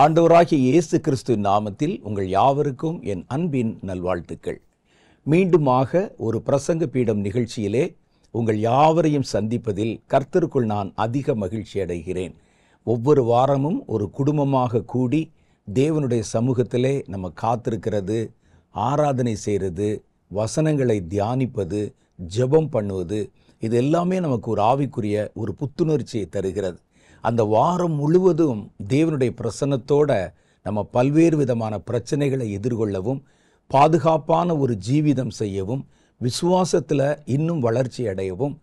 ஆண்டவராகிய இயேசு கிறிஸ்து நாமத்தில் உங்கள் யாவருக்கும் என் அன்பின் நல்வாழ்த்துக்கள் மீண்டுமாக ஒரு பிரசங்க பீடம் நிகழ்ச்சியிலே உங்கள் யாவரையும் சந்திப்பதில் கர்த்தருக்குள் நான் அதிக மகிழ்ச்சி அடைகிறேன் ஒவ்வொரு வாரமும் ஒரு குடும்பமாக கூடி தேவனுடைய சமூகத்திலே நம்ம காத்திருக்கிறது ஆராதனை செய்கிறது வசனங்களை தியானிப்பது ஜெபம் பண்ணுவது இது எல்லாமே நமக்கு ஒரு ஆவிக்குரிய ஒரு புத்துணர்ச்சியை தருகிறது அந்த வாரம் முழுவதும் தேவனுடைய பிரசன்னத்தோட நம்ம பல்வேறு விதமான பிரச்சனைகளை எதிர்கொள்ளவும் பாதுகாப்பான ஒரு ஜீவிதம் செய்யவும் விசுவாசத்தில் இன்னும் வளர்ச்சி அடையவும்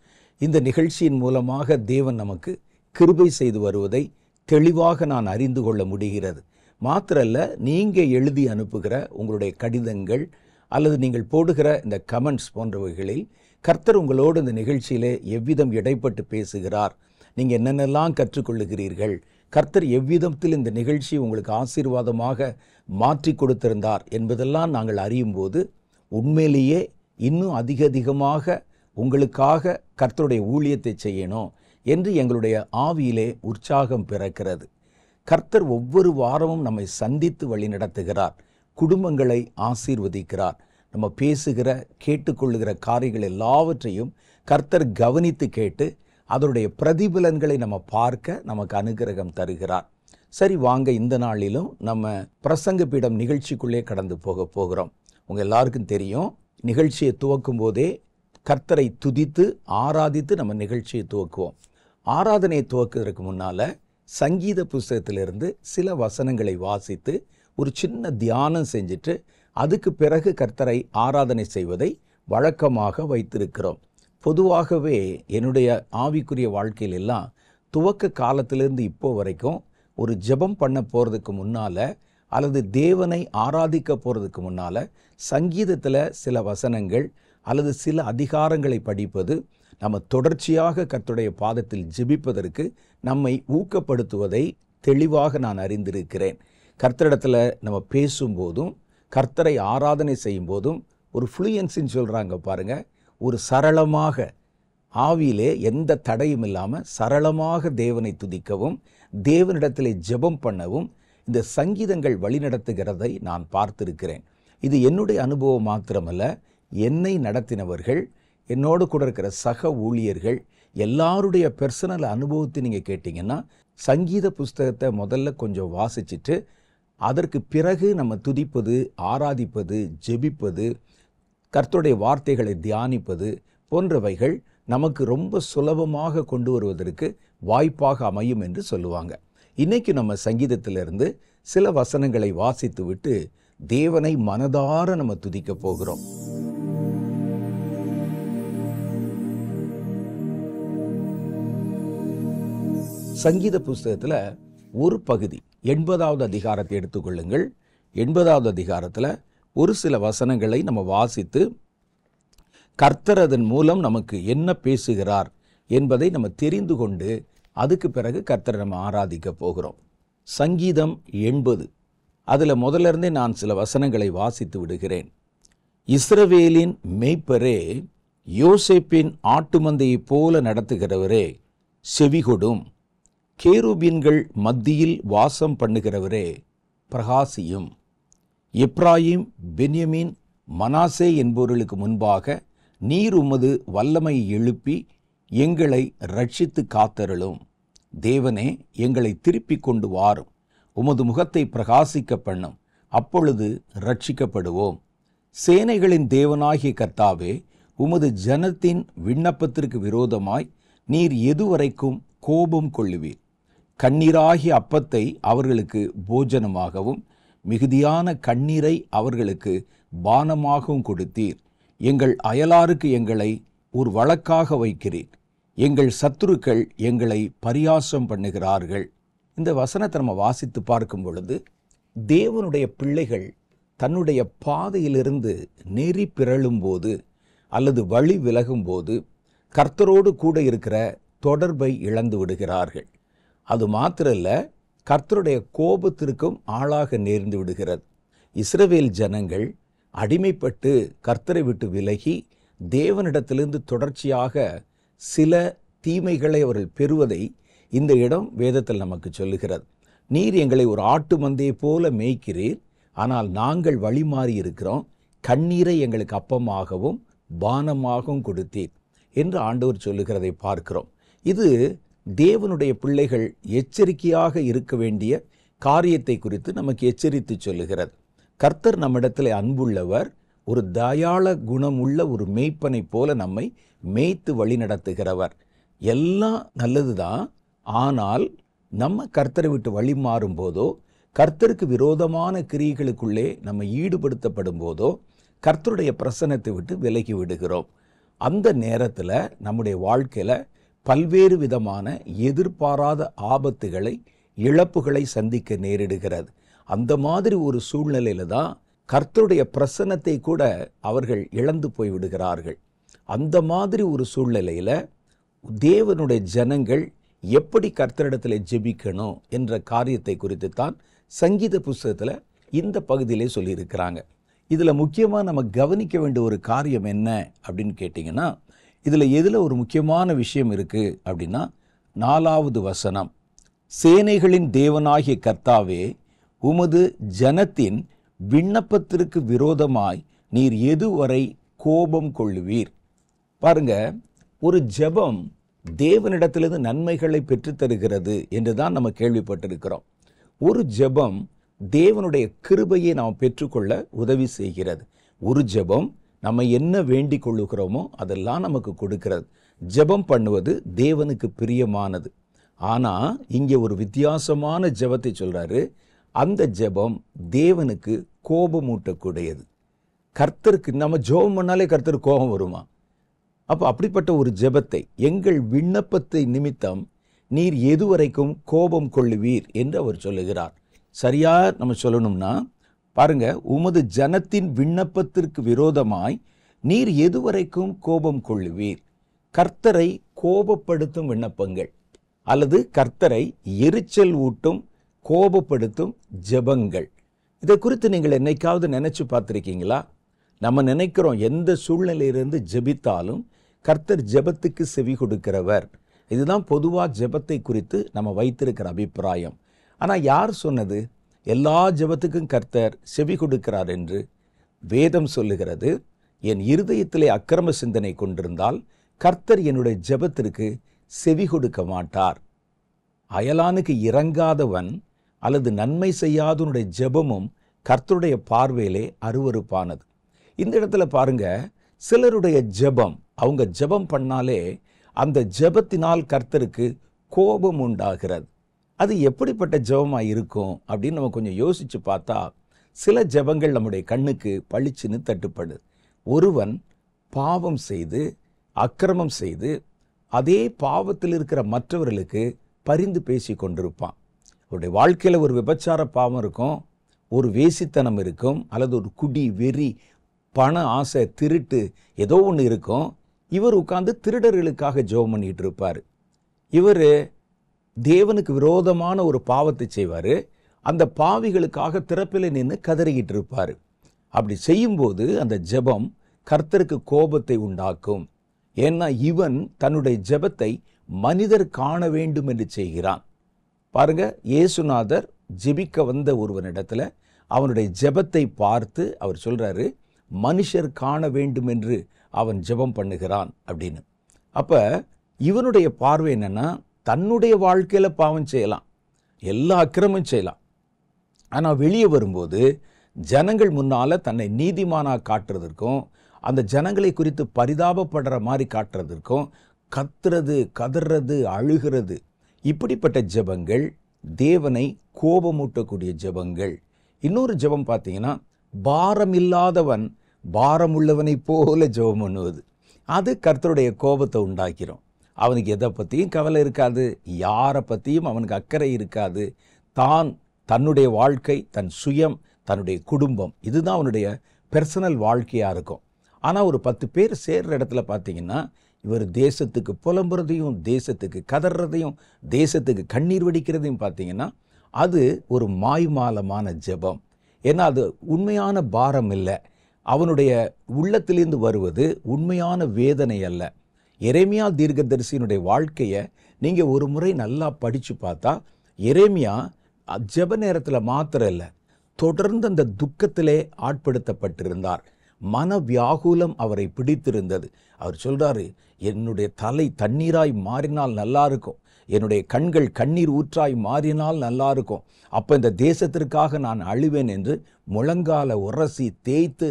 இந்த நிகழ்ச்சியின் மூலமாக தேவன் நமக்கு கிருபை செய்து வருவதை தெளிவாக நான் அறிந்து கொள்ள முடிகிறது மாத்திரல்ல நீங்கள் எழுதி அனுப்புகிற உங்களுடைய கடிதங்கள் அல்லது நீங்கள் போடுகிற இந்த கமெண்ட்ஸ் போன்றவைகளில் கர்த்தர் உங்களோடு இந்த நிகழ்ச்சியிலே எவ்விதம் இடைப்பட்டு பேசுகிறார் நீங்கள் என்னென்னலாம் கற்றுக்கொள்ளுகிறீர்கள் கர்த்தர் எவ்விதத்தில் இந்த நிகழ்ச்சி உங்களுக்கு ஆசீர்வாதமாக மாற்றி கொடுத்திருந்தார் என்பதெல்லாம் நாங்கள் அறியும் போது உண்மையிலேயே இன்னும் அதிக அதிகமாக உங்களுக்காக கர்த்தருடைய ஊழியத்தை செய்யணும் என்று எங்களுடைய ஆவியிலே உற்சாகம் பிறக்கிறது கர்த்தர் ஒவ்வொரு வாரமும் நம்மை சந்தித்து வழி நடத்துகிறார் குடும்பங்களை ஆசீர்வதிக்கிறார் நம்ம பேசுகிற கேட்டுக்கொள்ளுகிற காரியங்கள் எல்லாவற்றையும் கர்த்தர் கவனித்து கேட்டு அதனுடைய பிரதிபலன்களை நம்ம பார்க்க நமக்கு அனுகிரகம் தருகிறார் சரி வாங்க இந்த நாளிலும் நம்ம பிரசங்க பீடம் நிகழ்ச்சிக்குள்ளே கடந்து போக போகிறோம் உங்கள் எல்லாருக்கும் தெரியும் நிகழ்ச்சியை துவக்கும் போதே கர்த்தரை துதித்து ஆராதித்து நம்ம நிகழ்ச்சியை துவக்குவோம் ஆராதனையை துவக்குவதற்கு முன்னால் சங்கீத புஸ்தகத்திலிருந்து சில வசனங்களை வாசித்து ஒரு சின்ன தியானம் செஞ்சுட்டு அதுக்கு பிறகு கர்த்தரை ஆராதனை செய்வதை வழக்கமாக வைத்திருக்கிறோம் பொதுவாகவே என்னுடைய ஆவிக்குரிய வாழ்க்கையில் எல்லாம் துவக்க காலத்திலிருந்து இப்போ வரைக்கும் ஒரு ஜபம் பண்ண போகிறதுக்கு முன்னால் அல்லது தேவனை ஆராதிக்க போகிறதுக்கு முன்னால் சங்கீதத்தில் சில வசனங்கள் அல்லது சில அதிகாரங்களை படிப்பது நம்ம தொடர்ச்சியாக கத்துடைய பாதத்தில் ஜெபிப்பதற்கு நம்மை ஊக்கப்படுத்துவதை தெளிவாக நான் அறிந்திருக்கிறேன் கர்த்தரிடத்தில் நம்ம பேசும்போதும் கர்த்தரை ஆராதனை செய்யும் போதும் ஒரு ஃப்ளூயன்ஸின்னு சொல்கிறாங்க பாருங்கள் ஒரு சரளமாக ஆவியிலே எந்த தடையும் இல்லாமல் சரளமாக தேவனை துதிக்கவும் தேவனிடத்திலே ஜெபம் பண்ணவும் இந்த சங்கீதங்கள் வழிநடத்துகிறதை நான் பார்த்திருக்கிறேன் இது என்னுடைய அனுபவம் மாத்திரமல்ல என்னை நடத்தினவர்கள் என்னோடு கூட இருக்கிற சக ஊழியர்கள் எல்லாருடைய பர்சனல் அனுபவத்தை நீங்கள் கேட்டிங்கன்னா சங்கீத புஸ்தகத்தை முதல்ல கொஞ்சம் வாசிச்சுட்டு அதற்கு பிறகு நம்ம துதிப்பது ஆராதிப்பது ஜெபிப்பது கர்த்தருடைய வார்த்தைகளை தியானிப்பது போன்றவைகள் நமக்கு ரொம்ப சுலபமாக கொண்டு வருவதற்கு வாய்ப்பாக அமையும் என்று சொல்லுவாங்க இன்னைக்கு நம்ம சங்கீதத்திலிருந்து சில வசனங்களை வாசித்து விட்டு தேவனை மனதார நம்ம துதிக்க போகிறோம் சங்கீத புஸ்தகத்தில் ஒரு பகுதி எண்பதாவது அதிகாரத்தை எடுத்துக்கொள்ளுங்கள் எண்பதாவது அதிகாரத்தில் ஒரு சில வசனங்களை நம்ம வாசித்து கர்த்தர் அதன் மூலம் நமக்கு என்ன பேசுகிறார் என்பதை நம்ம தெரிந்து கொண்டு அதுக்கு பிறகு கர்த்தரை நம்ம ஆராதிக்க போகிறோம் சங்கீதம் எண்பது அதில் முதலிருந்தே நான் சில வசனங்களை வாசித்து விடுகிறேன் இஸ்ரவேலின் மெய்ப்பரே யோசேப்பின் ஆட்டுமந்தையைப் போல நடத்துகிறவரே செவிகொடும் கேருபீன்கள் மத்தியில் வாசம் பண்ணுகிறவரே பிரகாசியும் எப்ராயிம் பென்யமீன் மனாசே என்பவர்களுக்கு முன்பாக நீர் உமது வல்லமை எழுப்பி எங்களை ரட்சித்து காத்தருளும் தேவனே எங்களை திருப்பிக் கொண்டு வாரும் உமது முகத்தை பிரகாசிக்க பண்ணும் அப்பொழுது ரட்சிக்கப்படுவோம் சேனைகளின் தேவனாகிய கர்த்தாவே உமது ஜனத்தின் விண்ணப்பத்திற்கு விரோதமாய் நீர் எதுவரைக்கும் கோபம் கொள்ளுவீர் கண்ணீராகிய அப்பத்தை அவர்களுக்கு போஜனமாகவும் மிகுதியான கண்ணீரை அவர்களுக்கு பானமாகவும் கொடுத்தீர் எங்கள் அயலாருக்கு எங்களை ஒரு வழக்காக வைக்கிறீர் எங்கள் சத்துருக்கள் எங்களை பரியாசம் பண்ணுகிறார்கள் இந்த வசனத்தை நம்ம வாசித்து பார்க்கும் பொழுது தேவனுடைய பிள்ளைகள் தன்னுடைய பாதையிலிருந்து நெறி பிறழும்போது அல்லது வழி விலகும்போது கர்த்தரோடு கூட இருக்கிற தொடர்பை இழந்து விடுகிறார்கள் அது மாத்திரல்ல கர்த்தருடைய கோபத்திற்கும் ஆளாக நேர்ந்து விடுகிறது இஸ்ரவேல் ஜனங்கள் அடிமைப்பட்டு கர்த்தரை விட்டு விலகி தேவனிடத்திலிருந்து தொடர்ச்சியாக சில தீமைகளை அவர்கள் பெறுவதை இந்த இடம் வேதத்தில் நமக்கு சொல்லுகிறது நீர் எங்களை ஒரு ஆட்டு மந்தையை போல மேய்க்கிறீர் ஆனால் நாங்கள் வழி மாறி இருக்கிறோம் கண்ணீரை எங்களுக்கு அப்பமாகவும் பானமாகவும் கொடுத்தீர் என்று ஆண்டவர் சொல்லுகிறதை பார்க்கிறோம் இது தேவனுடைய பிள்ளைகள் எச்சரிக்கையாக இருக்க வேண்டிய காரியத்தை குறித்து நமக்கு எச்சரித்து சொல்லுகிறது கர்த்தர் நம்மிடத்தில் அன்புள்ளவர் ஒரு தயாள குணமுள்ள ஒரு மெய்ப்பனை போல நம்மை மேய்த்து வழி நடத்துகிறவர் எல்லாம் நல்லது தான் ஆனால் நம்ம கர்த்தரை விட்டு வழி மாறும் போதோ கர்த்தருக்கு விரோதமான கிரிகளுக்குள்ளே நம்ம ஈடுபடுத்தப்படும் போதோ கர்த்தருடைய பிரசனத்தை விட்டு விலகி விடுகிறோம் அந்த நேரத்தில் நம்முடைய வாழ்க்கையில் பல்வேறு விதமான எதிர்பாராத ஆபத்துகளை இழப்புகளை சந்திக்க நேரிடுகிறது அந்த மாதிரி ஒரு சூழ்நிலையில் தான் கர்த்தருடைய பிரசன்னத்தை கூட அவர்கள் இழந்து போய்விடுகிறார்கள் அந்த மாதிரி ஒரு சூழ்நிலையில் தேவனுடைய ஜனங்கள் எப்படி கர்த்தரிடத்தில் ஜெபிக்கணும் என்ற காரியத்தை குறித்து தான் சங்கீத புஸ்தகத்தில் இந்த பகுதியிலே சொல்லியிருக்கிறாங்க இதில் முக்கியமாக நம்ம கவனிக்க வேண்டிய ஒரு காரியம் என்ன அப்படின்னு கேட்டிங்கன்னா இதில் எதில் ஒரு முக்கியமான விஷயம் இருக்குது அப்படின்னா நாலாவது வசனம் சேனைகளின் தேவனாகிய கர்த்தாவே உமது ஜனத்தின் விண்ணப்பத்திற்கு விரோதமாய் நீர் எதுவரை கோபம் கொள்ளுவீர் பாருங்க ஒரு ஜபம் தேவனிடத்திலிருந்து நன்மைகளை பெற்றுத்தருகிறது என்று தான் நம்ம கேள்விப்பட்டிருக்கிறோம் ஒரு ஜபம் தேவனுடைய கிருபையை நாம் பெற்றுக்கொள்ள உதவி செய்கிறது ஒரு ஜபம் நம்ம என்ன வேண்டிக் கொள்ளுகிறோமோ அதெல்லாம் நமக்கு கொடுக்கிறது ஜெபம் பண்ணுவது தேவனுக்கு பிரியமானது ஆனால் இங்கே ஒரு வித்தியாசமான ஜெபத்தை சொல்கிறாரு அந்த ஜெபம் தேவனுக்கு கோபமூட்டக்கூடியது கர்த்தருக்கு நம்ம ஜெபம் பண்ணாலே கர்த்தர் கோபம் வருமா அப்போ அப்படிப்பட்ட ஒரு ஜெபத்தை எங்கள் விண்ணப்பத்தை நிமித்தம் நீர் எதுவரைக்கும் கோபம் கொள்ளுவீர் என்று அவர் சொல்லுகிறார் சரியாக நம்ம சொல்லணும்னா பாருங்க உமது ஜனத்தின் விண்ணப்பத்திற்கு விரோதமாய் நீர் எதுவரைக்கும் கோபம் கொள்ளுவீர் கர்த்தரை கோபப்படுத்தும் விண்ணப்பங்கள் அல்லது கர்த்தரை எரிச்சல் ஊட்டும் கோபப்படுத்தும் ஜபங்கள் இதை குறித்து நீங்கள் என்னைக்காவது நினச்சி பார்த்துருக்கீங்களா நம்ம நினைக்கிறோம் எந்த சூழ்நிலையிலிருந்து ஜபித்தாலும் கர்த்தர் ஜபத்துக்கு செவி கொடுக்கிறவர் இதுதான் பொதுவாக ஜபத்தை குறித்து நம்ம வைத்திருக்கிற அபிப்பிராயம் ஆனால் யார் சொன்னது எல்லா ஜபத்துக்கும் கர்த்தர் செவி கொடுக்கிறார் என்று வேதம் சொல்லுகிறது என் இருதயத்திலே அக்கிரம சிந்தனை கொண்டிருந்தால் கர்த்தர் என்னுடைய ஜபத்திற்கு செவி கொடுக்க மாட்டார் அயலானுக்கு இறங்காதவன் அல்லது நன்மை செய்யாதவனுடைய ஜெபமும் கர்த்தருடைய பார்வையிலே அருவறுப்பானது இந்த இடத்துல பாருங்க சிலருடைய ஜெபம் அவங்க ஜெபம் பண்ணாலே அந்த ஜெபத்தினால் கர்த்தருக்கு கோபம் உண்டாகிறது அது எப்படிப்பட்ட ஜபமாக இருக்கும் அப்படின்னு நம்ம கொஞ்சம் யோசித்து பார்த்தா சில ஜபங்கள் நம்முடைய கண்ணுக்கு பளிச்சுன்னு தட்டுப்படுது ஒருவன் பாவம் செய்து அக்கிரமம் செய்து அதே பாவத்தில் இருக்கிற மற்றவர்களுக்கு பரிந்து பேசி கொண்டிருப்பான் அவருடைய வாழ்க்கையில் ஒரு விபச்சார பாவம் இருக்கும் ஒரு வேசித்தனம் இருக்கும் அல்லது ஒரு குடி வெறி பண ஆசை திருட்டு ஏதோ ஒன்று இருக்கும் இவர் உட்காந்து திருடர்களுக்காக ஜோம் பண்ணிகிட்டு இருப்பார் இவர் தேவனுக்கு விரோதமான ஒரு பாவத்தை செய்வார் அந்த பாவிகளுக்காக திறப்பில் நின்று கதறிக்கிட்டு இருப்பார் அப்படி செய்யும்போது அந்த ஜெபம் கர்த்தருக்கு கோபத்தை உண்டாக்கும் ஏன்னா இவன் தன்னுடைய ஜெபத்தை மனிதர் காண வேண்டும் என்று செய்கிறான் பாருங்க இயேசுநாதர் ஜெபிக்க வந்த ஒருவனிடத்துல அவனுடைய ஜெபத்தை பார்த்து அவர் சொல்றாரு மனுஷர் காண வேண்டும் என்று அவன் ஜெபம் பண்ணுகிறான் அப்படின்னு அப்ப இவனுடைய பார்வை என்னன்னா தன்னுடைய வாழ்க்கையில் பாவம் செய்யலாம் எல்லா அக்கிரமும் செய்யலாம் ஆனால் வெளியே வரும்போது ஜனங்கள் முன்னால் தன்னை நீதிமானாக காட்டுறதற்கும் அந்த ஜனங்களை குறித்து பரிதாபப்படுற மாதிரி காட்டுறதற்கும் கத்துறது கதறது அழுகிறது இப்படிப்பட்ட ஜபங்கள் தேவனை கோபமூட்டக்கூடிய ஜபங்கள் இன்னொரு ஜபம் பார்த்தீங்கன்னா பாரம் இல்லாதவன் பாரம் உள்ளவனை போல ஜபம் பண்ணுவது அது கர்த்தருடைய கோபத்தை உண்டாக்கிறோம் அவனுக்கு எதை பற்றியும் கவலை இருக்காது யாரை பற்றியும் அவனுக்கு அக்கறை இருக்காது தான் தன்னுடைய வாழ்க்கை தன் சுயம் தன்னுடைய குடும்பம் இதுதான் அவனுடைய பர்சனல் வாழ்க்கையாக இருக்கும் ஆனால் ஒரு பத்து பேர் சேர்கிற இடத்துல பார்த்தீங்கன்னா இவர் தேசத்துக்கு புலம்புறதையும் தேசத்துக்கு கதறதையும் தேசத்துக்கு கண்ணீர் வடிக்கிறதையும் பார்த்தீங்கன்னா அது ஒரு மாய்மாலமான ஜெபம் ஏன்னா அது உண்மையான பாரம் இல்லை அவனுடைய உள்ளத்திலிருந்து வருவது உண்மையான வேதனை அல்ல எரேமியா தீர்க்கதரிசியினுடைய வாழ்க்கையை நீங்கள் ஒரு முறை நல்லா படித்து பார்த்தா எரேமியா ஜப நேரத்தில் மாத்திரம் இல்லை தொடர்ந்து அந்த துக்கத்திலே ஆட்படுத்தப்பட்டிருந்தார் மன வியாகுலம் அவரை பிடித்திருந்தது அவர் சொல்கிறாரு என்னுடைய தலை தண்ணீராய் மாறினால் நல்லா இருக்கும் என்னுடைய கண்கள் கண்ணீர் ஊற்றாய் மாறினால் நல்லா இருக்கும் அப்போ இந்த தேசத்திற்காக நான் அழுவேன் என்று முழங்கால உரசி தேய்த்து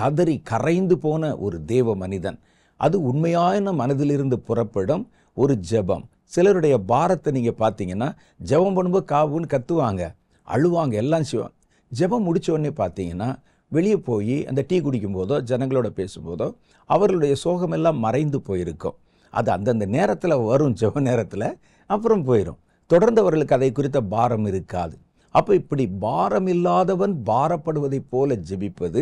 கதறி கரைந்து போன ஒரு தேவ மனிதன் அது உண்மையான மனதிலிருந்து புறப்படும் ஒரு ஜபம் சிலருடைய பாரத்தை நீங்கள் பார்த்தீங்கன்னா ஜபம் பண்ணும்போது காவுன்னு கத்துவாங்க அழுவாங்க எல்லாம் செய்வாங்க ஜபம் முடித்த உடனே பார்த்தீங்கன்னா வெளியே போய் அந்த டீ குடிக்கும் போதோ ஜனங்களோட பேசும்போதோ அவர்களுடைய சோகமெல்லாம் மறைந்து போயிருக்கும் அது அந்தந்த நேரத்தில் வரும் ஜெப நேரத்தில் அப்புறம் போயிடும் தொடர்ந்து அவர்களுக்கு அதை குறித்த பாரம் இருக்காது அப்போ இப்படி பாரம் இல்லாதவன் பாரப்படுவதைப் போல ஜெபிப்பது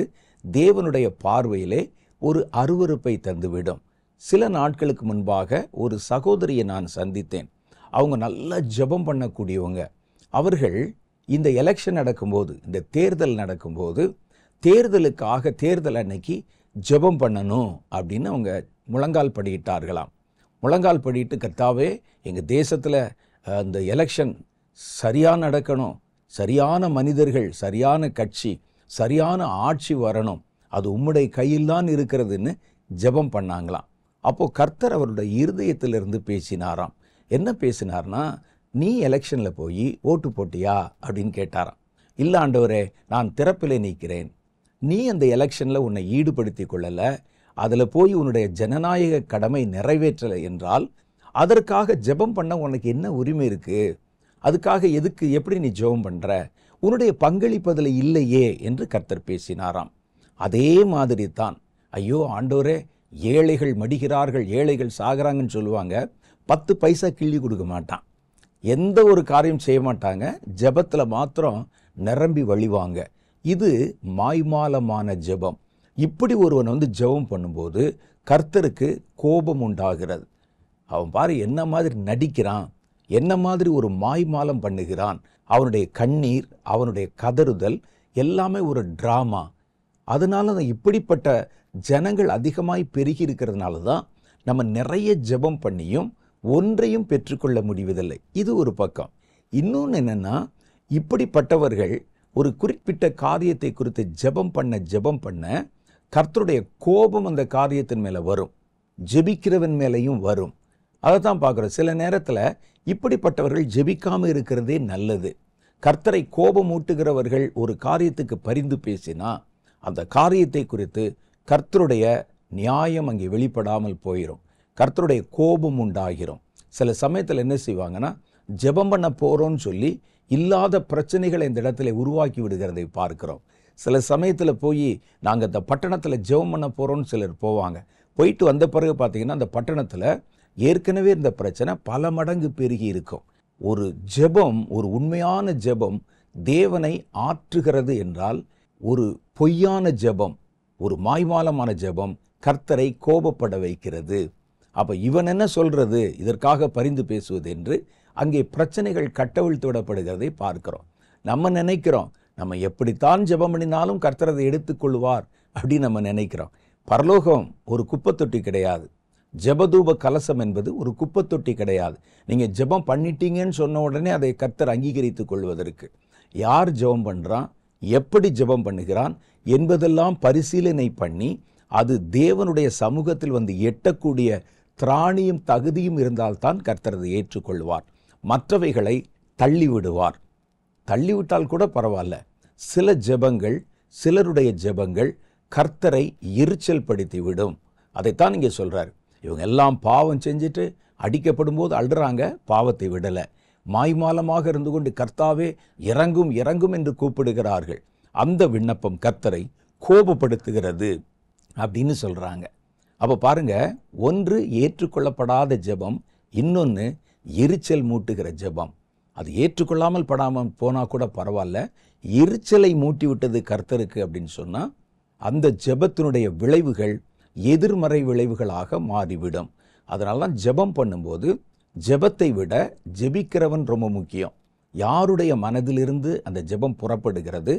தேவனுடைய பார்வையிலே ஒரு அருவறுப்பை தந்துவிடும் சில நாட்களுக்கு முன்பாக ஒரு சகோதரியை நான் சந்தித்தேன் அவங்க நல்லா ஜபம் பண்ணக்கூடியவங்க அவர்கள் இந்த எலெக்ஷன் நடக்கும்போது இந்த தேர்தல் நடக்கும்போது தேர்தலுக்காக தேர்தல் அன்னைக்கு ஜபம் பண்ணணும் அப்படின்னு அவங்க முழங்கால் படியிட்டார்களாம் முழங்கால் படிட்டு கத்தாவே எங்கள் தேசத்தில் அந்த எலெக்ஷன் சரியாக நடக்கணும் சரியான மனிதர்கள் சரியான கட்சி சரியான ஆட்சி வரணும் அது உம்முடைய கையில்தான் இருக்கிறதுன்னு ஜபம் பண்ணாங்களாம் அப்போது கர்த்தர் அவருடைய இருதயத்திலிருந்து பேசினாராம் என்ன பேசினார்னா நீ எலெக்ஷனில் போய் ஓட்டு போட்டியா அப்படின்னு கேட்டாராம் இல்லாண்டவரே நான் திறப்பிலே நிற்கிறேன் நீ அந்த எலெக்ஷனில் உன்னை ஈடுபடுத்தி கொள்ளலை அதில் போய் உன்னுடைய ஜனநாயக கடமை நிறைவேற்றலை என்றால் அதற்காக ஜெபம் பண்ண உனக்கு என்ன உரிமை இருக்குது அதுக்காக எதுக்கு எப்படி நீ ஜெபம் பண்ணுற உன்னுடைய பங்களிப்பதில் இல்லையே என்று கர்த்தர் பேசினாராம் அதே மாதிரி தான் ஐயோ ஆண்டோரே ஏழைகள் மடிகிறார்கள் ஏழைகள் சாகிறாங்கன்னு சொல்லுவாங்க பத்து பைசா கிள்ளி கொடுக்க மாட்டான் எந்த ஒரு காரியம் செய்ய மாட்டாங்க ஜபத்தில் மாத்திரம் நிரம்பி வழிவாங்க இது மாய்மாலமான ஜபம் இப்படி ஒருவன் வந்து ஜபம் பண்ணும்போது கர்த்தருக்கு கோபம் உண்டாகிறது அவன் பாரு என்ன மாதிரி நடிக்கிறான் என்ன மாதிரி ஒரு மாய்மாலம் பண்ணுகிறான் அவனுடைய கண்ணீர் அவனுடைய கதறுதல் எல்லாமே ஒரு ட்ராமா அதனால தான் இப்படிப்பட்ட ஜனங்கள் அதிகமாய் பெருகி இருக்கிறதுனால தான் நம்ம நிறைய ஜபம் பண்ணியும் ஒன்றையும் பெற்றுக்கொள்ள முடிவதில்லை இது ஒரு பக்கம் இன்னொன்று என்னென்னா இப்படிப்பட்டவர்கள் ஒரு குறிப்பிட்ட காரியத்தை குறித்து ஜபம் பண்ண ஜபம் பண்ண கர்த்தருடைய கோபம் அந்த காரியத்தின் மேலே வரும் ஜெபிக்கிறவன் மேலேயும் வரும் அதை தான் பார்க்குறோம் சில நேரத்தில் இப்படிப்பட்டவர்கள் ஜெபிக்காமல் இருக்கிறதே நல்லது கர்த்தரை கோபம் ஊட்டுகிறவர்கள் ஒரு காரியத்துக்கு பரிந்து பேசினா அந்த காரியத்தை குறித்து கர்த்தருடைய நியாயம் அங்கே வெளிப்படாமல் போயிடும் கர்த்தருடைய கோபம் உண்டாகிரும் சில சமயத்தில் என்ன செய்வாங்கன்னா ஜெபம் பண்ண போகிறோன்னு சொல்லி இல்லாத பிரச்சனைகளை இந்த இடத்துல உருவாக்கி விடுகிறதை பார்க்குறோம் சில சமயத்தில் போய் நாங்கள் இந்த பட்டணத்தில் ஜெபம் பண்ண போகிறோன்னு சிலர் போவாங்க போயிட்டு வந்த பிறகு பார்த்திங்கன்னா அந்த பட்டணத்தில் ஏற்கனவே இந்த பிரச்சனை பல மடங்கு பெருகி இருக்கும் ஒரு ஜெபம் ஒரு உண்மையான ஜெபம் தேவனை ஆற்றுகிறது என்றால் ஒரு பொய்யான ஜெபம் ஒரு மாய்மாலமான ஜெபம் கர்த்தரை கோபப்பட வைக்கிறது அப்போ இவன் என்ன சொல்கிறது இதற்காக பரிந்து பேசுவது என்று அங்கே பிரச்சனைகள் கட்டவிழ்த்துவிடப்படுகிறதை பார்க்கிறோம் நம்ம நினைக்கிறோம் நம்ம எப்படித்தான் ஜெபம் பண்ணினாலும் கர்த்தரதை எடுத்துக்கொள்வார் அப்படின்னு நம்ம நினைக்கிறோம் பரலோகம் ஒரு குப்பத்தொட்டி கிடையாது ஜபதூப கலசம் என்பது ஒரு குப்பத்தொட்டி கிடையாது நீங்கள் ஜெபம் பண்ணிட்டீங்கன்னு சொன்ன உடனே அதை கர்த்தர் அங்கீகரித்துக் கொள்வதற்கு யார் ஜெபம் பண்ணுறான் எப்படி ஜெபம் பண்ணுகிறான் என்பதெல்லாம் பரிசீலனை பண்ணி அது தேவனுடைய சமூகத்தில் வந்து எட்டக்கூடிய திராணியும் தகுதியும் இருந்தால்தான் கர்த்தரது ஏற்றுக்கொள்வார் மற்றவைகளை தள்ளிவிடுவார் தள்ளிவிட்டால் கூட பரவாயில்ல சில ஜெபங்கள் சிலருடைய ஜெபங்கள் கர்த்தரை எரிச்சல் படுத்திவிடும் அதைத்தான் இங்கே சொல்கிறார் இவங்க எல்லாம் பாவம் செஞ்சுட்டு அடிக்கப்படும் போது அழுறாங்க பாவத்தை விடலை மாய்மாலமாக இருந்து கொண்டு கர்த்தாவே இறங்கும் இறங்கும் என்று கூப்பிடுகிறார்கள் அந்த விண்ணப்பம் கர்த்தரை கோபப்படுத்துகிறது அப்படின்னு சொல்கிறாங்க அப்போ பாருங்க ஒன்று ஏற்றுக்கொள்ளப்படாத ஜெபம் இன்னொன்று எரிச்சல் மூட்டுகிற ஜெபம் அது ஏற்றுக்கொள்ளாமல் படாமல் போனால் கூட பரவாயில்ல எரிச்சலை மூட்டி விட்டது கர்த்தருக்கு அப்படின்னு சொன்னால் அந்த ஜெபத்தினுடைய விளைவுகள் எதிர்மறை விளைவுகளாக மாறிவிடும் அதனால தான் ஜெபம் பண்ணும்போது ஜெபத்தை விட ஜெபிக்கிறவன் ரொம்ப முக்கியம் யாருடைய மனதிலிருந்து அந்த ஜெபம் புறப்படுகிறது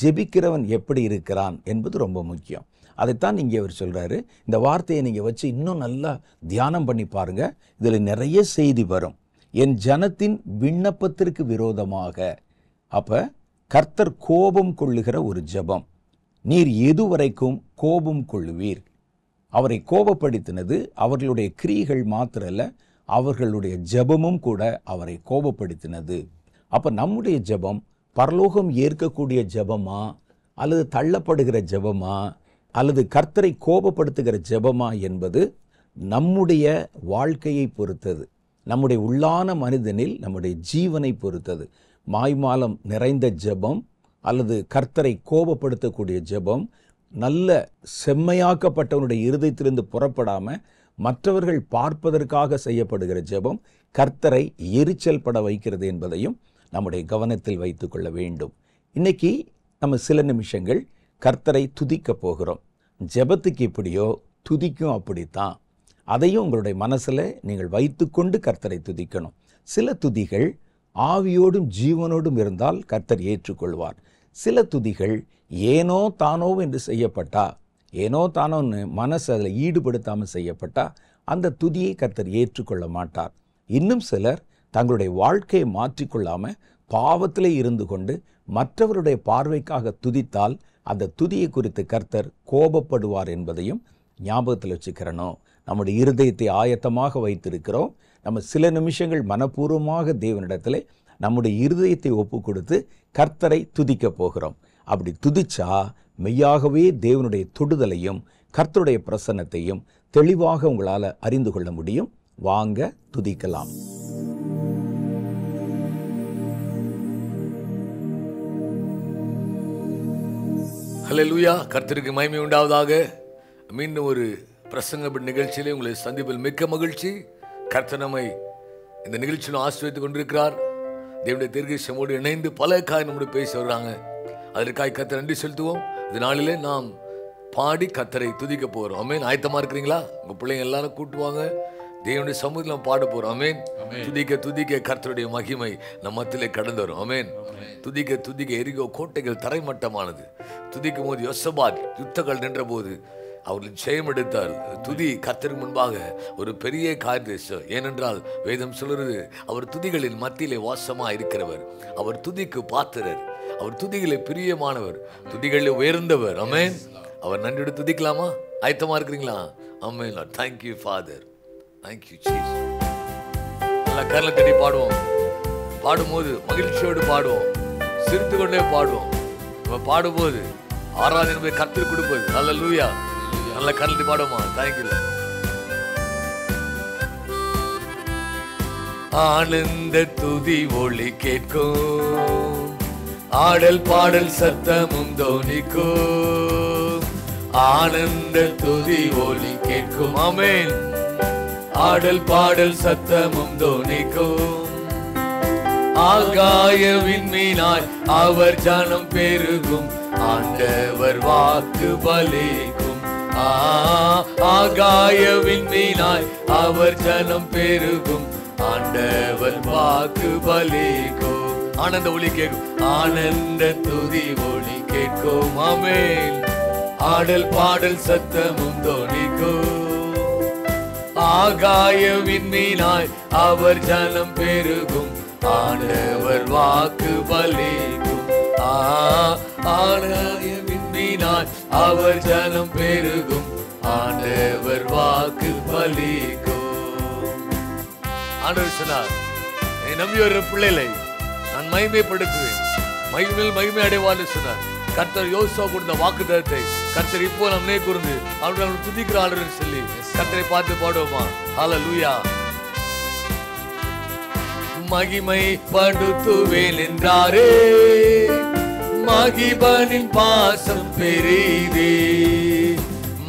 ஜெபிக்கிறவன் எப்படி இருக்கிறான் என்பது ரொம்ப முக்கியம் அதைத்தான் இங்கே அவர் சொல்கிறாரு இந்த வார்த்தையை நீங்கள் வச்சு இன்னும் நல்லா தியானம் பண்ணி பாருங்கள் இதில் நிறைய செய்தி வரும் என் ஜனத்தின் விண்ணப்பத்திற்கு விரோதமாக அப்போ கர்த்தர் கோபம் கொள்ளுகிற ஒரு ஜபம் நீர் எதுவரைக்கும் கோபம் கொள்ளுவீர் அவரை கோபப்படுத்தினது அவர்களுடைய கிரிகள் மாத்திரல்ல அவர்களுடைய ஜபமும் கூட அவரை கோபப்படுத்தினது அப்போ நம்முடைய ஜபம் பரலோகம் ஏற்கக்கூடிய ஜபமா அல்லது தள்ளப்படுகிற ஜபமா அல்லது கர்த்தரை கோபப்படுத்துகிற ஜபமா என்பது நம்முடைய வாழ்க்கையை பொறுத்தது நம்முடைய உள்ளான மனிதனில் நம்முடைய ஜீவனை பொறுத்தது மாய்மாலம் நிறைந்த ஜபம் அல்லது கர்த்தரை கோபப்படுத்தக்கூடிய ஜபம் நல்ல செம்மையாக்கப்பட்டவனுடைய இருதயத்திலிருந்து புறப்படாமல் மற்றவர்கள் பார்ப்பதற்காக செய்யப்படுகிற ஜெபம் கர்த்தரை எரிச்சல் பட வைக்கிறது என்பதையும் நம்முடைய கவனத்தில் வைத்துக்கொள்ள வேண்டும் இன்னைக்கு நம்ம சில நிமிஷங்கள் கர்த்தரை துதிக்க போகிறோம் ஜெபத்துக்கு இப்படியோ துதிக்கும் அப்படித்தான் அதையும் உங்களுடைய மனசில் நீங்கள் வைத்துக்கொண்டு கர்த்தரை துதிக்கணும் சில துதிகள் ஆவியோடும் ஜீவனோடும் இருந்தால் கர்த்தர் ஏற்றுக்கொள்வார் சில துதிகள் ஏனோ தானோ என்று செய்யப்பட்டால் ஏனோ தானோன்னு மனசு அதில் ஈடுபடுத்தாமல் செய்யப்பட்டால் அந்த துதியை கர்த்தர் ஏற்றுக்கொள்ள மாட்டார் இன்னும் சிலர் தங்களுடைய வாழ்க்கையை மாற்றிக்கொள்ளாமல் பாவத்திலே இருந்து கொண்டு மற்றவருடைய பார்வைக்காக துதித்தால் அந்த துதியை குறித்து கர்த்தர் கோபப்படுவார் என்பதையும் ஞாபகத்தில் வச்சுக்கிறனோ நம்முடைய இருதயத்தை ஆயத்தமாக வைத்திருக்கிறோம் நம்ம சில நிமிஷங்கள் மனப்பூர்வமாக தேவனிடத்தில் நம்முடைய இருதயத்தை ஒப்பு கொடுத்து கர்த்தரை துதிக்கப் போகிறோம் அப்படி துதிச்சா மெய்யாகவே தேவனுடைய தொடுதலையும் கர்த்தருடைய பிரசன்னத்தையும் தெளிவாக உங்களால் அறிந்து கொள்ள முடியும் வாங்க துதிக்கலாம் ஹலோ லூயா கர்த்தருக்கு மயமை உண்டாவதாக மீண்டும் ஒரு பிரசங்க நிகழ்ச்சியிலே உங்களை சந்திப்பில் மிக்க மகிழ்ச்சி கர்த்தனமை இந்த நிகழ்ச்சியிலும் ஆசிரியத்துக் கொண்டிருக்கிறார் தேவனுடைய தீர்கேசமோடு இணைந்து பல காய் நம்முடைய பேசி வருகிறாங்க அதற்காக கத்தை நன்றி செலுத்துவோம் இந்த நாளிலே நாம் பாடி கத்தரை துதிக்க போகிறோம் அமேன் ஆயத்தமாக இருக்கிறீங்களா உங்கள் பிள்ளைங்க எல்லாரும் கூட்டுவாங்க தேவனுடைய சமூகத்தில் நம்ம பாட போகிறோம் அமேன் துதிக்க துதிக்க கர்த்தருடைய மகிமை நம்ம மத்தியிலே கடந்து வரும் அமேன் துதிக்க துதிக்க எரிகோ கோட்டைகள் தரைமட்டமானது துதிக்கும் போது யொசபாத் யுத்தங்கள் நின்றபோது அவர்கள் ஜெயம் எடுத்தார் துதி கத்தருக்கு முன்பாக ஒரு பெரிய காரியம் ஏனென்றால் வேதம் சொல்கிறது அவர் துதிகளின் மத்தியிலே வாசமாக இருக்கிறவர் அவர் துதிக்கு பாத்திரர் அவர் துதிகளை பிரியமானவர் துதிகளில் உயர்ந்தவர் அமேன் அவர் நன்றியோடு துதிக்கலாமா ஆயத்தமாக இருக்கிறீங்களா அமேன் தேங்க்யூ ஃபாதர் தேங்க்யூ சீஸ் நல்லா கரலை தட்டி பாடுவோம் பாடும்போது மகிழ்ச்சியோடு பாடுவோம் சிரித்து கொண்டே பாடுவோம் நம்ம பாடும்போது ஆராதனை போய் கற்று கொடுப்பது நல்ல லூயா நல்ல கரலை பாடுவோமா தேங்க்யூ ஆனந்த துதி ஒளி கேட்கும் ஆடல் பாடல் சத்தமும் தோனிக்கும் ஆனந்த துதி ஒலி கேட்கும் அமேன் ஆடல் பாடல் சத்தமும் தோனிக்கும் ஆகாய விண்மீனாய் அவர் ஜனம் பெருகும் ஆண்டவர் வாக்கு பலிக்கும் ஆகாய விண்மீனாய் அவர் ஜனம் பெருகும் ஆண்டவர் வாக்கு பலிக்கும் ஆனந்த ஒளி கேட்கும் ஆனந்த துதி ஒளி கேட்கும் அமேல் ஆடல் பாடல் சத்தமும் தோணிக்கும் ஆகாய விண்மீனாய் அவர் ஜலம் பெருகும் ஆண்டவர் வாக்கு பலிக்கும் ஆகாய விண்மீனாய் அவர் ஜலம் பெருகும் ஆண்டவர் வாக்கு பலிக்கும் ஆண்டவர் சொன்னார் நம்பி ஒரு பிள்ளைகளை நான் மகிமைப்படுத்துவேன் மகிமையில் மகிமை அடைவான்னு சொன்னார் கர்த்தர் யோசிச்சா கொடுத்த வாக்கு தரத்தை கர்த்தர் இப்போ நம் நினை அவர்கள் அவர்கள் சொல்லி கர்த்தரை பார்த்து பாடுவோமா ஹால லூயா மகிமை படுத்துவேன் என்றாரே மகிபனின் பாசம் பெரிதே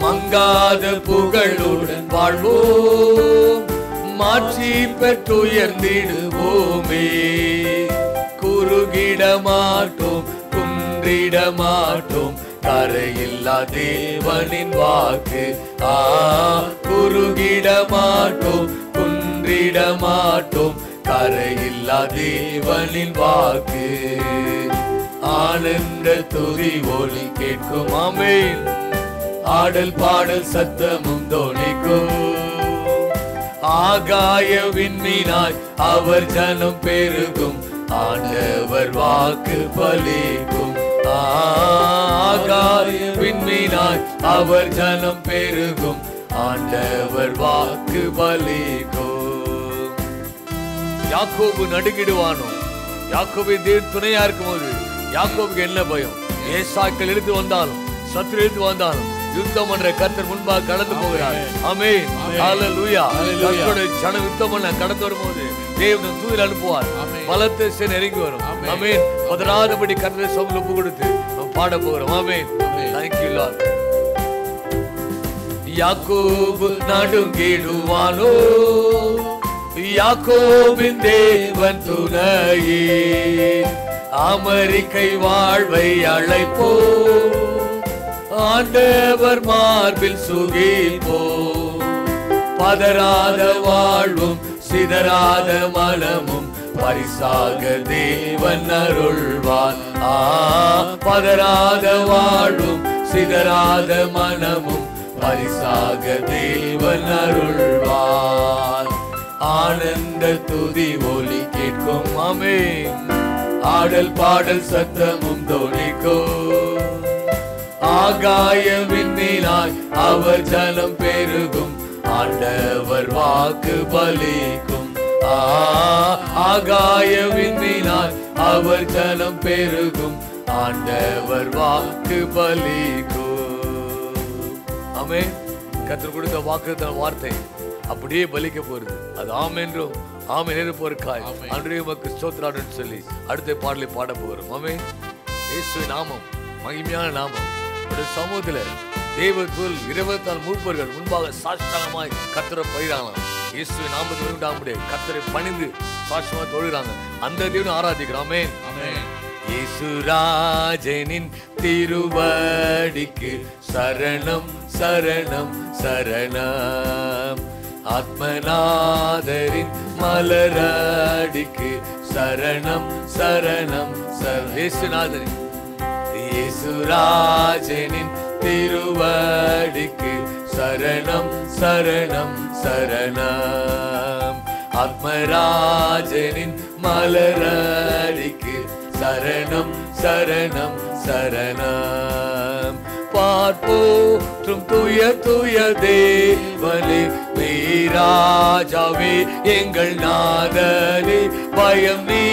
மங்காத புகழுடன் வாழ்வோ மாற்றி பெற்றுயர்ந்திடுவோமே குறுகிட மாட்டோம் குன்றிட மாட்டோம் கரையில்லா தேவனின் வாக்கு ஆ குறுகிட மாட்டோம் குன்றிட மாட்டோம் கரையில்லா தேவனின் வாக்கு ஆனந்த துதி ஒளி கேட்கும் அமேன் ஆடல் பாடல் சத்தமும் தோணிக்கும் ஆகாய விண்ணினாய் அவர் ஜனம் பெருகும் ஆண்டவர் வாக்கு பலிக்கும் ஆகாயமின்மினாய் அவர் ஜனம் பெருகும் ஆண்டவர் வாக்கு பலிக்கும் யாக்கோபு நடுக்கிடுவானோ யாக்கோபு தீர் துணையா இருக்கும் போது யாக்கோபுக்கு என்ன பயம் ஏசாக்கள் எடுத்து வந்தாலும் சத்து எடுத்து வந்தாலும் யுத்தம் என்ற கர்த்தர் முன்பாக கடந்து போகிறார் அமே லூயா கர்த்தருடைய ஜன யுத்தம் கடந்து வரும்போது தேவன் தூதில் அனுப்புவார் பலத்த சேன் வரும் அமேன் பதினாறு படி கருத்தை ஒப்பு கொடுத்து நாம் பாட போகிறோம் அமேன் தேங்க்யூ லார்ட் யாக்கோபு நடுங்கிடுவானோ யாக்கோபின் தேவன் துணையே அமெரிக்கை வாழ்வை அழைப்போ ஆண்டவர் மார்பில் சுகிப்போ பதறாத வாழ்வும் சிதறாத மனமும் பரிசாக தேவன் அருள்வார் ஆ பதறாத வாழும் சிதறாத மனமும் பரிசாக தேவன் அருள்வார் ஆனந்த துதி ஒலி கேட்கும் அமே ஆடல் பாடல் சத்தமும் தோணிக்கும் ஆகாய விண்ணிலாய் அவர் ஜலம் பெருகும் ஆண்டவர் வாக்கு பலிக்கும் ஆகாய விந்தினால் அவர் ஜனம் பெருகும் ஆண்டவர் வாக்கு பலிக்கும் அமே கத்து கொடுத்த வாக்கு வார்த்தை அப்படியே பலிக்க போறது அது ஆம் என்றும் ஆமை நெருப்போருக்காய் அன்றைய மக்கு ஸ்தோத்ராடுன்னு சொல்லி அடுத்த பாடலை பாட போகிறோம் ஆமே இயேசு நாமம் மகிமையான நாமம் ஒரு சமூகத்தில் தேவதூல் இருபத்தால் மூப்பர்கள் முன்பாக சாஷ்டாகமாய் கத்திர பயிராங்களாம் இயேசுவை நாமத்து வருண்டாமுடைய கத்தரை பணிந்து சாஷ்டமாக தொழுகிறாங்க அந்த தேவனை ஆராதிக்கிறோமே ராஜனின் திருவடிக்கு சரணம் சரணம் சரணம் ஆத்மநாதரின் மலரடிக்கு சரணம் சரணம் சரணேசுநாதனின் இயேசுராஜனின் திருவடிக்கு சரணம் சரணம் சரணம் ஆத்மராஜனின் மலரடிக்கு சரணம் சரணம் சரணம் பார்ப்போற்றும் துய துய தேவனே நீராஜாவே எங்கள் நாதனே பயம் நீ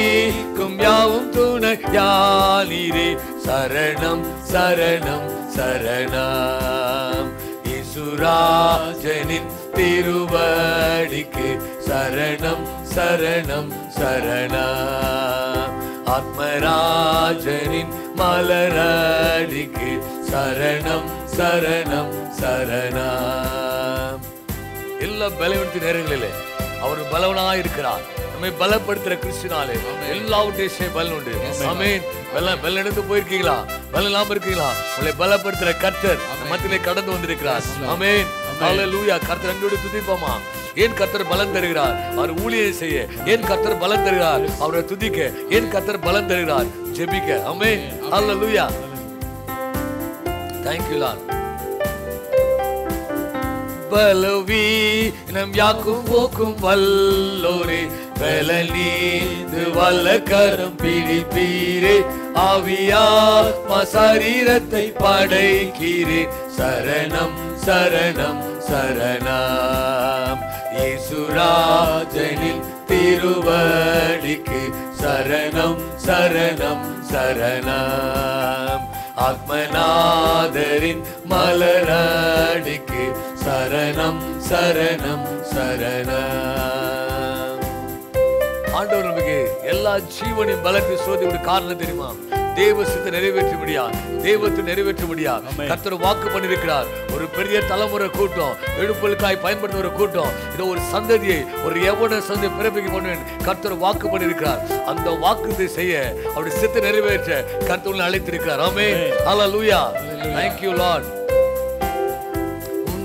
யாவும் துணை யானிரே சரணம் சரணம் சரணம் இசுராஜனின் திருவடிக்கு சரணம் சரணம் சரணம் ஆத்மராஜனின் மலரடிக்கு சரணம் சரணம் சரணம் எல்லா பலவனத்தின் நேரங்களிலே அவர் பலவனாயிருக்கிறார் நம்மை பலப்படுத்துற கிறிஸ்டினாலே எல்லாவுடைய பலன் உண்டு அமேன் பலன் எடுத்து போயிருக்கீங்களா பலன் இல்லாம இருக்கீங்களா உங்களை பலப்படுத்துற கர்த்தர் கடந்து வந்திருக்கிறார் லூயா கர்த்தர் துதிப்போமா ஏன் பலன் தருகிறார் அவர் ஊழியை செய்ய ஏன் பலன் தருகிறார் அவரை துதிக்க ஏன் கத்தர் பலன் தருகிறார் ஜெபிக்க அமே அல்ல லூயா தேங்க்யூ லால் பலவீனம் யாக்கும் போக்கும் வல்லோரே பல நீந்து வல்ல கரம் பிடிப்பீரே ஆவியாத்மா சரீரத்தை படைக்கிறேன் சரணம் சரணம் சரணம் இசுராஜனின் திருவடிக்கு சரணம் சரணம் சரணம் ஆத்மநாதரின் மலரடிக்கு சரணம் சரணம் சரணம் ஆண்டவர் நமக்கு எல்லா ஜீவனையும் பலத்தை சோதி ஒரு காரணம் தெரியுமா தேவசத்தை நிறைவேற்ற முடியா தெய்வத்தை நிறைவேற்ற முடியா கர்த்தர் வாக்கு பண்ணிருக்கிறார் ஒரு பெரிய தலைமுறை கூட்டம் எழுப்பலுக்காய் பயன்படுத்த ஒரு கூட்டம் இதோ ஒரு சந்ததியை ஒரு எவன சந்ததி பிறப்பிக்க பண்ணுவேன் கர்த்தர் வாக்கு பண்ணிருக்கிறார் அந்த வாக்கு செய்ய அவருடைய சித்தை நிறைவேற்ற கர்த்தர் அழைத்திருக்கிறார் ஆமே ஹலோ லூயா தேங்க்யூ லார்ட்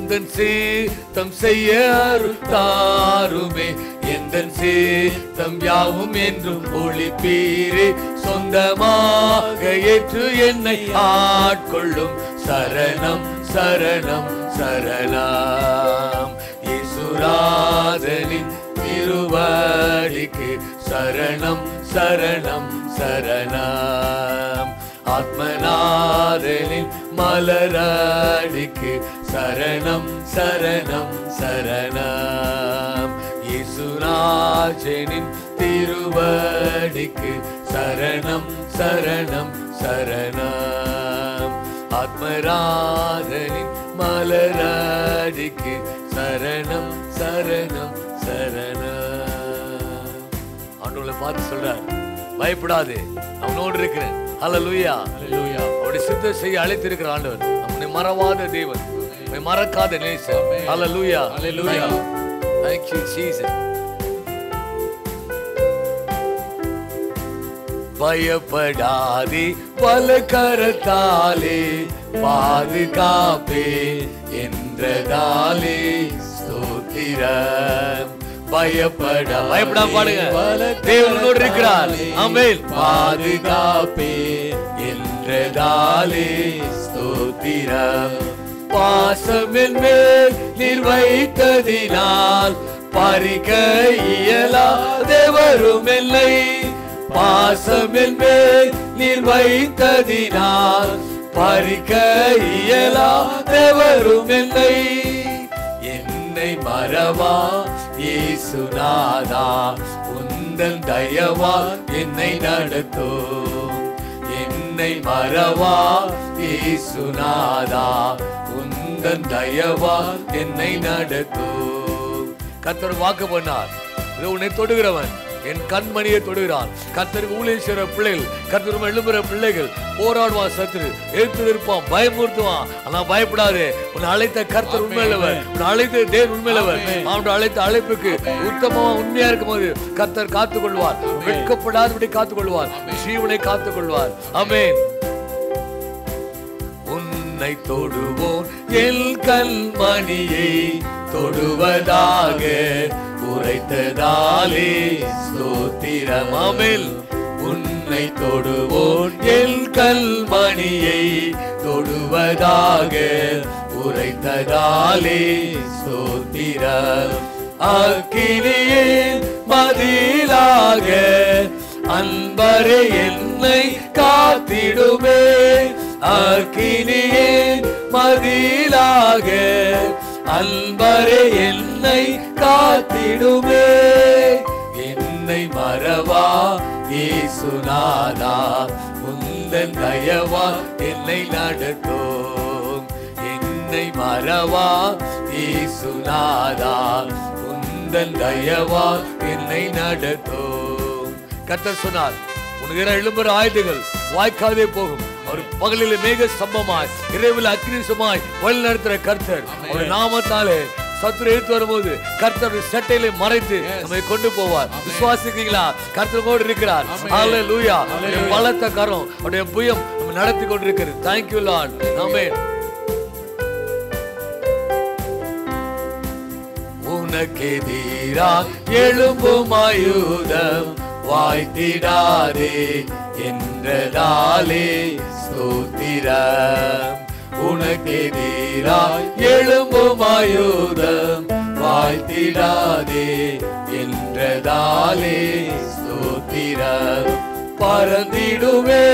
எந்தன் சேத்தம் செய்ய அறுத்தாருமே எந்தன் சேத்தம் யாவும் என்றும் ஒளிப்பீரே சொந்தமாக ஏற்று என்னை ஆட்கொள்ளும் சரணம் சரணம் சரணாம் இசுராதனின் திருவடிக்கு சரணம் சரணம் சரணம் ஆத்மநாதனின் மலரடிக்கு சரணம் சரணம் சரணம் இசுராஜனின் திருவடிக்கு சரணம் சரணம் சரணம் ஆத்மராதனின் மலரடிக்கு சரணம் சரணம் சரணம் அவனுங்களை பார்த்து சொல்றார் பயப்படாது அவனோடு இருக்கிறேன் ஹலோ லூயா லூயா அவருடைய சித்த செய்ய அழைத்திருக்கிற ஆண்டவர் நம்முடைய மறவாத தேவன் மறக்காத நேசம் பல கருத்தாலே பாதுகாப்பே என்றதாலே சோத்திர பயப்பட பயப்பட பாடுங்க பல தேவனோடு இருக்கிறார் அமேல் பாதுகாப்பே என்றதாலே சோத்திரம் பாசம் மேல் நீர் வைத்ததினால் பறிக்க இயலாதே வரும் இல்லை பாசம் மேல் நீர் வைத்ததினால் பறிக்க இயலாதே வரும் இல்லை என்னை மறவா இயேசுநாதா உந்தன் தயவா என்னை நடத்தோ என்னை மறவா ஈசுநாதா உந்தன் தயவா என்னை நடத்தும் கத்தர் வாக்கு பண்ணார் உன்னை தொடுகிறவன் என் கண்மணியை தொடுகிறார் கத்தர் ஊழியர் பிள்ளைகள் கத்தர் எழும்புற பிள்ளைகள் போராடுவான் சத்துரு எழுத்து நிற்பான் பயமுறுத்துவான் ஆனா பயப்படாது உன் அழைத்த கர்த்தர் உண்மையிலவர் உன் அழைத்த தேர் உண்மையிலவர் அவன் அழைத்த அழைப்புக்கு உத்தமமா உண்மையா இருக்கும் போது கர்த்தர் காத்துக்கொள்வார் வெட்கப்படாதபடி கொள்வார் ஜீவனை கொள்வார் அமேன் உன்னை தொடுவோம் எல் கண்மணியை தொடுவதாக உரைத்ததாலே சோத்திரமில் உன்னை தொடுவோம் எல் கண்மணியை தொடுவதாக உரைத்ததாலே சோத்திர அக்கினியே மதிலாக அன்பரே என்னை காத்திடுவேன் அக்கினியின் மதிலாக அன்பரே என்னை காத்திடுமே என்னை மறவா சுனாதா உந்தன் தயவா என்னை நடத்தும் என்னை மறவா சுனாதா உந்தன் தயவா என்னை நடத்தும் கத்த சொன்னார் உனக்கு எழும்புற ஆயுதங்கள் வாய்க்காதே போகும் அவர் பகலில் மேக சம்பமாய் இரவில் அக்னிசமாய் வழி நடத்துற கர்த்தர் ஒரு நாமத்தாலே சத்துரு எடுத்து வரும்போது கர்த்தர் சட்டையில மறைத்து நம்மை கொண்டு போவார் விசுவாசிக்கீங்களா கர்த்தர் கூட இருக்கிறார் ஹalleluya லூயா பலத்த கரம் அவருடைய புயம் நம்ம நடத்தி கொண்டிருக்கிறது தேங்க்யூ லார்ட் நாமே உனக்கெதிரா எழும்பும் ஆயுதம் வாய்த்திடாதே என்றதாலே ஸ்தோத்திரம் உனக்கெதிராய் எழும்பும் ஆயுதம் வாழ்த்திடாதே என்றதாலே ஸ்தோத்திரம் பறந்திடுவே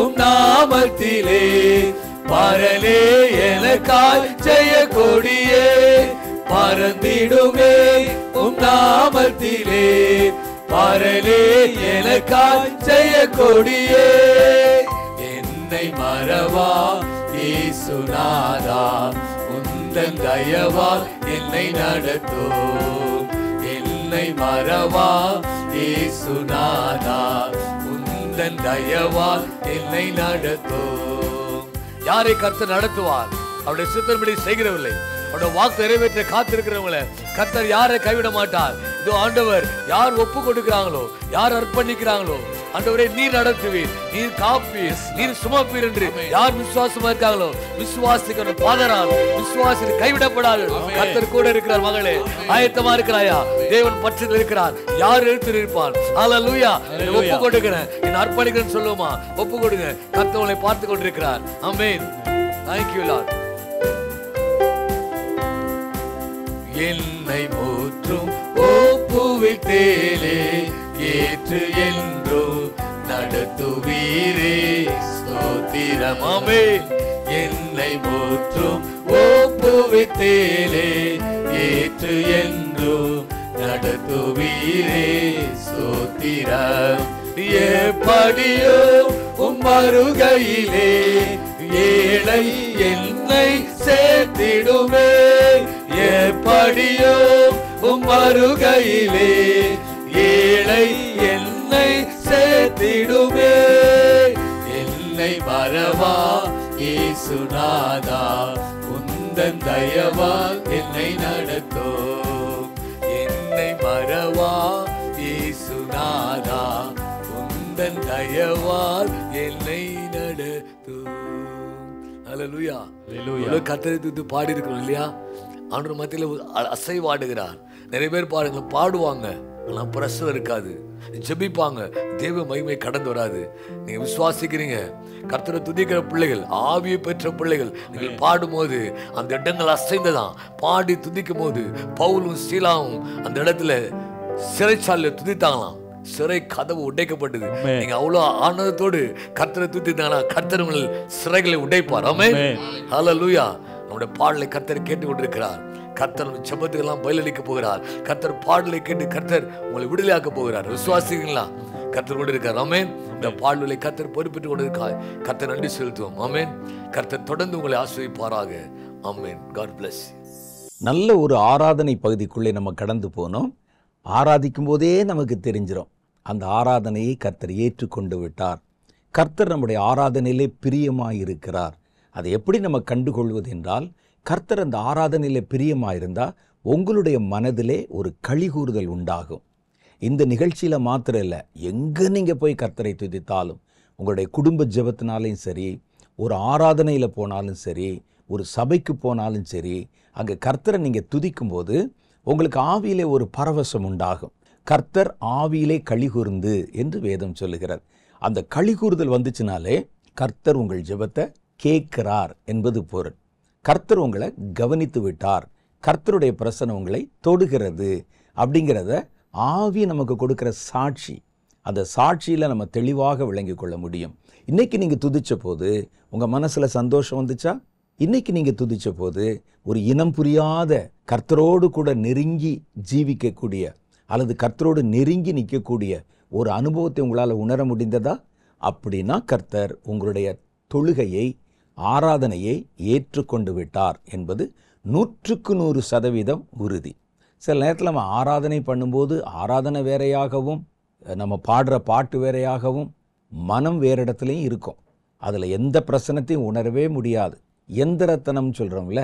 உம் நாமத்திலே பரலே எனக்காய் செய்ய கொடியே பறந்திடுவே உம் நாமத்திலே பரலே எனக்காய் செய்ய கொடியே உந்தை மறவா ஏசுநாதா உந்தன் தயவால் என்னை நடத்தோ என்னை மறவா ஏசுநாதா உந்தன் தயவால் என்னை நடத்தோ யாரை கருத்து நடத்துவார் அவருடைய சித்தன்படி செய்கிறவில்லை உன்னோட வாக்கு நிறைவேற்ற காத்திருக்கிறவங்களை கத்தர் யாரை கைவிட மாட்டார் இதோ ஆண்டவர் யார் ஒப்பு கொடுக்கிறாங்களோ யார் அர்ப்பணிக்கிறாங்களோ ஆண்டவரே நீர் நடத்துவீர் நீர் காப்பீர் நீர் சுமப்பீர் என்று யார் விசுவாசமா இருக்காங்களோ விசுவாசிக்கிற பாதரால் விசுவாசி கைவிடப்படாது கத்தர் கூட இருக்கிறார் மகளே ஆயத்தமா இருக்கிறாயா தேவன் பட்சத்தில் இருக்கிறார் யார் எழுத்து நிற்பான் ஆல லூயா ஒப்பு கொடுக்கிறேன் என் அர்ப்பணிக்கிறேன்னு சொல்லுவோமா ஒப்பு கொடுங்க கத்தவங்களை பார்த்து கொண்டிருக்கிறார் அமேன் தேங்க்யூ லார்ட் என்னை போற்றும் தேலே ஏற்று என்றோ நடத்துவீரே ஸ்தோத்திரமே என்னை போற்றும் தேலே ஏற்று என்றோ நடத்துவீரே ஸ்தோத்திரம் ஏப்படியோ உம்மருகையிலே ஏழை என்னை சேர்த்திடுவே எப்படியோ உம் வருகையிலே ஏழை என்னை சேர்த்திடுமே என்னை மறவா சுனாதா உந்தன் தயவா என்னை நடத்தோ என்னை மறவா சுனாதா உந்தன் தயவால் என்னை நடத்தோ அலலுயா கத்தரை தூத்து பாடி இருக்கிறோம் இல்லையா ஆண்டு மத்தியில் அசைவாடுகிறார் நிறைய பேர் பாருங்க பாடுவாங்க ஆனால் பிரசவம் இருக்காது ஜெபிப்பாங்க தேவ மகிமை கடந்து வராது நீங்கள் விசுவாசிக்கிறீங்க கர்த்தரை துதிக்கிற பிள்ளைகள் ஆவியை பெற்ற பிள்ளைகள் நீங்கள் பாடும்போது அந்த இடங்கள் தான் பாடி துதிக்கும் போது பவுலும் சீலாவும் அந்த இடத்துல சிறைச்சாலில் துதித்தாங்களாம் சிறை கதவு உடைக்கப்பட்டது நீங்க அவ்வளவு ஆனந்தத்தோடு கர்த்தரை துதித்தாங்கன்னா கர்த்தர்கள் சிறைகளை உடைப்பார் ஆமே ஹலோ லூயா நம்முடைய பாடலை கர்த்தர் கேட்டுக்கொண்டிருக்கிறார் கர்த்தர் செபத்துக்கெல்லாம் பதிலளிக்க போகிறார் கர்த்தர் பாடலை கேட்டு கர்த்தர் உங்களை விடுதலையாக்க போகிறார் விசுவாசிங்களா கர்த்தர் கொண்டு இருக்கார் ஆமேன் இந்த பாடலை கர்த்தர் பொறுப்பிட்டு கொண்டு இருக்கார் கர்த்தர் நன்றி செலுத்துவோம் ஆமேன் கர்த்தர் தொடர்ந்து உங்களை ஆசிரியப்பாராக ஆமேன் காட் பிளஸ் நல்ல ஒரு ஆராதனை பகுதிக்குள்ளே நம்ம கடந்து போனோம் ஆராதிக்கும் போதே நமக்கு தெரிஞ்சிடும் அந்த ஆராதனையை கர்த்தர் ஏற்றுக்கொண்டு விட்டார் கர்த்தர் நம்முடைய ஆராதனையிலே பிரியமாக இருக்கிறார் அதை எப்படி நம்ம கண்டுகொள்வது என்றால் கர்த்தர் அந்த ஆராதனையில் பிரியமாயிருந்தால் உங்களுடைய மனதிலே ஒரு கழிகூறுதல் உண்டாகும் இந்த நிகழ்ச்சியில் மாத்திரம் இல்லை எங்கே நீங்கள் போய் கர்த்தரை துதித்தாலும் உங்களுடைய குடும்ப ஜபத்தினாலையும் சரி ஒரு ஆராதனையில் போனாலும் சரி ஒரு சபைக்கு போனாலும் சரி அங்கே கர்த்தரை நீங்கள் துதிக்கும்போது உங்களுக்கு ஆவியிலே ஒரு பரவசம் உண்டாகும் கர்த்தர் ஆவியிலே கழிகூர்ந்து என்று வேதம் சொல்லுகிறார் அந்த கழிகூறுதல் வந்துச்சுனாலே கர்த்தர் உங்கள் ஜெபத்தை கேட்கிறார் என்பது பொருள் கர்த்தர் உங்களை கவனித்து விட்டார் கர்த்தருடைய பிரசனை உங்களை தொடுகிறது அப்படிங்கிறத ஆவி நமக்கு கொடுக்குற சாட்சி அந்த சாட்சியில் நம்ம தெளிவாக விளங்கி கொள்ள முடியும் இன்றைக்கி நீங்கள் துதித்த போது உங்கள் மனசில் சந்தோஷம் வந்துச்சா இன்றைக்கி நீங்கள் துதித்த போது ஒரு இனம் புரியாத கர்த்தரோடு கூட நெருங்கி ஜீவிக்கக்கூடிய அல்லது கர்த்தரோடு நெருங்கி நிற்கக்கூடிய ஒரு அனுபவத்தை உங்களால் உணர முடிந்ததா அப்படின்னா கர்த்தர் உங்களுடைய தொழுகையை ஆராதனையை ஏற்றுக்கொண்டு விட்டார் என்பது நூற்றுக்கு நூறு சதவீதம் உறுதி சில நேரத்தில் நம்ம ஆராதனை பண்ணும்போது ஆராதனை வேறையாகவும் நம்ம பாடுற பாட்டு வேறையாகவும் மனம் வேறு இடத்துலையும் இருக்கும் அதில் எந்த பிரச்சனத்தையும் உணரவே முடியாது எந்திரத்தனம் சொல்கிறோம்ல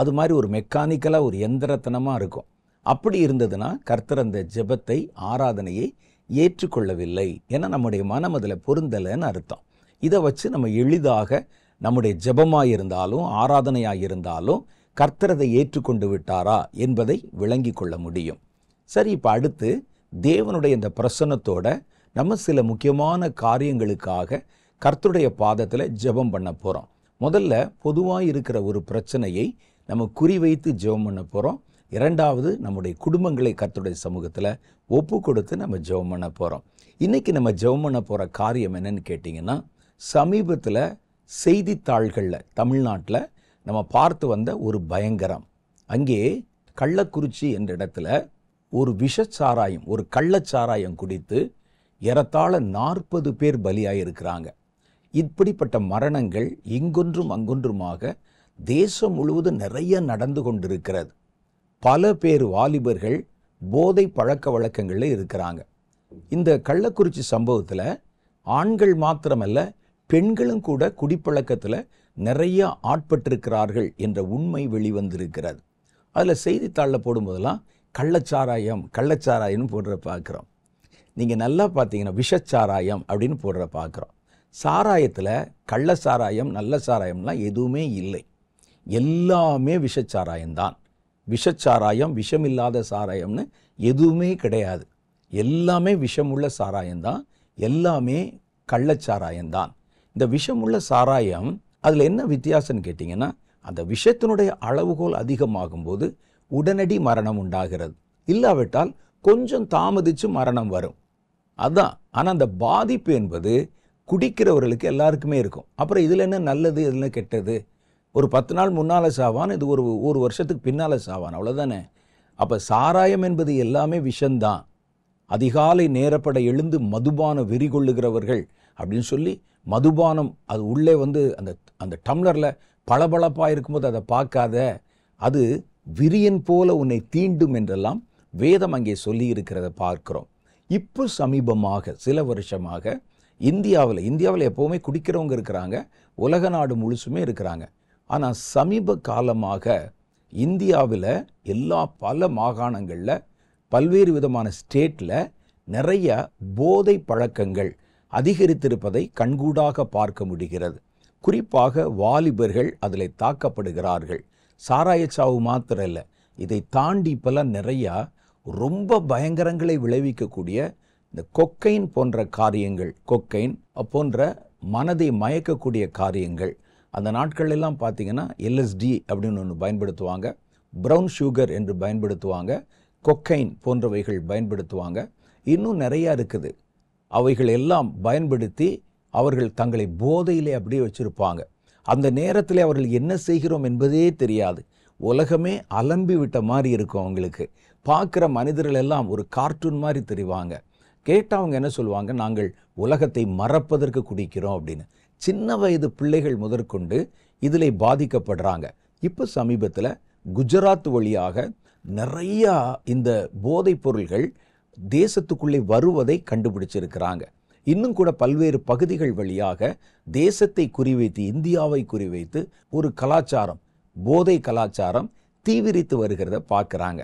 அது மாதிரி ஒரு மெக்கானிக்கலாக ஒரு எந்திரத்தனமாக இருக்கும் அப்படி இருந்ததுன்னா கர்த்தர் அந்த ஜெபத்தை ஆராதனையை ஏற்றுக்கொள்ளவில்லை ஏன்னா நம்முடைய மனம் அதில் பொருந்தலைன்னு அர்த்தம் இதை வச்சு நம்ம எளிதாக நம்முடைய ஜெபமாக இருந்தாலும் ஆராதனையாக இருந்தாலும் கர்த்தரதை ஏற்றுக்கொண்டு விட்டாரா என்பதை விளங்கி கொள்ள முடியும் சரி இப்போ அடுத்து தேவனுடைய இந்த பிரசன்னத்தோட நம்ம சில முக்கியமான காரியங்களுக்காக கர்த்தருடைய பாதத்தில் ஜெபம் பண்ண போகிறோம் முதல்ல பொதுவாக இருக்கிற ஒரு பிரச்சனையை நம்ம குறிவைத்து ஜெபம் பண்ண போகிறோம் இரண்டாவது நம்முடைய குடும்பங்களை கர்த்தருடைய சமூகத்தில் ஒப்பு கொடுத்து நம்ம ஜெபம் பண்ண போகிறோம் இன்றைக்கி நம்ம ஜெபம் பண்ண போகிற காரியம் என்னென்னு கேட்டிங்கன்னா சமீபத்தில் செய்தித்தாள்களில் தமிழ்நாட்டில் நம்ம பார்த்து வந்த ஒரு பயங்கரம் அங்கே கள்ளக்குறிச்சி என்ற இடத்துல ஒரு விஷச்சாராயம் ஒரு கள்ளச்சாராயம் குடித்து ஏறத்தாழ நாற்பது பேர் பலியாயிருக்கிறாங்க இப்படிப்பட்ட மரணங்கள் இங்கொன்றும் அங்கொன்றுமாக தேசம் முழுவதும் நிறைய நடந்து கொண்டிருக்கிறது பல பேர் வாலிபர்கள் போதை பழக்க வழக்கங்களில் இருக்கிறாங்க இந்த கள்ளக்குறிச்சி சம்பவத்தில் ஆண்கள் மாத்திரமல்ல பெண்களும் கூட குடிப்பழக்கத்தில் நிறைய ஆட்பட்டிருக்கிறார்கள் என்ற உண்மை வெளிவந்திருக்கிறது அதில் செய்தித்தாளில் போடும்போதெல்லாம் கள்ளச்சாராயம் கள்ளச்சாராயம்னு போடுற பார்க்குறோம் நீங்கள் நல்லா பார்த்தீங்கன்னா விஷச்சாராயம் அப்படின்னு போடுற பார்க்குறோம் சாராயத்தில் கள்ள சாராயம் நல்ல சாராயம்லாம் எதுவுமே இல்லை எல்லாமே விஷச்சாராயம்தான் விஷச்சாராயம் விஷமில்லாத சாராயம்னு எதுவுமே கிடையாது எல்லாமே விஷமுள்ள சாராயம்தான் எல்லாமே கள்ளச்சாராயம்தான் இந்த விஷமுள்ள சாராயம் அதில் என்ன வித்தியாசம்னு கேட்டிங்கன்னா அந்த விஷத்தினுடைய அளவுகோல் அதிகமாகும் போது உடனடி மரணம் உண்டாகிறது இல்லாவிட்டால் கொஞ்சம் தாமதித்து மரணம் வரும் அதுதான் ஆனால் அந்த பாதிப்பு என்பது குடிக்கிறவர்களுக்கு எல்லாருக்குமே இருக்கும் அப்புறம் இதில் என்ன நல்லது இதில் கெட்டது ஒரு பத்து நாள் முன்னால் சாவான் இது ஒரு ஒரு வருஷத்துக்கு பின்னால் சாவான் அவ்வளோதானே அப்போ சாராயம் என்பது எல்லாமே விஷந்தான் அதிகாலை நேரப்பட எழுந்து மதுபான வெறி கொள்ளுகிறவர்கள் அப்படின்னு சொல்லி மதுபானம் அது உள்ளே வந்து அந்த அந்த டம்ளரில் பளபளப்பாக இருக்கும்போது அதை பார்க்காத அது விரியன் போல உன்னை தீண்டும் என்றெல்லாம் வேதம் அங்கே சொல்லி இருக்கிறத பார்க்குறோம் இப்போ சமீபமாக சில வருஷமாக இந்தியாவில் இந்தியாவில் எப்போவுமே குடிக்கிறவங்க இருக்கிறாங்க உலக நாடு முழுசுமே இருக்கிறாங்க ஆனால் சமீப காலமாக இந்தியாவில் எல்லா பல மாகாணங்களில் பல்வேறு விதமான ஸ்டேட்டில் நிறைய போதை பழக்கங்கள் அதிகரித்திருப்பதை கண்கூடாக பார்க்க முடிகிறது குறிப்பாக வாலிபர்கள் அதில் தாக்கப்படுகிறார்கள் சாராயச்சாவு மாத்திரம் இல்லை இதை தாண்டி இப்போல்லாம் நிறையா ரொம்ப பயங்கரங்களை விளைவிக்கக்கூடிய இந்த கொக்கைன் போன்ற காரியங்கள் கொக்கைன் போன்ற மனதை மயக்கக்கூடிய காரியங்கள் அந்த நாட்களெல்லாம் பார்த்திங்கன்னா எல்எஸ்டி அப்படின்னு ஒன்று பயன்படுத்துவாங்க ப்ரௌன் சுகர் என்று பயன்படுத்துவாங்க கொக்கைன் போன்றவைகள் பயன்படுத்துவாங்க இன்னும் நிறையா இருக்குது அவைகள் எல்லாம் பயன்படுத்தி அவர்கள் தங்களை போதையிலே அப்படியே வச்சுருப்பாங்க அந்த நேரத்தில் அவர்கள் என்ன செய்கிறோம் என்பதே தெரியாது உலகமே அலம்பி விட்ட மாதிரி இருக்கும் அவங்களுக்கு பார்க்குற மனிதர்கள் எல்லாம் ஒரு கார்ட்டூன் மாதிரி தெரிவாங்க கேட்டால் அவங்க என்ன சொல்லுவாங்க நாங்கள் உலகத்தை மறப்பதற்கு குடிக்கிறோம் அப்படின்னு சின்ன வயது பிள்ளைகள் முதற்கொண்டு இதில் பாதிக்கப்படுறாங்க இப்போ சமீபத்தில் குஜராத் வழியாக நிறையா இந்த போதைப் பொருள்கள் தேசத்துக்குள்ளே வருவதை கண்டுபிடிச்சிருக்கிறாங்க இன்னும் கூட பல்வேறு பகுதிகள் வழியாக தேசத்தை குறிவைத்து இந்தியாவை குறிவைத்து ஒரு கலாச்சாரம் போதை கலாச்சாரம் தீவிரித்து வருகிறத பார்க்குறாங்க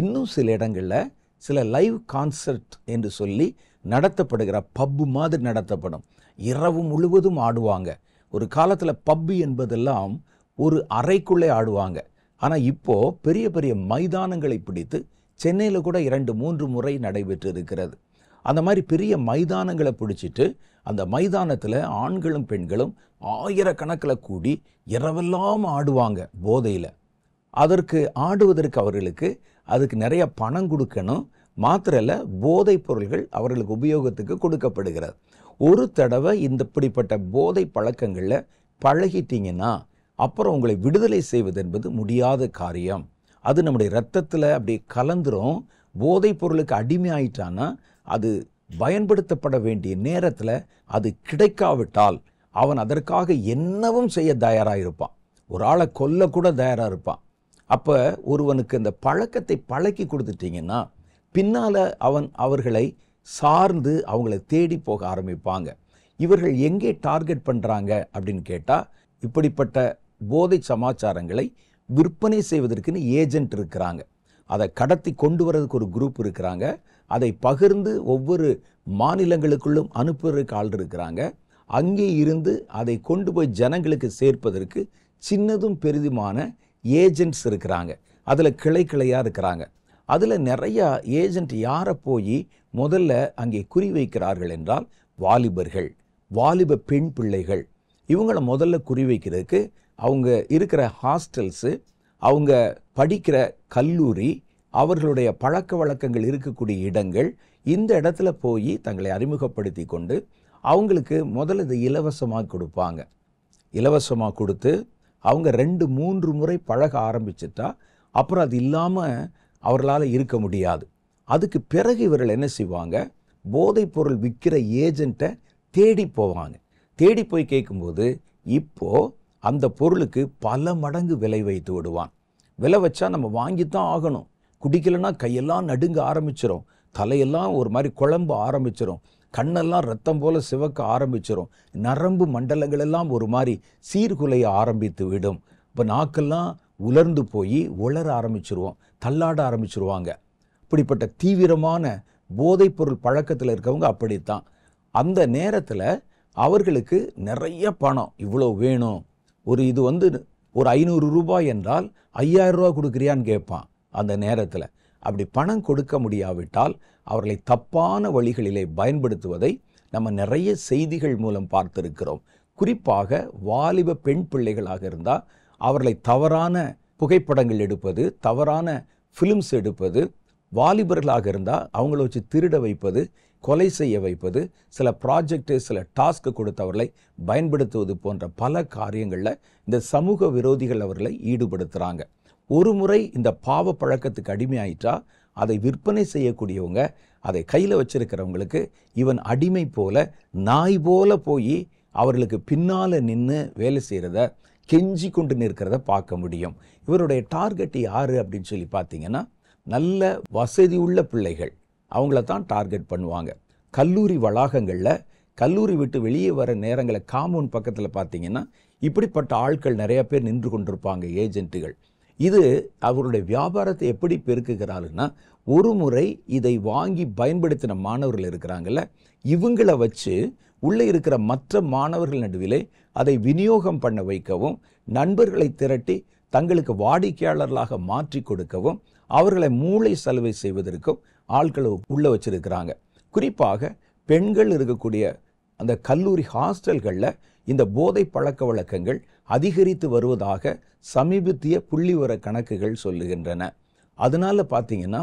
இன்னும் சில இடங்களில் சில லைவ் கான்சர்ட் என்று சொல்லி நடத்தப்படுகிற பப்பு மாதிரி நடத்தப்படும் இரவு முழுவதும் ஆடுவாங்க ஒரு காலத்தில் பப்பு என்பதெல்லாம் ஒரு அறைக்குள்ளே ஆடுவாங்க ஆனால் இப்போது பெரிய பெரிய மைதானங்களை பிடித்து சென்னையில் கூட இரண்டு மூன்று முறை நடைபெற்றிருக்கிறது அந்த மாதிரி பெரிய மைதானங்களை பிடிச்சிட்டு அந்த மைதானத்தில் ஆண்களும் பெண்களும் ஆயிரக்கணக்கில் கூடி இரவெல்லாம் ஆடுவாங்க போதையில் அதற்கு ஆடுவதற்கு அவர்களுக்கு அதுக்கு நிறைய பணம் கொடுக்கணும் மாத்திரல்ல போதைப் பொருள்கள் அவர்களுக்கு உபயோகத்துக்கு கொடுக்கப்படுகிறது ஒரு தடவை இந்த இப்படிப்பட்ட போதை பழக்கங்களில் பழகிட்டீங்கன்னா அப்புறம் உங்களை விடுதலை செய்வது என்பது முடியாத காரியம் அது நம்முடைய ரத்தத்தில் அப்படியே கலந்துரும் போதைப் பொருளுக்கு அடிமை ஆயிட்டான்னா அது பயன்படுத்தப்பட வேண்டிய நேரத்தில் அது கிடைக்காவிட்டால் அவன் அதற்காக என்னவும் செய்ய தயாராக இருப்பான் ஒரு ஆளை கொல்லக்கூட தயாராக இருப்பான் அப்போ ஒருவனுக்கு இந்த பழக்கத்தை பழக்கி கொடுத்துட்டிங்கன்னா பின்னால் அவன் அவர்களை சார்ந்து அவங்கள தேடி போக ஆரம்பிப்பாங்க இவர்கள் எங்கே டார்கெட் பண்ணுறாங்க அப்படின்னு கேட்டால் இப்படிப்பட்ட போதை சமாச்சாரங்களை விற்பனை செய்வதற்குன்னு ஏஜென்ட் இருக்கிறாங்க அதை கடத்தி கொண்டு வர்றதுக்கு ஒரு குரூப் இருக்கிறாங்க அதை பகிர்ந்து ஒவ்வொரு மாநிலங்களுக்குள்ளும் அனுப்புவதற்கு ஆள் இருக்கிறாங்க அங்கே இருந்து அதை கொண்டு போய் ஜனங்களுக்கு சேர்ப்பதற்கு சின்னதும் பெரிதுமான ஏஜென்ட்ஸ் இருக்கிறாங்க அதில் கிளை கிளையாக இருக்கிறாங்க அதில் நிறையா ஏஜெண்ட் யாரை போய் முதல்ல அங்கே குறி வைக்கிறார்கள் என்றால் வாலிபர்கள் வாலிப பெண் பிள்ளைகள் இவங்களை முதல்ல குறி வைக்கிறதுக்கு அவங்க இருக்கிற ஹாஸ்டல்ஸு அவங்க படிக்கிற கல்லூரி அவர்களுடைய பழக்க வழக்கங்கள் இருக்கக்கூடிய இடங்கள் இந்த இடத்துல போய் தங்களை அறிமுகப்படுத்தி கொண்டு அவங்களுக்கு முதல்ல இதை இலவசமாக கொடுப்பாங்க இலவசமாக கொடுத்து அவங்க ரெண்டு மூன்று முறை பழக ஆரம்பிச்சிட்டா அப்புறம் அது இல்லாமல் அவர்களால் இருக்க முடியாது அதுக்கு பிறகு இவர்கள் என்ன செய்வாங்க போதைப்பொருள் விற்கிற ஏஜெண்ட்டை தேடி போவாங்க தேடி போய் கேட்கும்போது இப்போது அந்த பொருளுக்கு பல மடங்கு விலை வைத்து விடுவான் விலை வச்சா நம்ம வாங்கித்தான் ஆகணும் குடிக்கலைன்னா கையெல்லாம் நடுங்க ஆரம்பிச்சிடும் தலையெல்லாம் ஒரு மாதிரி குழம்பு ஆரம்பிச்சிடும் கண்ணெல்லாம் ரத்தம் போல் சிவக்க ஆரம்பிச்சிடும் நரம்பு மண்டலங்கள் எல்லாம் ஒரு மாதிரி சீர்குலைய ஆரம்பித்து விடும் இப்போ நாக்கெல்லாம் உலர்ந்து போய் உளர ஆரம்பிச்சிருவோம் தள்ளாட ஆரம்பிச்சிருவாங்க இப்படிப்பட்ட தீவிரமான போதைப்பொருள் பழக்கத்தில் இருக்கவங்க அப்படித்தான் அந்த நேரத்தில் அவர்களுக்கு நிறைய பணம் இவ்வளோ வேணும் ஒரு இது வந்து ஒரு ஐநூறு ரூபாய் என்றால் ஐயாயிரம் ரூபா கொடுக்குறியான்னு கேட்பான் அந்த நேரத்தில் அப்படி பணம் கொடுக்க முடியாவிட்டால் அவர்களை தப்பான வழிகளிலே பயன்படுத்துவதை நம்ம நிறைய செய்திகள் மூலம் பார்த்துருக்கிறோம் குறிப்பாக வாலிப பெண் பிள்ளைகளாக இருந்தால் அவர்களை தவறான புகைப்படங்கள் எடுப்பது தவறான ஃபிலிம்ஸ் எடுப்பது வாலிபர்களாக இருந்தால் அவங்கள வச்சு திருட வைப்பது கொலை செய்ய வைப்பது சில ப்ராஜெக்டு சில டாஸ்க் கொடுத்து அவர்களை பயன்படுத்துவது போன்ற பல காரியங்களில் இந்த சமூக விரோதிகள் அவர்களை ஈடுபடுத்துகிறாங்க ஒரு முறை இந்த பாவ பழக்கத்துக்கு அடிமையாயிட்டா அதை விற்பனை செய்யக்கூடியவங்க அதை கையில் வச்சிருக்கிறவங்களுக்கு இவன் அடிமை போல நாய் போல போய் அவர்களுக்கு பின்னால் நின்று வேலை செய்கிறத கெஞ்சி கொண்டு நிற்கிறத பார்க்க முடியும் இவருடைய டார்கெட் யார் அப்படின்னு சொல்லி பார்த்தீங்கன்னா நல்ல வசதி உள்ள பிள்ளைகள் அவங்கள தான் டார்கெட் பண்ணுவாங்க கல்லூரி வளாகங்களில் கல்லூரி விட்டு வெளியே வர நேரங்களை காம்பவுண்ட் பக்கத்தில் பார்த்தீங்கன்னா இப்படிப்பட்ட ஆட்கள் நிறையா பேர் நின்று கொண்டிருப்பாங்க ஏஜென்ட்டுகள் இது அவருடைய வியாபாரத்தை எப்படி பெருக்குகிறாருன்னா ஒரு முறை இதை வாங்கி பயன்படுத்தின மாணவர்கள் இருக்கிறாங்கல்ல இவங்களை வச்சு உள்ளே இருக்கிற மற்ற மாணவர்கள் நடுவிலே அதை விநியோகம் பண்ண வைக்கவும் நண்பர்களை திரட்டி தங்களுக்கு வாடிக்கையாளர்களாக மாற்றி கொடுக்கவும் அவர்களை மூளை சலுகை செய்வதற்கும் ஆட்களை உள்ளே வச்சுருக்கிறாங்க குறிப்பாக பெண்கள் இருக்கக்கூடிய அந்த கல்லூரி ஹாஸ்டல்களில் இந்த போதை பழக்க வழக்கங்கள் அதிகரித்து வருவதாக சமீபத்திய புள்ளிவர கணக்குகள் சொல்லுகின்றன அதனால் பார்த்தீங்கன்னா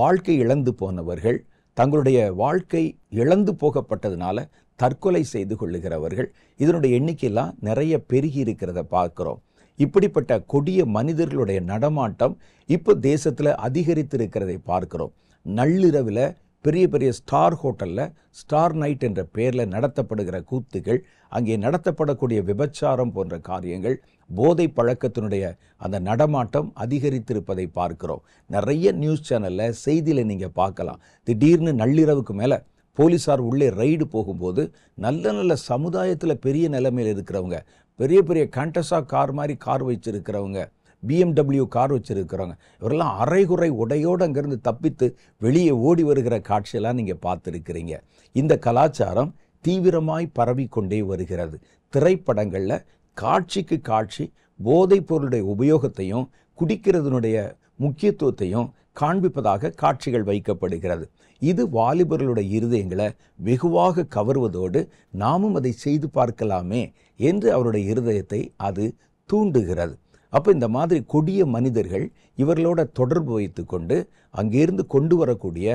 வாழ்க்கை இழந்து போனவர்கள் தங்களுடைய வாழ்க்கை இழந்து போகப்பட்டதுனால தற்கொலை செய்து கொள்ளுகிறவர்கள் இதனுடைய எண்ணிக்கையெல்லாம் நிறைய பெருகி இருக்கிறத பார்க்குறோம் இப்படிப்பட்ட கொடிய மனிதர்களுடைய நடமாட்டம் இப்போ தேசத்தில் அதிகரித்திருக்கிறதை பார்க்கிறோம் நள்ளிரவில் பெரிய பெரிய ஸ்டார் ஹோட்டலில் ஸ்டார் நைட் என்ற பெயரில் நடத்தப்படுகிற கூத்துகள் அங்கே நடத்தப்படக்கூடிய விபச்சாரம் போன்ற காரியங்கள் போதை பழக்கத்தினுடைய அந்த நடமாட்டம் அதிகரித்திருப்பதை பார்க்கிறோம் நிறைய நியூஸ் சேனலில் செய்தியில் நீங்கள் பார்க்கலாம் திடீர்னு நள்ளிரவுக்கு மேலே போலீஸார் உள்ளே ரைடு போகும்போது நல்ல நல்ல சமுதாயத்தில் பெரிய நிலைமையில் இருக்கிறவங்க பெரிய பெரிய கண்டஸாக கார் மாதிரி கார் வச்சுருக்கிறவங்க பிஎம்டபிள்யூ கார் வச்சுருக்கிறவங்க இவரெல்லாம் அரைகுறை உடையோடு அங்கேருந்து தப்பித்து வெளியே ஓடி வருகிற காட்சியெல்லாம் நீங்கள் பார்த்துருக்கிறீங்க இந்த கலாச்சாரம் தீவிரமாய் பரவி கொண்டே வருகிறது திரைப்படங்களில் காட்சிக்கு காட்சி போதைப் பொருளுடைய உபயோகத்தையும் குடிக்கிறதுனுடைய முக்கியத்துவத்தையும் காண்பிப்பதாக காட்சிகள் வைக்கப்படுகிறது இது வாலிபர்களுடைய இருதயங்களை வெகுவாக கவர்வதோடு நாமும் அதை செய்து பார்க்கலாமே என்று அவருடைய இருதயத்தை அது தூண்டுகிறது அப்போ இந்த மாதிரி கொடிய மனிதர்கள் இவர்களோட தொடர்பு வைத்து கொண்டு அங்கேருந்து கொண்டு வரக்கூடிய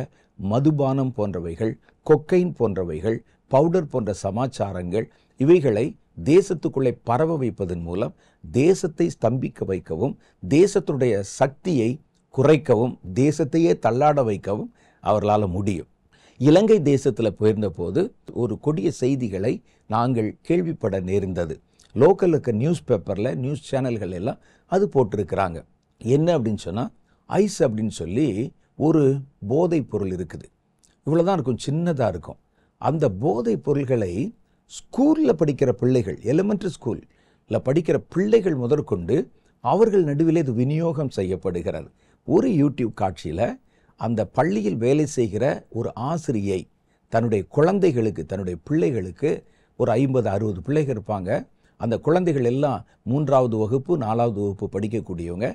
மதுபானம் போன்றவைகள் கொக்கைன் போன்றவைகள் பவுடர் போன்ற சமாச்சாரங்கள் இவைகளை தேசத்துக்குள்ளே பரவ வைப்பதன் மூலம் தேசத்தை ஸ்தம்பிக்க வைக்கவும் தேசத்துடைய சக்தியை குறைக்கவும் தேசத்தையே தள்ளாட வைக்கவும் அவர்களால் முடியும் இலங்கை தேசத்தில் போயிருந்தபோது ஒரு கொடிய செய்திகளை நாங்கள் கேள்விப்பட நேர்ந்தது லோக்கலில் இருக்க நியூஸ் பேப்பரில் நியூஸ் சேனல்கள் எல்லாம் அது போட்டிருக்கிறாங்க என்ன அப்படின்னு சொன்னால் ஐஸ் அப்படின்னு சொல்லி ஒரு போதைப் பொருள் இருக்குது இவ்வளோ தான் இருக்கும் சின்னதாக இருக்கும் அந்த போதைப் பொருள்களை ஸ்கூலில் படிக்கிற பிள்ளைகள் எலிமெண்ட்ரி ஸ்கூலில் படிக்கிற பிள்ளைகள் முதற்கொண்டு அவர்கள் நடுவில் இது விநியோகம் செய்யப்படுகிறது ஒரு யூடியூப் காட்சியில் அந்த பள்ளியில் வேலை செய்கிற ஒரு ஆசிரியை தன்னுடைய குழந்தைகளுக்கு தன்னுடைய பிள்ளைகளுக்கு ஒரு ஐம்பது அறுபது பிள்ளைகள் இருப்பாங்க அந்த குழந்தைகள் எல்லாம் மூன்றாவது வகுப்பு நாலாவது வகுப்பு படிக்கக்கூடியவங்க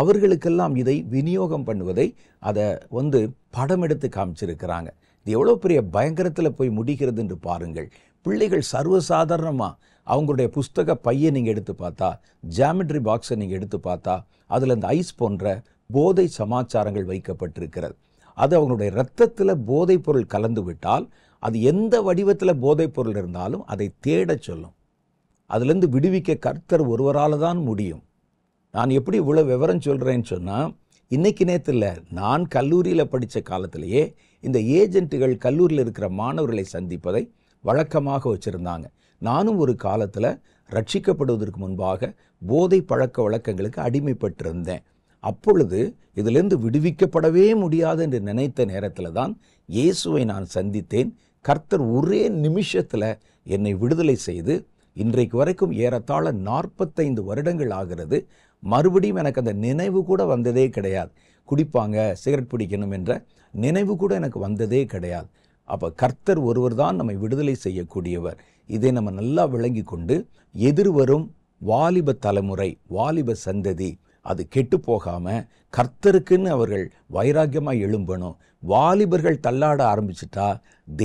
அவர்களுக்கெல்லாம் இதை விநியோகம் பண்ணுவதை அதை வந்து படம் எடுத்து காமிச்சிருக்கிறாங்க இது எவ்வளோ பெரிய பயங்கரத்தில் போய் முடிகிறது என்று பாருங்கள் பிள்ளைகள் சர்வசாதாரணமாக அவங்களுடைய புஸ்தக பையை நீங்கள் எடுத்து பார்த்தா ஜாமெட்ரி பாக்ஸை நீங்கள் எடுத்து பார்த்தா அதில் இந்த ஐஸ் போன்ற போதை சமாச்சாரங்கள் வைக்கப்பட்டிருக்கிறது அது அவங்களுடைய இரத்தத்தில் போதைப்பொருள் கலந்துவிட்டால் அது எந்த வடிவத்தில் போதைப்பொருள் இருந்தாலும் அதை தேடச் சொல்லும் அதுலேருந்து விடுவிக்க கர்த்தர் ஒருவரால் தான் முடியும் நான் எப்படி இவ்வளோ விவரம் சொல்கிறேன்னு சொன்னால் இன்றைக்கி நேரத்தில் நான் கல்லூரியில் படித்த காலத்திலேயே இந்த ஏஜென்ட்டுகள் கல்லூரியில் இருக்கிற மாணவர்களை சந்திப்பதை வழக்கமாக வச்சுருந்தாங்க நானும் ஒரு காலத்தில் ரட்சிக்கப்படுவதற்கு முன்பாக போதை பழக்க வழக்கங்களுக்கு அடிமைப்பட்டிருந்தேன் அப்பொழுது இதிலிருந்து விடுவிக்கப்படவே முடியாது என்று நினைத்த நேரத்தில் தான் இயேசுவை நான் சந்தித்தேன் கர்த்தர் ஒரே நிமிஷத்தில் என்னை விடுதலை செய்து இன்றைக்கு வரைக்கும் ஏறத்தாழ நாற்பத்தைந்து வருடங்கள் ஆகிறது மறுபடியும் எனக்கு அந்த நினைவு கூட வந்ததே கிடையாது குடிப்பாங்க சிகரெட் பிடிக்கணும் என்ற நினைவு கூட எனக்கு வந்ததே கிடையாது அப்போ கர்த்தர் ஒருவர் தான் நம்மை விடுதலை செய்யக்கூடியவர் இதை நம்ம நல்லா விளங்கி கொண்டு எதிர்வரும் வாலிப தலைமுறை வாலிப சந்ததி அது கெட்டு போகாமல் கர்த்தருக்குன்னு அவர்கள் வைராக்கியமாக எழும்பணும் வாலிபர்கள் தள்ளாட ஆரம்பிச்சிட்டா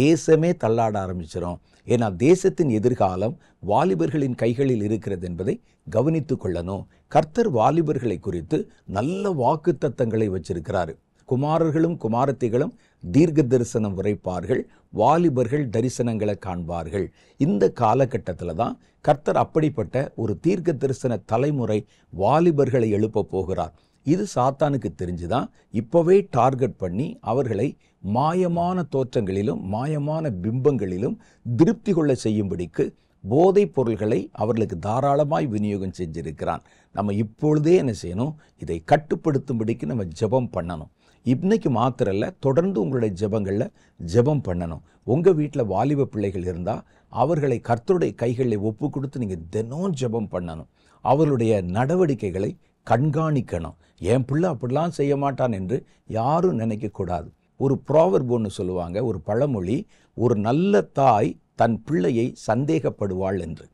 தேசமே தள்ளாட ஆரம்பிச்சிடும் ஏன்னா தேசத்தின் எதிர்காலம் வாலிபர்களின் கைகளில் இருக்கிறது என்பதை கவனித்து கொள்ளணும் கர்த்தர் வாலிபர்களை குறித்து நல்ல வாக்கு தத்தங்களை வச்சிருக்கிறார் குமாரர்களும் குமாரத்திகளும் தீர்க்க தரிசனம் உரைப்பார்கள் வாலிபர்கள் தரிசனங்களை காண்பார்கள் இந்த காலகட்டத்தில் தான் கர்த்தர் அப்படிப்பட்ட ஒரு தீர்க்க தரிசன தலைமுறை வாலிபர்களை எழுப்ப போகிறார் இது சாத்தானுக்கு தெரிஞ்சுதான் இப்போவே டார்கெட் பண்ணி அவர்களை மாயமான தோற்றங்களிலும் மாயமான பிம்பங்களிலும் திருப்தி கொள்ள செய்யும்படிக்கு போதைப் பொருள்களை அவர்களுக்கு தாராளமாய் விநியோகம் செஞ்சிருக்கிறான் நம்ம இப்பொழுதே என்ன செய்யணும் இதை கட்டுப்படுத்தும்படிக்கு நம்ம ஜபம் பண்ணணும் இன்னைக்கு மாத்திரல்ல தொடர்ந்து உங்களுடைய ஜபங்களில் ஜபம் பண்ணணும் உங்கள் வீட்டில் வாலிப பிள்ளைகள் இருந்தால் அவர்களை கர்த்தருடைய கைகளில் ஒப்பு கொடுத்து நீங்கள் தினம் ஜபம் பண்ணணும் அவர்களுடைய நடவடிக்கைகளை கண்காணிக்கணும் என் பிள்ளை அப்படிலாம் செய்ய மாட்டான் என்று யாரும் நினைக்கக்கூடாது ஒரு ப்ராவர்ப் ஒன்று சொல்லுவாங்க ஒரு பழமொழி ஒரு நல்ல தாய் தன் பிள்ளையை சந்தேகப்படுவாள் என்று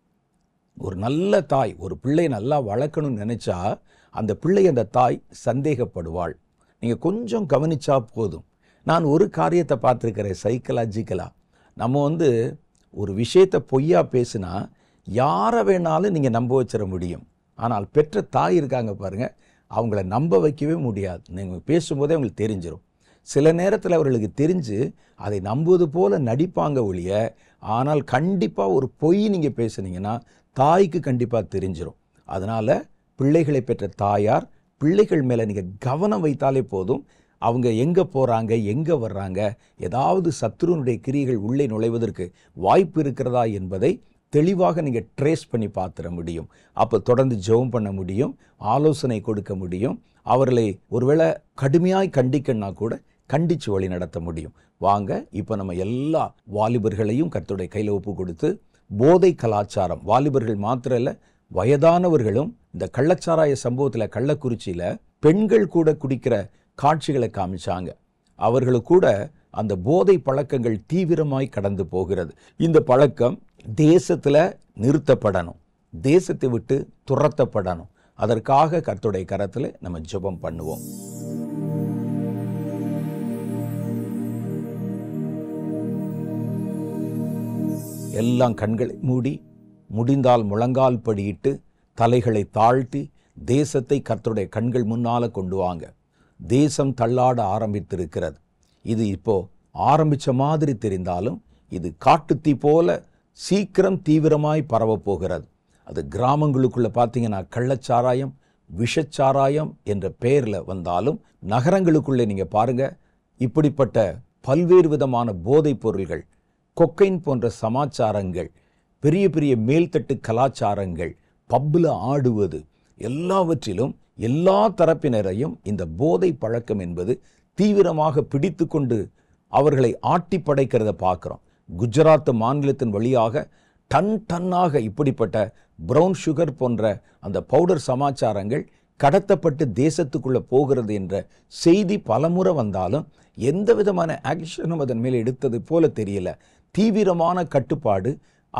ஒரு நல்ல தாய் ஒரு பிள்ளையை நல்லா வளர்க்கணும்னு நினச்சா அந்த பிள்ளை அந்த தாய் சந்தேகப்படுவாள் நீங்கள் கொஞ்சம் கவனிச்சா போதும் நான் ஒரு காரியத்தை பார்த்துருக்கிறேன் சைக்கலாஜிக்கலாக நம்ம வந்து ஒரு விஷயத்தை பொய்யா பேசுனா யாரை வேணாலும் நீங்கள் நம்ப வச்சிட முடியும் ஆனால் பெற்ற தாய் இருக்காங்க பாருங்கள் அவங்கள நம்ப வைக்கவே முடியாது நீங்கள் பேசும்போதே அவங்களுக்கு தெரிஞ்சிடும் சில நேரத்தில் அவர்களுக்கு தெரிஞ்சு அதை நம்புவது போல நடிப்பாங்க ஒழிய ஆனால் கண்டிப்பாக ஒரு பொய் நீங்கள் பேசுனீங்கன்னா தாய்க்கு கண்டிப்பாக தெரிஞ்சிடும் அதனால் பிள்ளைகளை பெற்ற தாயார் பிள்ளைகள் மேலே நீங்கள் கவனம் வைத்தாலே போதும் அவங்க எங்கே போகிறாங்க எங்கே வர்றாங்க ஏதாவது சத்ருனுடைய கிரிகள் உள்ளே நுழைவதற்கு வாய்ப்பு இருக்கிறதா என்பதை தெளிவாக நீங்கள் ட்ரேஸ் பண்ணி பார்த்துட முடியும் அப்போ தொடர்ந்து ஜெபம் பண்ண முடியும் ஆலோசனை கொடுக்க முடியும் அவர்களை ஒருவேளை கடுமையாய் கண்டிக்கன்னா கூட கண்டிச்சு வழி நடத்த முடியும் வாங்க இப்போ நம்ம எல்லா வாலிபர்களையும் கர்த்தருடைய கையில் ஒப்பு கொடுத்து போதை கலாச்சாரம் வாலிபர்கள் மாத்திரம் இல்லை வயதானவர்களும் இந்த கள்ளச்சாராய சம்பவத்தில் கள்ளக்குறிச்சியில் பெண்கள் கூட குடிக்கிற காட்சிகளை காமிச்சாங்க அவர்களுக்கு கூட அந்த போதை பழக்கங்கள் தீவிரமாய் கடந்து போகிறது இந்த பழக்கம் தேசத்தில் நிறுத்தப்படணும் தேசத்தை விட்டு துரத்தப்படணும் அதற்காக கர்த்துடைய கரத்தில் நம்ம ஜெபம் பண்ணுவோம் எல்லாம் கண்களை மூடி முடிந்தால் முழங்கால் படியிட்டு தலைகளை தாழ்த்தி தேசத்தை கர்த்தருடைய கண்கள் முன்னால் கொண்டு வாங்க தேசம் தள்ளாட ஆரம்பித்திருக்கிறது இது இப்போ ஆரம்பித்த மாதிரி தெரிந்தாலும் இது காட்டுத்தீ போல சீக்கிரம் தீவிரமாய் பரவப்போகிறது அது கிராமங்களுக்குள்ளே பார்த்தீங்கன்னா கள்ளச்சாராயம் விஷச்சாராயம் என்ற பெயரில் வந்தாலும் நகரங்களுக்குள்ளே நீங்கள் பாருங்கள் இப்படிப்பட்ட பல்வேறு விதமான போதைப் பொருள்கள் கொக்கைன் போன்ற சமாச்சாரங்கள் பெரிய பெரிய மேல்தட்டு கலாச்சாரங்கள் பப்பில் ஆடுவது எல்லாவற்றிலும் எல்லா தரப்பினரையும் இந்த போதை பழக்கம் என்பது தீவிரமாக பிடித்து கொண்டு அவர்களை ஆட்டி படைக்கிறத பார்க்குறோம் குஜராத் மாநிலத்தின் வழியாக டன் டன்னாக இப்படிப்பட்ட ப்ரௌன் சுகர் போன்ற அந்த பவுடர் சமாச்சாரங்கள் கடத்தப்பட்டு தேசத்துக்குள்ளே போகிறது என்ற செய்தி பலமுறை வந்தாலும் எந்த விதமான ஆக்ஷனும் அதன் மேலே எடுத்தது போல தெரியல தீவிரமான கட்டுப்பாடு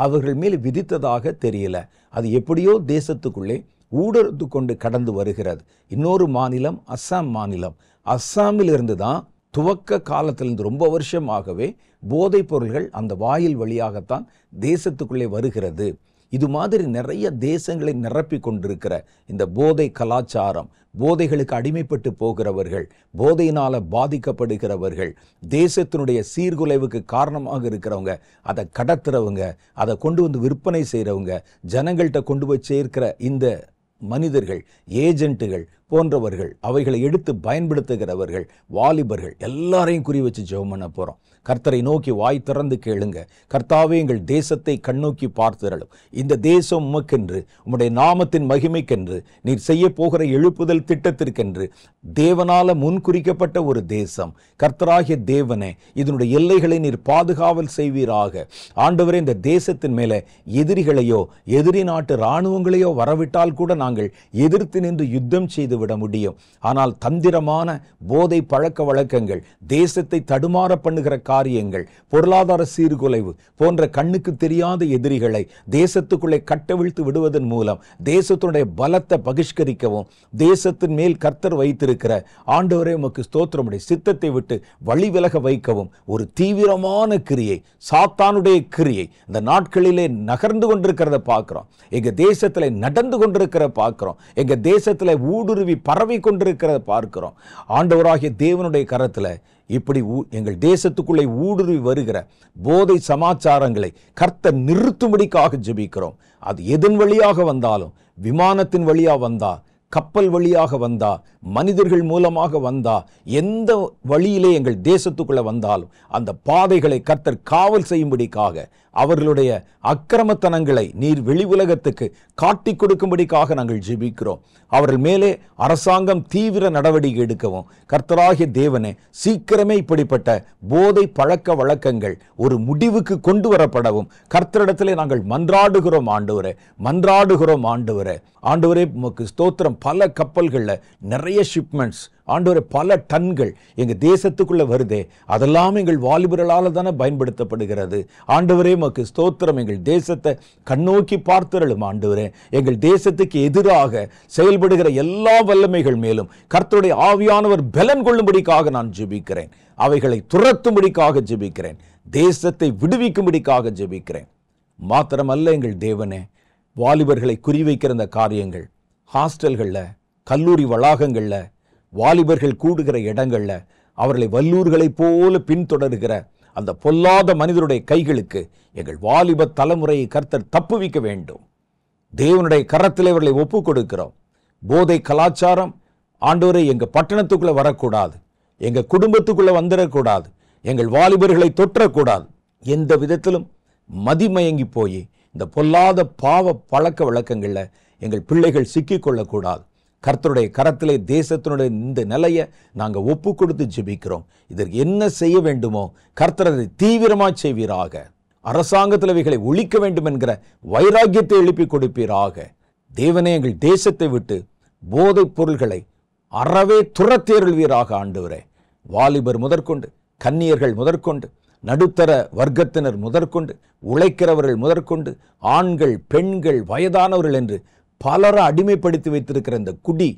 அவர்கள் மேல் விதித்ததாக தெரியல அது எப்படியோ தேசத்துக்குள்ளே ஊடுருந்து கொண்டு கடந்து வருகிறது இன்னொரு மாநிலம் அஸ்ஸாம் மாநிலம் அஸ்ஸாமிலிருந்து தான் துவக்க காலத்திலிருந்து ரொம்ப வருஷமாகவே போதைப் பொருள்கள் அந்த வாயில் வழியாகத்தான் தேசத்துக்குள்ளே வருகிறது இது மாதிரி நிறைய தேசங்களை நிரப்பி கொண்டிருக்கிற இந்த போதை கலாச்சாரம் போதைகளுக்கு அடிமைப்பட்டு போகிறவர்கள் போதையினால் பாதிக்கப்படுகிறவர்கள் தேசத்தினுடைய சீர்குலைவுக்கு காரணமாக இருக்கிறவங்க அதை கடத்துறவங்க அதை கொண்டு வந்து விற்பனை செய்கிறவங்க ஜனங்கள்கிட்ட கொண்டு போய் சேர்க்கிற இந்த மனிதர்கள் ஏஜென்ட்டுகள் போன்றவர்கள் அவைகளை எடுத்து பயன்படுத்துகிறவர்கள் வாலிபர்கள் எல்லாரையும் குறி வச்சு ஜெபம் பண்ண போகிறோம் கர்த்தரை நோக்கி வாய் திறந்து கேளுங்க கர்த்தாவே எங்கள் தேசத்தை கண்ணோக்கி பார்த்திரளும் இந்த தேசம் உமக்கென்று உம்முடைய நாமத்தின் மகிமைக்கென்று நீர் செய்ய போகிற எழுப்புதல் திட்டத்திற்கென்று தேவனால முன்குறிக்கப்பட்ட ஒரு தேசம் கர்த்தராகிய தேவனே இதனுடைய எல்லைகளை நீர் பாதுகாவல் செய்வீராக ஆண்டவரே இந்த தேசத்தின் மேலே எதிரிகளையோ எதிரி நாட்டு இராணுவங்களையோ வரவிட்டால் கூட நாங்கள் எதிர்த்து நின்று யுத்தம் செய்து விட முடியும் ஆனால் தந்திரமான போதை பழக்க வழக்கங்கள் தேசத்தை தடுமாற பண்ணுகிற காரியங்கள் பொருளாதார சீர்குலைவு போன்ற கண்ணுக்கு தெரியாத எதிரிகளை தேசத்துக்குள்ளே கட்டவிழ்த்து விடுவதன் மூலம் தேசத்தினுடைய பலத்தை பகிஷ்கரிக்கவும் தேசத்தின் மேல் கர்த்தர் வைத்திருக்கிற ஆண்டவரே உமக்கு ஸ்தோத்திரமுடைய சித்தத்தை விட்டு வழிவிலக வைக்கவும் ஒரு தீவிரமான கிரியை சாத்தானுடைய கிரியை இந்த நாட்களிலே நகர்ந்து கொண்டிருக்கிறத பார்க்குறோம் எங்கள் தேசத்தில் நடந்து கொண்டிருக்கிற பார்க்குறோம் எங்கள் தேசத்தில் ஊடுருவி பரவி கொண்டிருக்கிறத பார்க்குறோம் ஆண்டவராகிய தேவனுடைய கரத்தில் இப்படி எங்கள் தேசத்துக்குள்ளே ஊடுருவி வருகிற போதை சமாச்சாரங்களை கர்த்தர் நிறுத்தும்படிக்காக ஜெபிக்கிறோம் அது எதன் வழியாக வந்தாலும் விமானத்தின் வழியாக வந்தா கப்பல் வழியாக வந்தா மனிதர்கள் மூலமாக வந்தா எந்த வழியிலே எங்கள் தேசத்துக்குள்ளே வந்தாலும் அந்த பாதைகளை கர்த்தர் காவல் செய்யும்படிக்காக அவர்களுடைய அக்கிரமத்தனங்களை நீர் வெளி உலகத்துக்கு காட்டி கொடுக்கும்படிக்காக நாங்கள் ஜெபிக்கிறோம் அவர்கள் மேலே அரசாங்கம் தீவிர நடவடிக்கை எடுக்கவும் கர்த்தராகிய தேவனே சீக்கிரமே இப்படிப்பட்ட போதை பழக்க வழக்கங்கள் ஒரு முடிவுக்கு கொண்டு வரப்படவும் கர்த்தரிடத்திலே நாங்கள் மன்றாடுகிறோம் ஆண்டவரே மன்றாடுகிறோம் ஆண்டவரே ஆண்டவரே உமக்கு ஸ்தோத்திரம் பல கப்பல்களில் நிறைய ஷிப்மெண்ட்ஸ் ஆண்டோரை பல டன்கள் எங்கள் தேசத்துக்குள்ளே வருதே அதெல்லாம் எங்கள் வாலிபர்களால் தானே பயன்படுத்தப்படுகிறது ஆண்டவரே மக்கு ஸ்தோத்திரம் எங்கள் தேசத்தை கண்ணோக்கி பார்த்துடலும் ஆண்டவரே எங்கள் தேசத்துக்கு எதிராக செயல்படுகிற எல்லா வல்லமைகள் மேலும் கர்த்தருடைய ஆவியானவர் பலன் கொள்ளும்படிக்காக நான் ஜெபிக்கிறேன் அவைகளை துரத்தும்படிக்காக ஜெபிக்கிறேன் தேசத்தை விடுவிக்கும்படிக்காக ஜெபிக்கிறேன் மாத்திரமல்ல எங்கள் தேவனே வாலிபர்களை குறிவைக்கிற இந்த காரியங்கள் ஹாஸ்டல்களில் கல்லூரி வளாகங்களில் வாலிபர்கள் கூடுகிற இடங்களில் அவர்களை வல்லூர்களைப் போல பின்தொடர்கிற அந்த பொல்லாத மனிதருடைய கைகளுக்கு எங்கள் வாலிப தலைமுறையை கர்த்தர் தப்புவிக்க வேண்டும் தேவனுடைய கரத்தில் இவர்களை ஒப்பு கொடுக்கிறோம் போதை கலாச்சாரம் ஆண்டோரை எங்கள் பட்டணத்துக்குள்ளே வரக்கூடாது எங்கள் குடும்பத்துக்குள்ளே வந்துடக்கூடாது எங்கள் வாலிபர்களை தொற்றக்கூடாது எந்த விதத்திலும் மதிமயங்கி போய் இந்த பொல்லாத பாவ பழக்க வழக்கங்களில் எங்கள் பிள்ளைகள் சிக்கிக்கொள்ளக்கூடாது கர்த்தருடைய கரத்திலே தேசத்தினுடைய இந்த நிலையை நாங்கள் ஒப்பு கொடுத்து ஜெபிக்கிறோம் இதற்கு என்ன செய்ய வேண்டுமோ கர்த்தரதை தீவிரமாக செய்வீராக அரசாங்கத்தில் தலைவிகளை ஒழிக்க வேண்டும் என்கிற வைராக்கியத்தை எழுப்பி கொடுப்பீராக தேவனே எங்கள் தேசத்தை விட்டு போதைப் பொருள்களை அறவே துரத்தேருள்வீராக ஆண்டுவரே வாலிபர் முதற்கொண்டு கன்னியர்கள் முதற்கொண்டு நடுத்தர வர்க்கத்தினர் முதற்கொண்டு உழைக்கிறவர்கள் முதற்கொண்டு ஆண்கள் பெண்கள் வயதானவர்கள் என்று பலரை அடிமைப்படுத்தி வைத்திருக்கிற இந்த குடி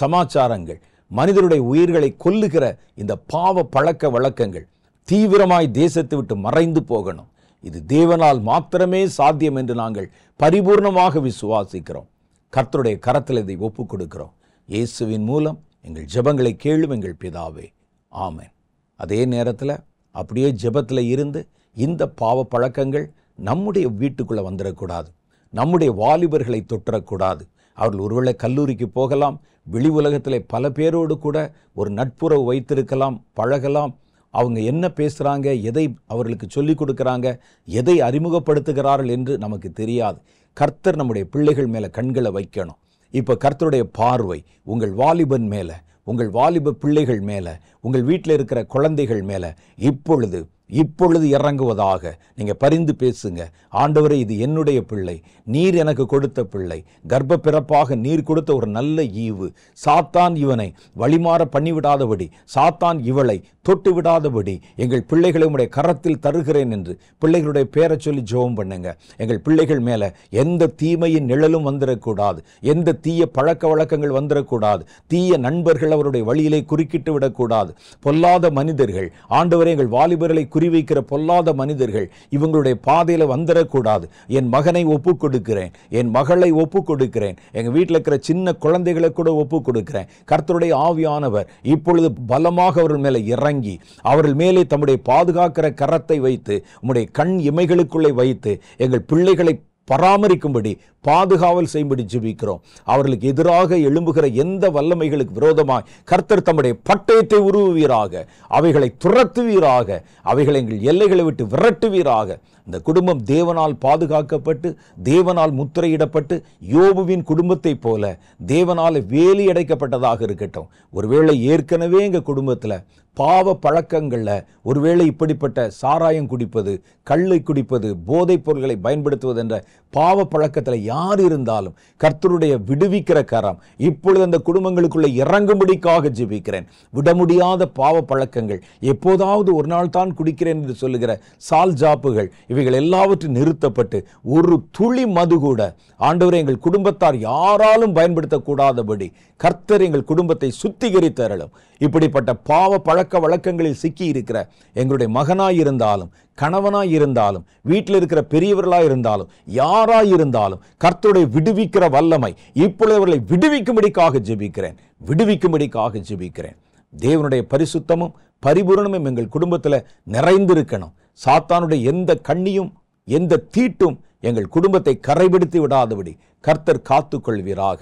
சமாச்சாரங்கள் மனிதருடைய உயிர்களை கொல்லுகிற இந்த பாவ பழக்க வழக்கங்கள் தீவிரமாய் தேசத்தை விட்டு மறைந்து போகணும் இது தேவனால் மாத்திரமே சாத்தியம் என்று நாங்கள் பரிபூர்ணமாக விசுவாசிக்கிறோம் கர்த்தருடைய கரத்தில் இதை ஒப்புக் கொடுக்கிறோம் இயேசுவின் மூலம் எங்கள் ஜெபங்களை கேளும் எங்கள் பிதாவே ஆமேன் அதே நேரத்தில் அப்படியே ஜெபத்தில் இருந்து இந்த பாவ பழக்கங்கள் நம்முடைய வீட்டுக்குள்ளே வந்துடக்கூடாது நம்முடைய வாலிபர்களை தொற்றக்கூடாது அவர்கள் ஒருவேளை கல்லூரிக்கு போகலாம் வெளி உலகத்தில் பல பேரோடு கூட ஒரு நட்புறவு வைத்திருக்கலாம் பழகலாம் அவங்க என்ன பேசுகிறாங்க எதை அவர்களுக்கு சொல்லிக் கொடுக்குறாங்க எதை அறிமுகப்படுத்துகிறார்கள் என்று நமக்கு தெரியாது கர்த்தர் நம்முடைய பிள்ளைகள் மேலே கண்களை வைக்கணும் இப்போ கர்த்தருடைய பார்வை உங்கள் வாலிபன் மேலே உங்கள் வாலிப பிள்ளைகள் மேலே உங்கள் வீட்டில் இருக்கிற குழந்தைகள் மேலே இப்பொழுது இப்பொழுது இறங்குவதாக நீங்கள் பரிந்து பேசுங்க ஆண்டவரை இது என்னுடைய பிள்ளை நீர் எனக்கு கொடுத்த பிள்ளை கர்ப்ப பிறப்பாக நீர் கொடுத்த ஒரு நல்ல ஈவு சாத்தான் இவனை வழிமாற பண்ணிவிடாதபடி சாத்தான் இவளை தொட்டு விடாதபடி எங்கள் பிள்ளைகளை உடைய கரத்தில் தருகிறேன் என்று பிள்ளைகளுடைய பேரை சொல்லி ஜோபம் பண்ணுங்க எங்கள் பிள்ளைகள் மேலே எந்த தீமையின் நிழலும் வந்துடக்கூடாது எந்த தீய பழக்க வழக்கங்கள் வந்துடக்கூடாது தீய நண்பர்கள் அவருடைய வழியிலே குறுக்கிட்டு விடக்கூடாது பொல்லாத மனிதர்கள் ஆண்டவரை எங்கள் வாலிபர்களை குறிவைக்கிற பொல்லாத மனிதர்கள் இவங்களுடைய பாதையில் வந்துடக்கூடாது என் மகனை ஒப்பு கொடுக்கிறேன் என் மகளை ஒப்பு கொடுக்கிறேன் எங்கள் வீட்டில் இருக்கிற சின்ன குழந்தைகளை கூட ஒப்பு கொடுக்கிறேன் கர்த்தருடைய ஆவியானவர் இப்பொழுது பலமாக அவர்கள் மேலே இறங்கி அவர்கள் மேலே தம்முடைய பாதுகாக்கிற கரத்தை வைத்து உம்முடைய கண் இமைகளுக்குள்ளே வைத்து எங்கள் பிள்ளைகளை பராமரிக்கும்படி பாதுகாவல் செய்யும்படி ஜெபிக்கிறோம் அவர்களுக்கு எதிராக எழும்புகிற எந்த வல்லமைகளுக்கு விரோதமாய் கர்த்தர் தம்முடைய பட்டயத்தை உருவுவீராக அவைகளை துரத்துவீராக அவைகளை எங்கள் எல்லைகளை விட்டு விரட்டுவீராக இந்த குடும்பம் தேவனால் பாதுகாக்கப்பட்டு தேவனால் முத்திரையிடப்பட்டு யோபுவின் குடும்பத்தைப் போல தேவனால் வேலி அடைக்கப்பட்டதாக இருக்கட்டும் ஒருவேளை ஏற்கனவே எங்கள் குடும்பத்தில் பாவ பழக்கங்களில் ஒருவேளை இப்படிப்பட்ட சாராயம் குடிப்பது கல்லை குடிப்பது போதைப் பொருட்களை பயன்படுத்துவது என்ற பாவ பழக்கத்தில் யார் இருந்தாலும் கர்த்தருடைய விடுவிக்கிற கரம் இப்பொழுது அந்த குடும்பங்களுக்குள்ளே இறங்கும்படிக்காக ஜெபிக்கிறேன் விட முடியாத பாவ பழக்கங்கள் எப்போதாவது ஒரு நாள் தான் குடிக்கிறேன் என்று சொல்லுகிற சால் ஜாப்புகள் இவைகள் எல்லாவற்றையும் நிறுத்தப்பட்டு ஒரு துளி மது கூட ஆண்டவரை எங்கள் குடும்பத்தார் யாராலும் பயன்படுத்தக்கூடாதபடி கர்த்தர் எங்கள் குடும்பத்தை சுத்திகரித்தரலும் இப்படிப்பட்ட பாவ பழக்க வழக்கங்களில் சிக்கி இருக்கிற எங்களுடைய மகனாய் இருந்தாலும் கணவனாய் இருந்தாலும் வீட்டில் இருக்கிற பெரியவர்களாக இருந்தாலும் யாராய் இருந்தாலும் கர்த்தருடைய விடுவிக்கிற வல்லமை இப்பொழுது அவர்களை விடுவிக்கும்படிக்காக ஜெபிக்கிறேன் விடுவிக்கும்படிக்காக ஜெபிக்கிறேன் தேவனுடைய பரிசுத்தமும் பரிபூரணமும் எங்கள் குடும்பத்தில் நிறைந்திருக்கணும் சாத்தானுடைய எந்த கண்ணியும் எந்த தீட்டும் எங்கள் குடும்பத்தை கரைபிடித்து விடாதபடி கர்த்தர் காத்துக்கொள்வீராக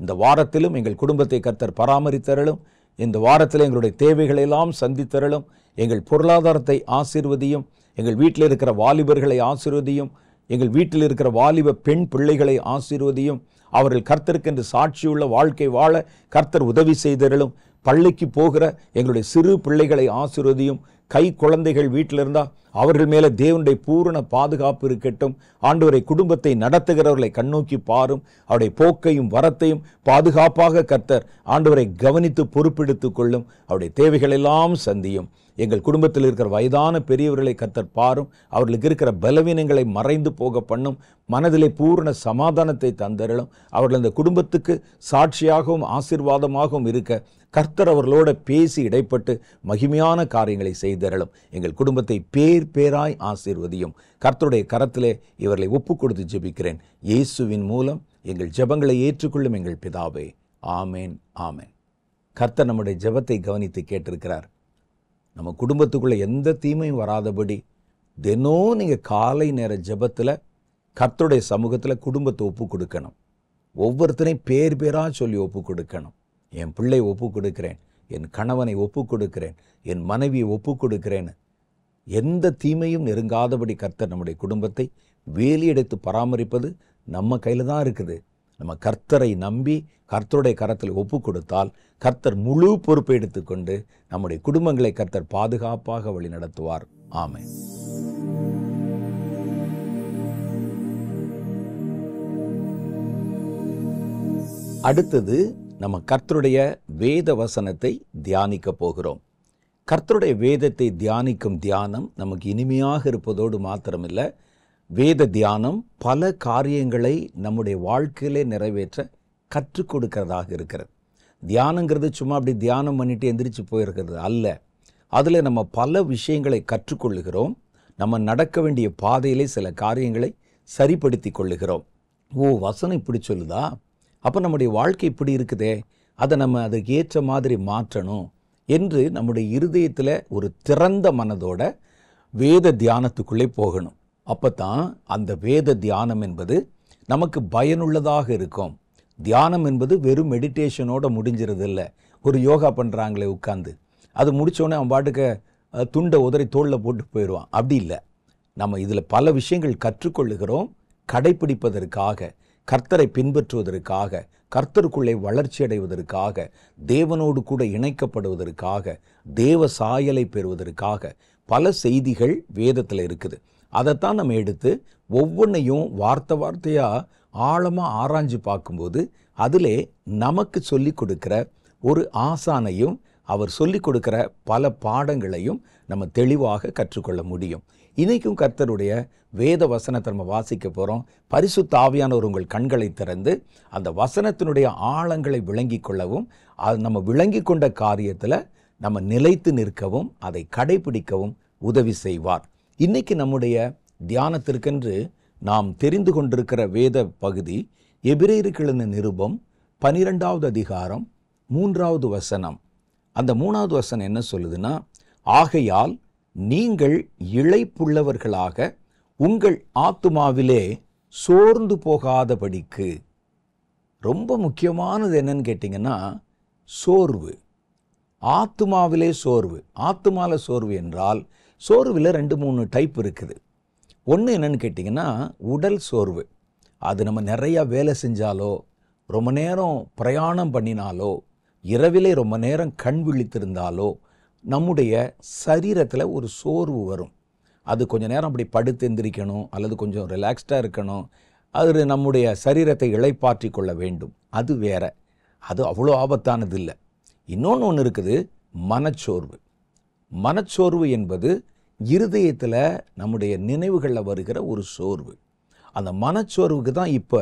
இந்த வாரத்திலும் எங்கள் குடும்பத்தை கர்த்தர் பராமரித்தரலும் இந்த வாரத்தில் எங்களுடைய தேவைகளெல்லாம் சந்தித்தரலும் எங்கள் பொருளாதாரத்தை ஆசிர்வதியும் எங்கள் வீட்டில் இருக்கிற வாலிபர்களை ஆசிர்வதியும் எங்கள் வீட்டில் இருக்கிற வாலிப பெண் பிள்ளைகளை ஆசீர்வதியும் அவர்கள் கர்த்தருக்கு என்று சாட்சியுள்ள வாழ்க்கை வாழ கர்த்தர் உதவி செய்தரலும் பள்ளிக்கு போகிற எங்களுடைய சிறு பிள்ளைகளை ஆசிர்வதியும் கை குழந்தைகள் வீட்டில் இருந்தால் அவர்கள் மேலே தேவனுடைய பூரண பாதுகாப்பு இருக்கட்டும் ஆண்டவரை குடும்பத்தை நடத்துகிறவர்களை கண்ணோக்கி பாரும் அவருடைய போக்கையும் வரத்தையும் பாதுகாப்பாக கர்த்தர் ஆண்டவரை கவனித்து பொறுப்பெடுத்து கொள்ளும் அவருடைய தேவைகள் எல்லாம் சந்தியும் எங்கள் குடும்பத்தில் இருக்கிற வயதான பெரியவர்களை கத்தர் பாரும் அவர்களுக்கு இருக்கிற பலவீனங்களை மறைந்து போக பண்ணும் மனதிலே பூர்ண சமாதானத்தை தந்தரலும் அவர்கள் அந்த குடும்பத்துக்கு சாட்சியாகவும் ஆசீர்வாதமாகவும் இருக்க கர்த்தர் அவர்களோட பேசி இடைப்பட்டு மகிமையான காரியங்களை செய்தரலும் எங்கள் குடும்பத்தை பேர் பேராய் ஆசீர்வதியும் கர்த்தருடைய கரத்திலே இவர்களை ஒப்பு கொடுத்து ஜெபிக்கிறேன் இயேசுவின் மூலம் எங்கள் ஜெபங்களை ஏற்றுக்கொள்ளும் எங்கள் பிதாவே ஆமேன் ஆமேன் கர்த்தர் நம்முடைய ஜெபத்தை கவனித்து கேட்டிருக்கிறார் நம்ம குடும்பத்துக்குள்ளே எந்த தீமையும் வராதபடி தினம் நீங்கள் காலை நேர ஜபத்தில் கர்த்தருடைய சமூகத்தில் குடும்பத்தை ஒப்பு கொடுக்கணும் ஒவ்வொருத்தரையும் பேர் பேராக சொல்லி ஒப்பு கொடுக்கணும் என் பிள்ளை ஒப்பு கொடுக்குறேன் என் கணவனை ஒப்பு கொடுக்கிறேன் என் மனைவியை ஒப்பு கொடுக்கிறேன்னு எந்த தீமையும் நெருங்காதபடி கர்த்தர் நம்முடைய குடும்பத்தை வேலியெடுத்து பராமரிப்பது நம்ம கையில் தான் இருக்குது நம்ம கர்த்தரை நம்பி கர்த்தருடைய கரத்தில் ஒப்பு கொடுத்தால் கர்த்தர் முழு பொறுப்பை எடுத்துக்கொண்டு நம்முடைய குடும்பங்களை கர்த்தர் பாதுகாப்பாக வழி நடத்துவார் ஆமை அடுத்தது நம்ம கர்த்தருடைய வேத வசனத்தை தியானிக்க போகிறோம் கர்த்தருடைய வேதத்தை தியானிக்கும் தியானம் நமக்கு இனிமையாக இருப்பதோடு மாத்திரமில்லை வேத தியானம் பல காரியங்களை நம்முடைய வாழ்க்கையிலே நிறைவேற்ற கற்றுக் கொடுக்கிறதாக இருக்கிறது தியானங்கிறது சும்மா அப்படி தியானம் பண்ணிட்டு எந்திரிச்சு போயிருக்கிறது அல்ல அதில் நம்ம பல விஷயங்களை கற்றுக்கொள்கிறோம் நம்ம நடக்க வேண்டிய பாதையிலே சில காரியங்களை சரிப்படுத்தி கொள்ளுகிறோம் ஓ வசனம் இப்படி சொல்லுதா அப்போ நம்முடைய வாழ்க்கை இப்படி இருக்குதே அதை நம்ம அதுக்கு ஏற்ற மாதிரி மாற்றணும் என்று நம்முடைய இருதயத்தில் ஒரு திறந்த மனதோட வேத தியானத்துக்குள்ளே போகணும் அப்போ தான் அந்த வேத தியானம் என்பது நமக்கு பயனுள்ளதாக இருக்கும் தியானம் என்பது வெறும் மெடிடேஷனோட முடிஞ்சிறது இல்லை ஒரு யோகா பண்ணுறாங்களே உட்காந்து அது முடித்தோடனே அவன் பாட்டுக்க துண்டை உதறி தோளில் போட்டு போயிடுவான் அப்படி இல்லை நம்ம இதில் பல விஷயங்கள் கற்றுக்கொள்ளுகிறோம் கடைபிடிப்பதற்காக கர்த்தரை பின்பற்றுவதற்காக கர்த்தருக்குள்ளே வளர்ச்சி அடைவதற்காக தேவனோடு கூட இணைக்கப்படுவதற்காக தேவ சாயலை பெறுவதற்காக பல செய்திகள் வேதத்தில் இருக்குது அதைத்தான் நம்ம எடுத்து ஒவ்வொன்றையும் வார்த்தை வார்த்தையாக ஆழமாக ஆராய்ஞ்சு பார்க்கும்போது அதிலே நமக்கு சொல்லி கொடுக்குற ஒரு ஆசானையும் அவர் சொல்லி கொடுக்குற பல பாடங்களையும் நம்ம தெளிவாக கற்றுக்கொள்ள முடியும் இன்றைக்கும் கர்த்தருடைய வேத வசனத்தை நம்ம வாசிக்க போகிறோம் பரிசு தாவியானவர் உங்கள் கண்களை திறந்து அந்த வசனத்தினுடைய ஆழங்களை விளங்கி கொள்ளவும் அது நம்ம விளங்கி கொண்ட காரியத்தில் நம்ம நிலைத்து நிற்கவும் அதை கடைபிடிக்கவும் உதவி செய்வார் இன்னைக்கு நம்முடைய தியானத்திற்கென்று நாம் தெரிந்து கொண்டிருக்கிற வேத பகுதி எபிரேருக்கிழந்த நிருபம் பனிரெண்டாவது அதிகாரம் மூன்றாவது வசனம் அந்த மூணாவது வசனம் என்ன சொல்லுதுன்னா ஆகையால் நீங்கள் இழைப்புள்ளவர்களாக உங்கள் ஆத்துமாவிலே சோர்ந்து போகாதபடிக்கு ரொம்ப முக்கியமானது என்னன்னு கேட்டிங்கன்னா சோர்வு ஆத்துமாவிலே சோர்வு ஆத்துமாவில் சோர்வு என்றால் சோர்வில் ரெண்டு மூணு டைப் இருக்குது ஒன்று என்னென்னு கேட்டிங்கன்னா உடல் சோர்வு அது நம்ம நிறையா வேலை செஞ்சாலோ ரொம்ப நேரம் பிரயாணம் பண்ணினாலோ இரவிலே ரொம்ப நேரம் கண் விழித்திருந்தாலோ நம்முடைய சரீரத்தில் ஒரு சோர்வு வரும் அது கொஞ்சம் நேரம் அப்படி படுத்து எந்திரிக்கணும் அல்லது கொஞ்சம் ரிலாக்ஸ்டாக இருக்கணும் அது நம்முடைய சரீரத்தை இழைப்பாற்றி கொள்ள வேண்டும் அது வேற அது அவ்வளோ ஆபத்தானது இல்லை இன்னொன்று ஒன்று இருக்குது மனச்சோர்வு மனச்சோர்வு என்பது இருதயத்தில் நம்முடைய நினைவுகளில் வருகிற ஒரு சோர்வு அந்த மனச்சோர்வுக்கு தான் இப்போ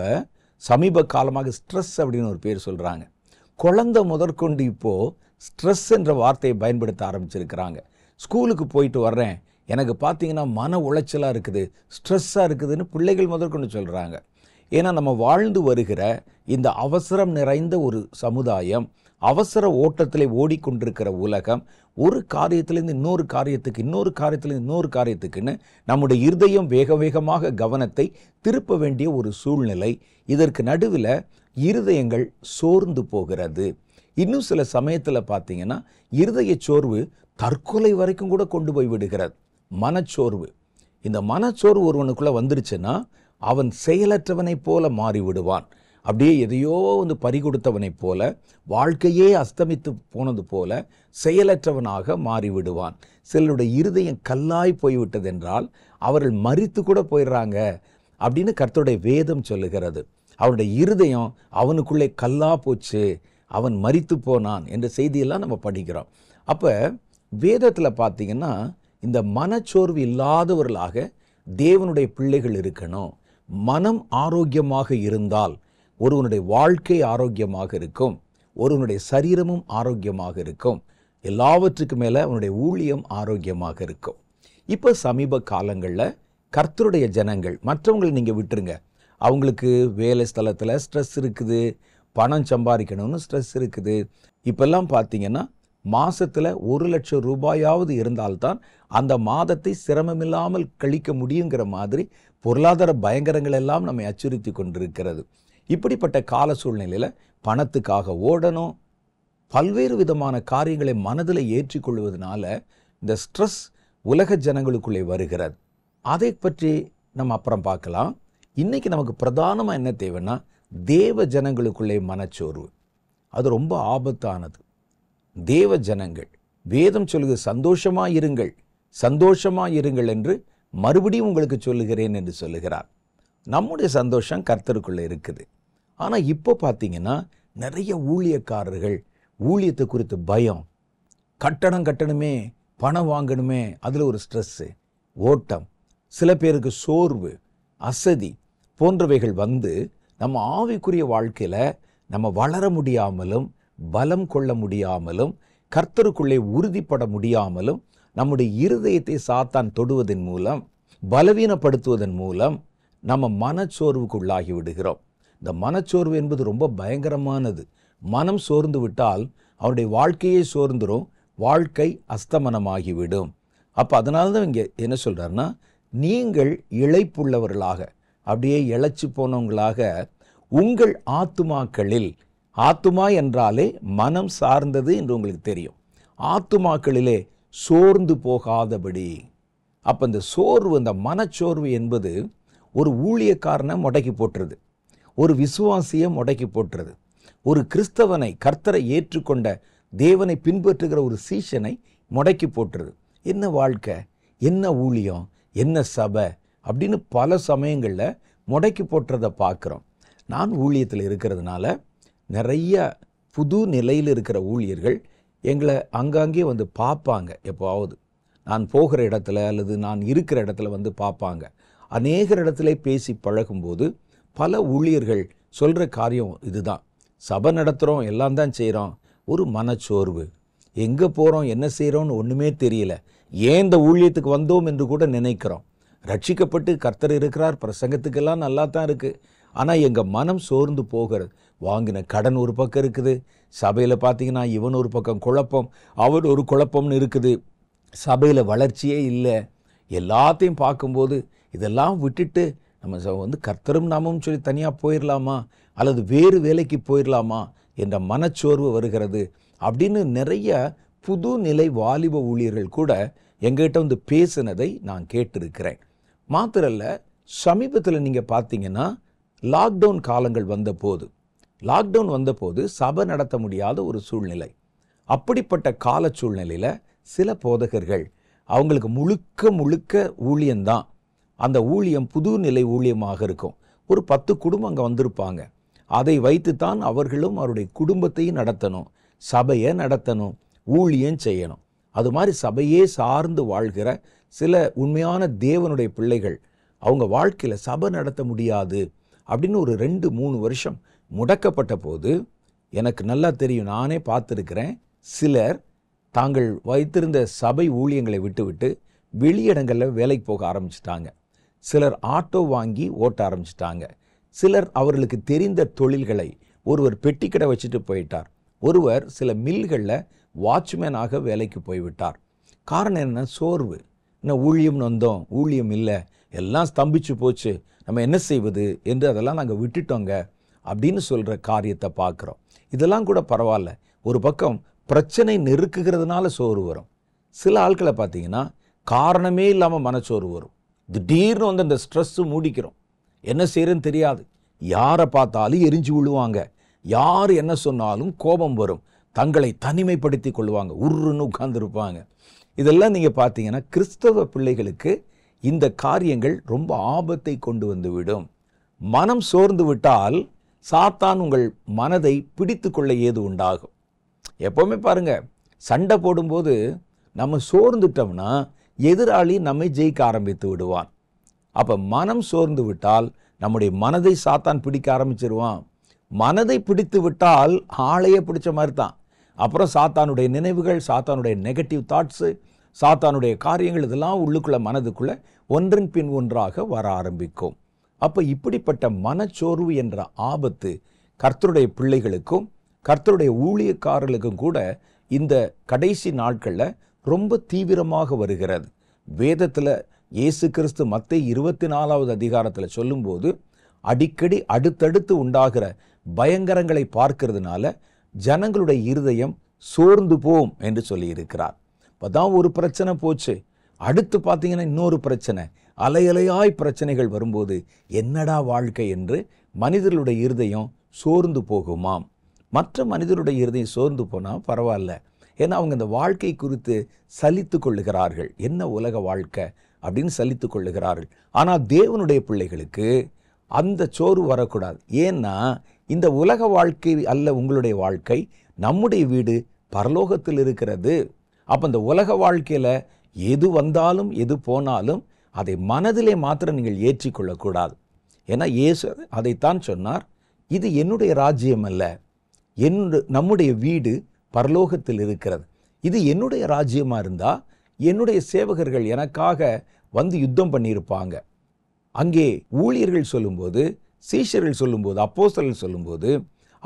சமீப காலமாக ஸ்ட்ரெஸ் அப்படின்னு ஒரு பேர் சொல்கிறாங்க குழந்தை முதற்கொண்டு இப்போது ஸ்ட்ரெஸ் என்ற வார்த்தையை பயன்படுத்த ஆரம்பிச்சிருக்கிறாங்க ஸ்கூலுக்கு போயிட்டு வர்றேன் எனக்கு பார்த்தீங்கன்னா மன உளைச்சலாக இருக்குது ஸ்ட்ரெஸ்ஸாக இருக்குதுன்னு பிள்ளைகள் முதற்கொண்டு சொல்கிறாங்க ஏன்னா நம்ம வாழ்ந்து வருகிற இந்த அவசரம் நிறைந்த ஒரு சமுதாயம் அவசர ஓட்டத்தில் ஓடிக்கொண்டிருக்கிற உலகம் ஒரு காரியத்திலேருந்து இன்னொரு காரியத்துக்கு இன்னொரு காரியத்திலேருந்து இன்னொரு காரியத்துக்குன்னு நம்முடைய இருதயம் வேக வேகமாக கவனத்தை திருப்ப வேண்டிய ஒரு சூழ்நிலை இதற்கு நடுவில் இருதயங்கள் சோர்ந்து போகிறது இன்னும் சில சமயத்தில் பார்த்தீங்கன்னா இருதய சோர்வு தற்கொலை வரைக்கும் கூட கொண்டு போய் விடுகிறது மனச்சோர்வு இந்த மனச்சோர்வு ஒருவனுக்குள்ளே வந்துருச்சுன்னா அவன் செயலற்றவனைப் போல மாறிவிடுவான் அப்படியே எதையோ வந்து பறிகொடுத்தவனைப் போல வாழ்க்கையே அஸ்தமித்து போனது போல செயலற்றவனாக மாறிவிடுவான் சிலருடைய இருதயம் கல்லாய் என்றால் அவர்கள் மறித்து கூட போயிடுறாங்க அப்படின்னு கர்த்தருடைய வேதம் சொல்லுகிறது அவனுடைய இருதயம் அவனுக்குள்ளே கல்லா போச்சு அவன் மறித்து போனான் என்ற செய்தியெல்லாம் நம்ம படிக்கிறோம் அப்போ வேதத்தில் பார்த்திங்கன்னா இந்த மனச்சோர்வு இல்லாதவர்களாக தேவனுடைய பிள்ளைகள் இருக்கணும் மனம் ஆரோக்கியமாக இருந்தால் ஒருவனுடைய வாழ்க்கை ஆரோக்கியமாக இருக்கும் ஒருவனுடைய சரீரமும் ஆரோக்கியமாக இருக்கும் எல்லாவற்றுக்கு மேலே அவனுடைய ஊழியம் ஆரோக்கியமாக இருக்கும் இப்போ சமீப காலங்களில் கர்த்தருடைய ஜனங்கள் மற்றவங்களை நீங்கள் விட்டுருங்க அவங்களுக்கு வேலை ஸ்தலத்தில் ஸ்ட்ரெஸ் இருக்குது பணம் சம்பாதிக்கணும்னு ஸ்ட்ரெஸ் இருக்குது இப்பெல்லாம் பார்த்தீங்கன்னா மாதத்தில் ஒரு லட்சம் ரூபாயாவது இருந்தால்தான் அந்த மாதத்தை சிரமமில்லாமல் கழிக்க முடியுங்கிற மாதிரி பொருளாதார பயங்கரங்கள் எல்லாம் நம்மை அச்சுறுத்தி கொண்டிருக்கிறது இப்படிப்பட்ட கால சூழ்நிலையில் பணத்துக்காக ஓடணும் பல்வேறு விதமான காரியங்களை மனதில் ஏற்றிக்கொள்வதனால இந்த ஸ்ட்ரெஸ் உலக ஜனங்களுக்குள்ளே வருகிறது அதை பற்றி நம்ம அப்புறம் பார்க்கலாம் இன்றைக்கி நமக்கு பிரதானமாக என்ன தேவைன்னா தேவ ஜனங்களுக்குள்ளே மனச்சோர்வு அது ரொம்ப ஆபத்தானது தேவ ஜனங்கள் வேதம் சொல்லுது சந்தோஷமாக இருங்கள் சந்தோஷமாக இருங்கள் என்று மறுபடியும் உங்களுக்கு சொல்லுகிறேன் என்று சொல்லுகிறார் நம்முடைய சந்தோஷம் கர்த்தருக்குள்ளே இருக்குது ஆனால் இப்போ பார்த்தீங்கன்னா நிறைய ஊழியக்காரர்கள் ஊழியத்தை குறித்த பயம் கட்டணம் கட்டணுமே பணம் வாங்கணுமே அதில் ஒரு ஸ்ட்ரெஸ்ஸு ஓட்டம் சில பேருக்கு சோர்வு அசதி போன்றவைகள் வந்து நம்ம ஆவிக்குரிய வாழ்க்கையில் நம்ம வளர முடியாமலும் பலம் கொள்ள முடியாமலும் கர்த்தருக்குள்ளே உறுதிப்பட முடியாமலும் நம்முடைய இருதயத்தை சாத்தான் தொடுவதன் மூலம் பலவீனப்படுத்துவதன் மூலம் நம்ம மனச்சோர்வுக்குள்ளாகி விடுகிறோம் இந்த மனச்சோர்வு என்பது ரொம்ப பயங்கரமானது மனம் சோர்ந்து விட்டால் அவருடைய வாழ்க்கையே சோர்ந்துடும் வாழ்க்கை அஸ்தமனமாகிவிடும் அப்போ அதனால தான் இங்கே என்ன சொல்கிறாருன்னா நீங்கள் இழைப்புள்ளவர்களாக அப்படியே இழைச்சி போனவங்களாக உங்கள் ஆத்துமாக்களில் ஆத்துமா என்றாலே மனம் சார்ந்தது என்று உங்களுக்கு தெரியும் ஆத்துமாக்களிலே சோர்ந்து போகாதபடி அப்போ இந்த சோர்வு இந்த மனச்சோர்வு என்பது ஒரு ஊழியக்காரனை முடக்கி போட்டுருது ஒரு விசுவாசியை முடக்கி போட்டுறது ஒரு கிறிஸ்தவனை கர்த்தரை ஏற்றுக்கொண்ட தேவனை பின்பற்றுகிற ஒரு சீஷனை முடக்கி போட்டுருது என்ன வாழ்க்கை என்ன ஊழியம் என்ன சபை அப்படின்னு பல சமயங்களில் முடக்கி போட்டுறதை பார்க்குறோம் நான் ஊழியத்தில் இருக்கிறதுனால நிறைய புது நிலையில் இருக்கிற ஊழியர்கள் எங்களை அங்காங்கே வந்து பார்ப்பாங்க எப்போவாவது நான் போகிற இடத்துல அல்லது நான் இருக்கிற இடத்துல வந்து பார்ப்பாங்க அநேகர் இடத்துல பேசி பழகும்போது பல ஊழியர்கள் சொல்கிற காரியம் இதுதான் சபை நடத்துகிறோம் எல்லாம் தான் செய்கிறோம் ஒரு மனச்சோர்வு எங்கே போகிறோம் என்ன செய்கிறோம்னு ஒன்றுமே தெரியல ஏன் இந்த ஊழியத்துக்கு வந்தோம் என்று கூட நினைக்கிறோம் ரட்சிக்கப்பட்டு கர்த்தர் இருக்கிறார் பிரசங்கத்துக்கெல்லாம் நல்லா தான் இருக்குது ஆனால் எங்கள் மனம் சோர்ந்து போகிறது வாங்கின கடன் ஒரு பக்கம் இருக்குது சபையில் பார்த்தீங்கன்னா இவன் ஒரு பக்கம் குழப்பம் அவன் ஒரு குழப்பம்னு இருக்குது சபையில் வளர்ச்சியே இல்லை எல்லாத்தையும் பார்க்கும்போது இதெல்லாம் விட்டுட்டு நம்ம வந்து கர்த்தரும் நாமும் சொல்லி தனியாக போயிடலாமா அல்லது வேறு வேலைக்கு போயிடலாமா என்ற மனச்சோர்வு வருகிறது அப்படின்னு நிறைய புது நிலை வாலிப ஊழியர்கள் கூட எங்கிட்ட வந்து பேசினதை நான் கேட்டிருக்கிறேன் மாத்திரல்ல சமீபத்தில் நீங்கள் பார்த்தீங்கன்னா லாக்டவுன் காலங்கள் வந்தபோது லாக்டவுன் வந்தபோது சபை நடத்த முடியாத ஒரு சூழ்நிலை அப்படிப்பட்ட கால சூழ்நிலையில் சில போதகர்கள் அவங்களுக்கு முழுக்க முழுக்க ஊழியந்தான் அந்த ஊழியம் புது நிலை ஊழியமாக இருக்கும் ஒரு பத்து குடும்பம் அங்கே வந்திருப்பாங்க அதை வைத்துத்தான் அவர்களும் அவருடைய குடும்பத்தையும் நடத்தணும் சபையை நடத்தணும் ஊழியம் செய்யணும் அது மாதிரி சபையே சார்ந்து வாழ்கிற சில உண்மையான தேவனுடைய பிள்ளைகள் அவங்க வாழ்க்கையில் சபை நடத்த முடியாது அப்படின்னு ஒரு ரெண்டு மூணு வருஷம் முடக்கப்பட்ட போது எனக்கு நல்லா தெரியும் நானே பார்த்துருக்கிறேன் சிலர் தாங்கள் வைத்திருந்த சபை ஊழியங்களை விட்டுவிட்டு வெளியிடங்களில் வேலைக்கு போக ஆரம்பிச்சிட்டாங்க சிலர் ஆட்டோ வாங்கி ஓட்ட ஆரம்பிச்சிட்டாங்க சிலர் அவர்களுக்கு தெரிந்த தொழில்களை ஒருவர் பெட்டிக்கடை வச்சுட்டு போயிட்டார் ஒருவர் சில மில்களில் வாட்ச்மேனாக வேலைக்கு போய்விட்டார் காரணம் என்ன சோர்வு என்ன ஊழியம் நொந்தோம் ஊழியம் இல்லை எல்லாம் ஸ்தம்பிச்சு போச்சு நம்ம என்ன செய்வது என்று அதெல்லாம் நாங்கள் விட்டுட்டோங்க அப்படின்னு சொல்கிற காரியத்தை பார்க்குறோம் இதெல்லாம் கூட பரவாயில்ல ஒரு பக்கம் பிரச்சனை நெருக்குகிறதுனால சோறு வரும் சில ஆட்களை பார்த்தீங்கன்னா காரணமே இல்லாமல் மனச்சோறு வரும் திடீர்னு வந்து அந்த ஸ்ட்ரெஸ்ஸு மூடிக்கிறோம் என்ன செய்கிறேன்னு தெரியாது யாரை பார்த்தாலும் எரிஞ்சு விழுவாங்க யார் என்ன சொன்னாலும் கோபம் வரும் தங்களை தனிமைப்படுத்தி கொள்வாங்க உருன்னு உட்கார்ந்துருப்பாங்க இதெல்லாம் நீங்கள் பார்த்தீங்கன்னா கிறிஸ்தவ பிள்ளைகளுக்கு இந்த காரியங்கள் ரொம்ப ஆபத்தை கொண்டு வந்து விடும் மனம் சோர்ந்து விட்டால் சாத்தான் உங்கள் மனதை பிடித்து கொள்ள ஏது உண்டாகும் எப்போவுமே பாருங்கள் சண்டை போடும்போது நம்ம சோர்ந்துட்டோம்னா எதிராளி நம்மை ஜெயிக்க ஆரம்பித்து விடுவான் அப்போ மனம் சோர்ந்து விட்டால் நம்முடைய மனதை சாத்தான் பிடிக்க ஆரம்பிச்சிருவான் மனதை பிடித்து விட்டால் ஆளையே பிடிச்ச மாதிரி தான் அப்புறம் சாத்தானுடைய நினைவுகள் சாத்தானுடைய நெகட்டிவ் தாட்ஸு சாத்தானுடைய காரியங்கள் இதெல்லாம் உள்ளுக்குள்ளே மனதுக்குள்ளே ஒன்றின் பின் ஒன்றாக வர ஆரம்பிக்கும் அப்போ இப்படிப்பட்ட மனச்சோர்வு என்ற ஆபத்து கர்த்தருடைய பிள்ளைகளுக்கும் கர்த்தருடைய ஊழியக்காரர்களுக்கும் கூட இந்த கடைசி நாட்களில் ரொம்ப தீவிரமாக வருகிறது வேதத்தில் இயேசு கிறிஸ்து மத்தை இருபத்தி நாலாவது அதிகாரத்தில் சொல்லும்போது அடிக்கடி அடுத்தடுத்து உண்டாகிற பயங்கரங்களை பார்க்கறதுனால ஜனங்களுடைய இருதயம் சோர்ந்து போம் என்று சொல்லியிருக்கிறார் இப்போ தான் ஒரு பிரச்சனை போச்சு அடுத்து பார்த்தீங்கன்னா இன்னொரு பிரச்சனை அலையலையாய் பிரச்சனைகள் வரும்போது என்னடா வாழ்க்கை என்று மனிதர்களுடைய இருதயம் சோர்ந்து போகுமாம் மற்ற மனிதருடைய இருதயம் சோர்ந்து போனால் பரவாயில்ல ஏன்னா அவங்க இந்த வாழ்க்கை குறித்து சலித்து கொள்ளுகிறார்கள் என்ன உலக வாழ்க்கை அப்படின்னு சலித்து கொள்ளுகிறார்கள் ஆனால் தேவனுடைய பிள்ளைகளுக்கு அந்த சோறு வரக்கூடாது ஏன்னா இந்த உலக வாழ்க்கை அல்ல உங்களுடைய வாழ்க்கை நம்முடைய வீடு பரலோகத்தில் இருக்கிறது அப்போ இந்த உலக வாழ்க்கையில் எது வந்தாலும் எது போனாலும் அதை மனதிலே மாத்திரம் நீங்கள் ஏற்றிக்கொள்ளக்கூடாது ஏன்னா இயேசு அதைத்தான் சொன்னார் இது என்னுடைய ராஜ்யம் அல்ல என்னுடைய நம்முடைய வீடு பரலோகத்தில் இருக்கிறது இது என்னுடைய ராஜ்யமாக இருந்தால் என்னுடைய சேவகர்கள் எனக்காக வந்து யுத்தம் பண்ணியிருப்பாங்க அங்கே ஊழியர்கள் சொல்லும்போது சீஷர்கள் சொல்லும்போது அப்போஸ்தலர்கள் சொல்லும்போது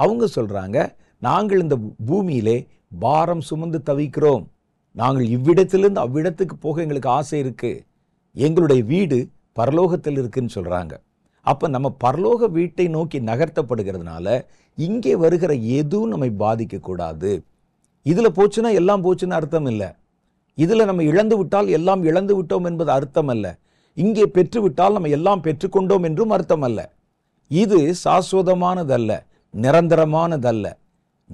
அவங்க சொல்கிறாங்க நாங்கள் இந்த பூமியிலே பாரம் சுமந்து தவிக்கிறோம் நாங்கள் இவ்விடத்திலிருந்து அவ்விடத்துக்கு போக எங்களுக்கு ஆசை இருக்குது எங்களுடைய வீடு பரலோகத்தில் இருக்குன்னு சொல்கிறாங்க அப்போ நம்ம பரலோக வீட்டை நோக்கி நகர்த்தப்படுகிறதுனால இங்கே வருகிற எதுவும் நம்மை பாதிக்கக்கூடாது இதில் போச்சுன்னா எல்லாம் போச்சுன்னு அர்த்தம் இல்லை இதில் நம்ம இழந்து விட்டால் எல்லாம் இழந்து விட்டோம் என்பது அர்த்தம் அல்ல இங்கே பெற்றுவிட்டால் நம்ம எல்லாம் பெற்றுக்கொண்டோம் என்றும் அர்த்தம் அல்ல இது சாஸ்வதமானதல்ல நிரந்தரமானதல்ல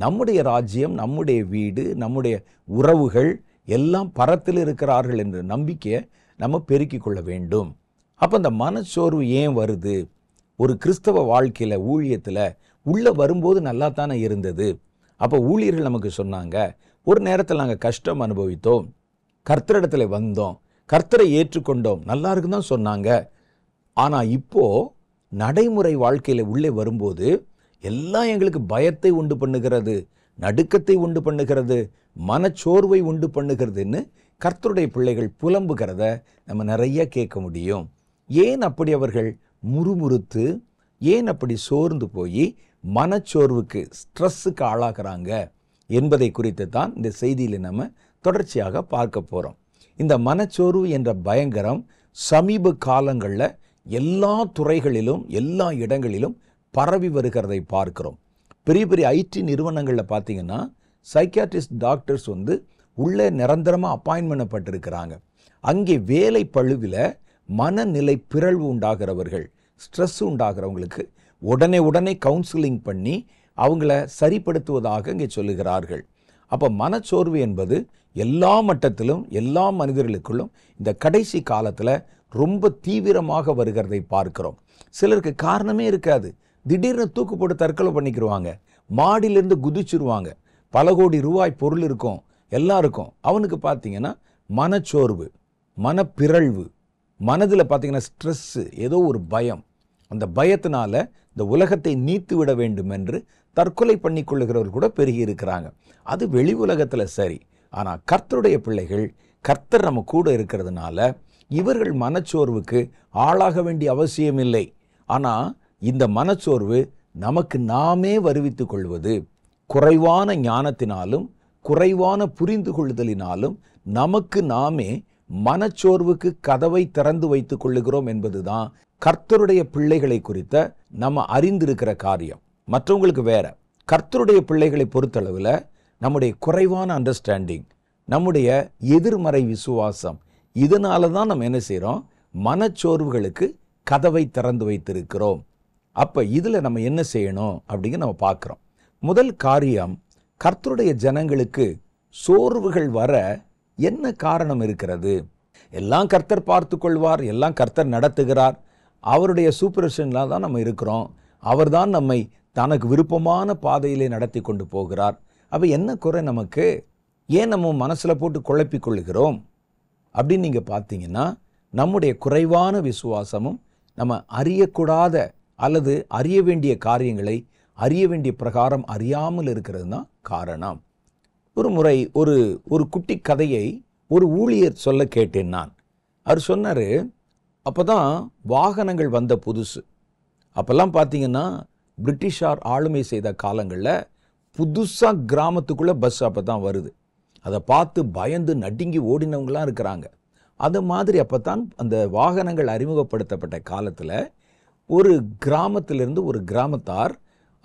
நம்முடைய ராஜ்யம் நம்முடைய வீடு நம்முடைய உறவுகள் எல்லாம் பரத்தில் இருக்கிறார்கள் என்ற நம்பிக்கையை நம்ம பெருக்கிக் கொள்ள வேண்டும் அப்போ அந்த மனச்சோர்வு ஏன் வருது ஒரு கிறிஸ்தவ வாழ்க்கையில் ஊழியத்தில் உள்ளே வரும்போது நல்லா தானே இருந்தது அப்போ ஊழியர்கள் நமக்கு சொன்னாங்க ஒரு நேரத்தில் நாங்கள் கஷ்டம் அனுபவித்தோம் கர்த்தரிடத்தில் வந்தோம் கர்த்தரை ஏற்றுக்கொண்டோம் நல்லா இருக்குன்னு தான் சொன்னாங்க ஆனால் இப்போது நடைமுறை வாழ்க்கையில் உள்ளே வரும்போது எல்லாம் எங்களுக்கு பயத்தை உண்டு பண்ணுகிறது நடுக்கத்தை உண்டு பண்ணுகிறது மனச்சோர்வை உண்டு பண்ணுகிறதுன்னு கர்த்தருடைய பிள்ளைகள் புலம்புகிறத நம்ம நிறைய கேட்க முடியும் ஏன் அப்படி அவர்கள் முறுமுறுத்து ஏன் அப்படி சோர்ந்து போய் மனச்சோர்வுக்கு ஸ்ட்ரெஸ்ஸுக்கு ஆளாகிறாங்க என்பதை குறித்து தான் இந்த செய்தியில் நம்ம தொடர்ச்சியாக பார்க்க போகிறோம் இந்த மனச்சோர்வு என்ற பயங்கரம் சமீப காலங்களில் எல்லா துறைகளிலும் எல்லா இடங்களிலும் பரவி வருகிறதை பார்க்குறோம் பெரிய பெரிய ஐடி நிறுவனங்களில் பார்த்தீங்கன்னா சைக்கியாட்ரிஸ்ட் டாக்டர்ஸ் வந்து உள்ளே நிரந்தரமாக அப்பாயின்மெண்ட் பட்டிருக்கிறாங்க அங்கே வேலை பழுவில் மனநிலை பிறழ்வு உண்டாகிறவர்கள் ஸ்ட்ரெஸ் உண்டாகிறவங்களுக்கு உடனே உடனே கவுன்சிலிங் பண்ணி அவங்கள சரிப்படுத்துவதாக இங்கே சொல்லுகிறார்கள் அப்போ மனச்சோர்வு என்பது எல்லா மட்டத்திலும் எல்லா மனிதர்களுக்குள்ளும் இந்த கடைசி காலத்தில் ரொம்ப தீவிரமாக வருகிறதை பார்க்கிறோம் சிலருக்கு காரணமே இருக்காது திடீர்னு தூக்கு போட்டு தற்கொலை பண்ணிக்கிடுவாங்க மாடியிலேருந்து குதிச்சிருவாங்க பல கோடி ரூபாய் பொருள் இருக்கும் எல்லாம் இருக்கும் அவனுக்கு பார்த்தீங்கன்னா மனச்சோர்வு மனப்பிரழ்வு மனதில் பார்த்தீங்கன்னா ஸ்ட்ரெஸ்ஸு ஏதோ ஒரு பயம் அந்த பயத்தினால இந்த உலகத்தை நீத்து விட வேண்டும் என்று தற்கொலை பண்ணிக்கொள்ளுகிறவர்கள் கூட பெருகி இருக்கிறாங்க அது வெளி உலகத்தில் சரி ஆனால் கர்த்தருடைய பிள்ளைகள் கர்த்தர் நம்ம கூட இருக்கிறதுனால இவர்கள் மனச்சோர்வுக்கு ஆளாக வேண்டிய அவசியம் இல்லை ஆனால் இந்த மனச்சோர்வு நமக்கு நாமே வருவித்து கொள்வது குறைவான ஞானத்தினாலும் குறைவான புரிந்து கொள்ளுதலினாலும் நமக்கு நாமே மனச்சோர்வுக்கு கதவை திறந்து வைத்துக் கொள்ளுகிறோம் என்பதுதான் கர்த்தருடைய பிள்ளைகளை குறித்த நம்ம அறிந்திருக்கிற காரியம் மற்றவங்களுக்கு வேற கர்த்தருடைய பிள்ளைகளை பொறுத்தளவில் நம்முடைய குறைவான அண்டர்ஸ்டாண்டிங் நம்முடைய எதிர்மறை விசுவாசம் இதனால தான் நம்ம என்ன செய்கிறோம் மனச்சோர்வுகளுக்கு கதவை திறந்து வைத்திருக்கிறோம் அப்போ இதில் நம்ம என்ன செய்யணும் அப்படிங்கிற நம்ம பார்க்குறோம் முதல் காரியம் கர்த்தருடைய ஜனங்களுக்கு சோர்வுகள் வர என்ன காரணம் இருக்கிறது எல்லாம் கர்த்தர் பார்த்து கொள்வார் எல்லாம் கர்த்தர் நடத்துகிறார் அவருடைய சூப்பர்ஷனில் தான் நம்ம இருக்கிறோம் அவர்தான் நம்மை தனக்கு விருப்பமான பாதையிலே நடத்தி கொண்டு போகிறார் அப்போ என்ன குறை நமக்கு ஏன் நம்ம மனசில் போட்டு குழப்பிக் கொள்கிறோம் அப்படின்னு நீங்கள் பார்த்தீங்கன்னா நம்முடைய குறைவான விசுவாசமும் நம்ம அறியக்கூடாத அல்லது அறிய வேண்டிய காரியங்களை அறிய வேண்டிய பிரகாரம் அறியாமல் இருக்கிறது தான் காரணம் ஒரு முறை ஒரு ஒரு குட்டி கதையை ஒரு ஊழியர் சொல்ல கேட்டேன் நான் அவர் சொன்னார் அப்போ தான் வாகனங்கள் வந்த புதுசு அப்போல்லாம் பார்த்தீங்கன்னா பிரிட்டிஷார் ஆளுமை செய்த காலங்களில் புதுசாக கிராமத்துக்குள்ளே பஸ் அப்போ தான் வருது அதை பார்த்து பயந்து நடுங்கி ஓடினவங்களாம் இருக்கிறாங்க அது மாதிரி அப்போ தான் அந்த வாகனங்கள் அறிமுகப்படுத்தப்பட்ட காலத்தில் ஒரு கிராமத்திலிருந்து ஒரு கிராமத்தார்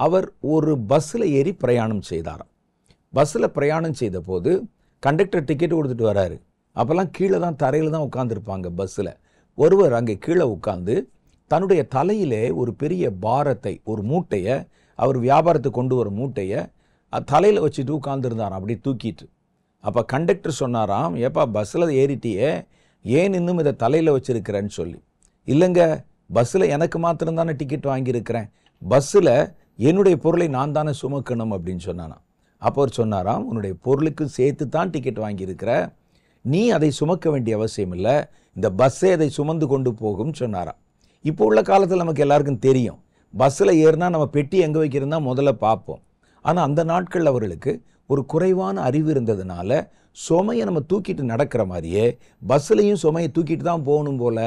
அவர் ஒரு பஸ்ஸில் ஏறி பிரயாணம் செய்தாராம் பஸ்ஸில் பிரயாணம் செய்த போது கண்டக்டர் டிக்கெட் கொடுத்துட்டு வராரு அப்போல்லாம் கீழே தான் தரையில் தான் உட்காந்துருப்பாங்க பஸ்ஸில் ஒருவர் அங்கே கீழே உட்கார்ந்து தன்னுடைய தலையிலே ஒரு பெரிய பாரத்தை ஒரு மூட்டையை அவர் வியாபாரத்துக்கு கொண்டு வர மூட்டையை தலையில் வச்சுட்டு உட்காந்துருந்தாராம் அப்படி தூக்கிட்டு அப்போ கண்டக்டர் சொன்னாராம் ஏப்பா பஸ்ஸில் ஏறிட்டியே ஏன் இன்னும் இதை தலையில் வச்சுருக்கிறேன்னு சொல்லி இல்லைங்க பஸ்ஸில் எனக்கு மாத்திரம் தானே டிக்கெட் வாங்கியிருக்கிறேன் பஸ்ஸில் என்னுடைய பொருளை நான் தானே சுமக்கணும் அப்படின்னு சொன்னானா அப்போ அவர் சொன்னாராம் உன்னுடைய பொருளுக்கு சேர்த்து தான் டிக்கெட் வாங்கியிருக்கிறேன் நீ அதை சுமக்க வேண்டிய அவசியம் இல்லை இந்த பஸ்ஸே அதை சுமந்து கொண்டு போகும்னு சொன்னாராம் இப்போ உள்ள காலத்தில் நமக்கு எல்லாருக்கும் தெரியும் பஸ்ஸில் ஏறினா நம்ம பெட்டி எங்கே வைக்கிறதுனா முதல்ல பார்ப்போம் ஆனால் அந்த நாட்களில் அவர்களுக்கு ஒரு குறைவான அறிவு இருந்ததுனால சுமையை நம்ம தூக்கிட்டு நடக்கிற மாதிரியே பஸ்ஸுலையும் சுமையை தூக்கிட்டு தான் போகணும் போல்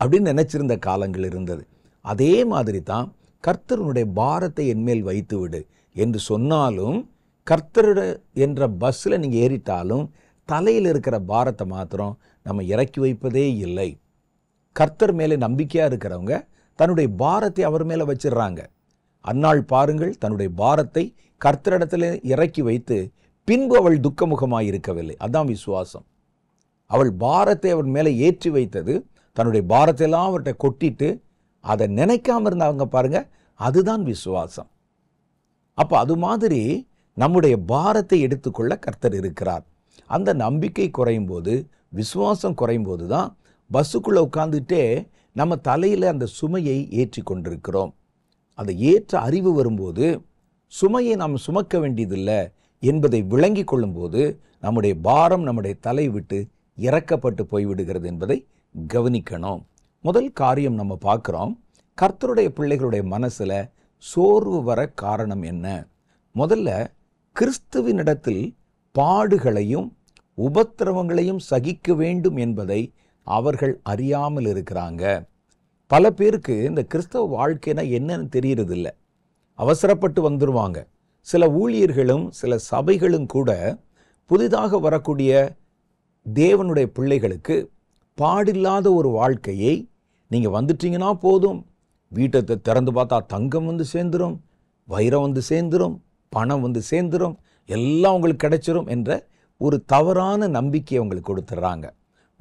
அப்படின்னு நினச்சிருந்த காலங்கள் இருந்தது அதே மாதிரி தான் கர்த்தருனுடைய பாரத்தை என்மேல் வைத்து விடு என்று சொன்னாலும் கர்த்தருட என்ற பஸ்ஸில் நீங்கள் ஏறிட்டாலும் தலையில் இருக்கிற பாரத்தை மாத்திரம் நம்ம இறக்கி வைப்பதே இல்லை கர்த்தர் மேலே நம்பிக்கையாக இருக்கிறவங்க தன்னுடைய பாரத்தை அவர் மேலே வச்சிடுறாங்க அந்நாள் பாருங்கள் தன்னுடைய பாரத்தை கர்த்தரிடத்தில் இறக்கி வைத்து பின்பு அவள் துக்கமுகமாக இருக்கவில்லை அதான் விசுவாசம் அவள் பாரத்தை அவர் மேலே ஏற்றி வைத்தது தன்னுடைய பாரத்தையெல்லாம் அவர்கிட்ட கொட்டிட்டு அதை நினைக்காம இருந்தவங்க பாருங்க அதுதான் விசுவாசம் அப்போ அது மாதிரி நம்முடைய பாரத்தை எடுத்துக்கொள்ள கர்த்தர் இருக்கிறார் அந்த நம்பிக்கை குறையும் போது விசுவாசம் குறையும் போது தான் பஸ்ஸுக்குள்ளே உட்காந்துட்டே நம்ம தலையில் அந்த சுமையை ஏற்றி கொண்டிருக்கிறோம் அதை ஏற்ற அறிவு வரும்போது சுமையை நாம் சுமக்க வேண்டியதில்லை என்பதை விளங்கி கொள்ளும்போது நம்முடைய பாரம் நம்முடைய தலை விட்டு இறக்கப்பட்டு போய்விடுகிறது என்பதை கவனிக்கணும் முதல் காரியம் நம்ம பார்க்குறோம் கர்த்தருடைய பிள்ளைகளுடைய மனசில் சோர்வு வர காரணம் என்ன முதல்ல கிறிஸ்துவினிடத்தில் பாடுகளையும் உபத்திரவங்களையும் சகிக்க வேண்டும் என்பதை அவர்கள் அறியாமல் இருக்கிறாங்க பல பேருக்கு இந்த கிறிஸ்தவ வாழ்க்கைனா என்னன்னு தெரியறதில்ல அவசரப்பட்டு வந்துடுவாங்க சில ஊழியர்களும் சில சபைகளும் கூட புதிதாக வரக்கூடிய தேவனுடைய பிள்ளைகளுக்கு பாடில்லாத ஒரு வாழ்க்கையை நீங்கள் வந்துட்டீங்கன்னா போதும் வீட்டை திறந்து பார்த்தா தங்கம் வந்து சேர்ந்துடும் வைரம் வந்து சேர்ந்துடும் பணம் வந்து சேர்ந்துடும் எல்லாம் உங்களுக்கு கிடைச்சிரும் என்ற ஒரு தவறான நம்பிக்கையை அவங்களுக்கு கொடுத்துட்றாங்க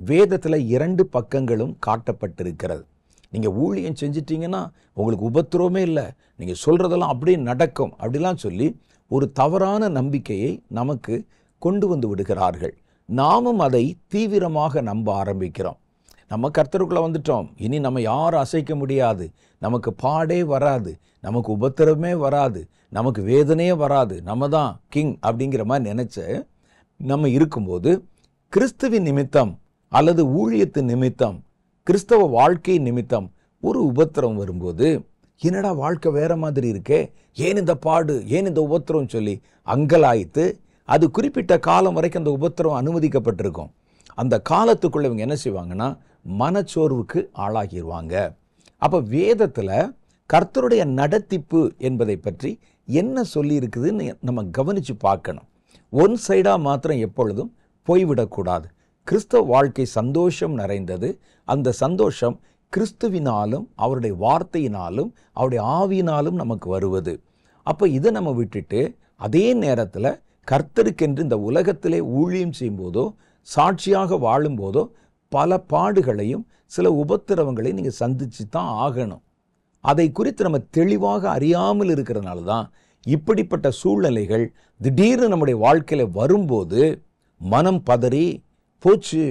வேதத்தில் இரண்டு பக்கங்களும் காட்டப்பட்டிருக்கிறது நீங்கள் ஊழியம் செஞ்சிட்டிங்கன்னா உங்களுக்கு உபத்திரவமே இல்லை நீங்கள் சொல்கிறதெல்லாம் அப்படியே நடக்கும் அப்படிலாம் சொல்லி ஒரு தவறான நம்பிக்கையை நமக்கு கொண்டு வந்து விடுகிறார்கள் நாமும் அதை தீவிரமாக நம்ப ஆரம்பிக்கிறோம் நம்ம கர்த்தருக்குள்ளே வந்துட்டோம் இனி நம்ம யாரும் அசைக்க முடியாது நமக்கு பாடே வராது நமக்கு உபத்திரமே வராது நமக்கு வேதனையே வராது நம்ம தான் கிங் அப்படிங்கிற மாதிரி நினச்ச நம்ம இருக்கும்போது கிறிஸ்துவின் நிமித்தம் அல்லது ஊழியத்தின் நிமித்தம் கிறிஸ்தவ வாழ்க்கை நிமித்தம் ஒரு உபத்திரம் வரும்போது என்னடா வாழ்க்கை வேற மாதிரி இருக்கே ஏன் இந்த பாடு ஏன் இந்த உபத்திரம் சொல்லி அங்கலாய்த்து அது குறிப்பிட்ட காலம் வரைக்கும் அந்த உபத்திரம் அனுமதிக்கப்பட்டிருக்கும் அந்த காலத்துக்குள்ளே இவங்க என்ன செய்வாங்கன்னா மனச்சோர்வுக்கு ஆளாகிடுவாங்க அப்போ வேதத்தில் கர்த்தருடைய நடத்திப்பு என்பதை பற்றி என்ன சொல்லியிருக்குதுன்னு நம்ம கவனித்து பார்க்கணும் ஒன் சைடாக மாத்திரம் எப்பொழுதும் போய்விடக்கூடாது கிறிஸ்தவ வாழ்க்கை சந்தோஷம் நிறைந்தது அந்த சந்தோஷம் கிறிஸ்துவினாலும் அவருடைய வார்த்தையினாலும் அவருடைய ஆவியினாலும் நமக்கு வருவது அப்போ இதை நம்ம விட்டுட்டு அதே நேரத்தில் கர்த்தருக்கென்று இந்த உலகத்திலே ஊழியம் செய்யும்போதோ சாட்சியாக வாழும்போதோ பல பாடுகளையும் சில உபத்திரவங்களையும் நீங்கள் சந்தித்து தான் ஆகணும் அதை குறித்து நம்ம தெளிவாக அறியாமல் இருக்கிறதுனால தான் இப்படிப்பட்ட சூழ்நிலைகள் திடீர்னு நம்முடைய வாழ்க்கையில் வரும்போது மனம் பதறி போச்சு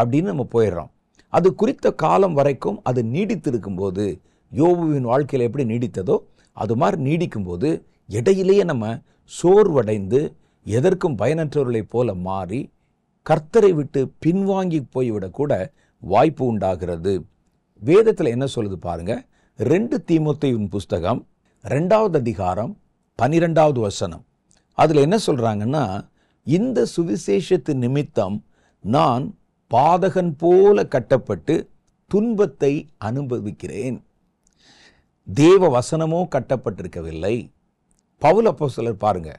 அப்படின்னு நம்ம போயிடுறோம் அது குறித்த காலம் வரைக்கும் அது நீடித்திருக்கும்போது யோபுவின் வாழ்க்கையில் எப்படி நீடித்ததோ அது மாதிரி நீடிக்கும்போது இடையிலேயே நம்ம சோர்வடைந்து எதற்கும் பயனற்றவர்களைப் போல மாறி கர்த்தரை விட்டு பின்வாங்கி போய்விடக்கூட வாய்ப்பு உண்டாகிறது வேதத்தில் என்ன சொல்லுது பாருங்க ரெண்டு தீமுத்தையின் புஸ்தகம் ரெண்டாவது அதிகாரம் பனிரெண்டாவது வசனம் அதில் என்ன சொல்கிறாங்கன்னா இந்த சுவிசேஷத்து நிமித்தம் நான் பாதகன் போல கட்டப்பட்டு துன்பத்தை அனுபவிக்கிறேன் தேவ வசனமோ கட்டப்பட்டிருக்கவில்லை பவுல சிலர் பாருங்க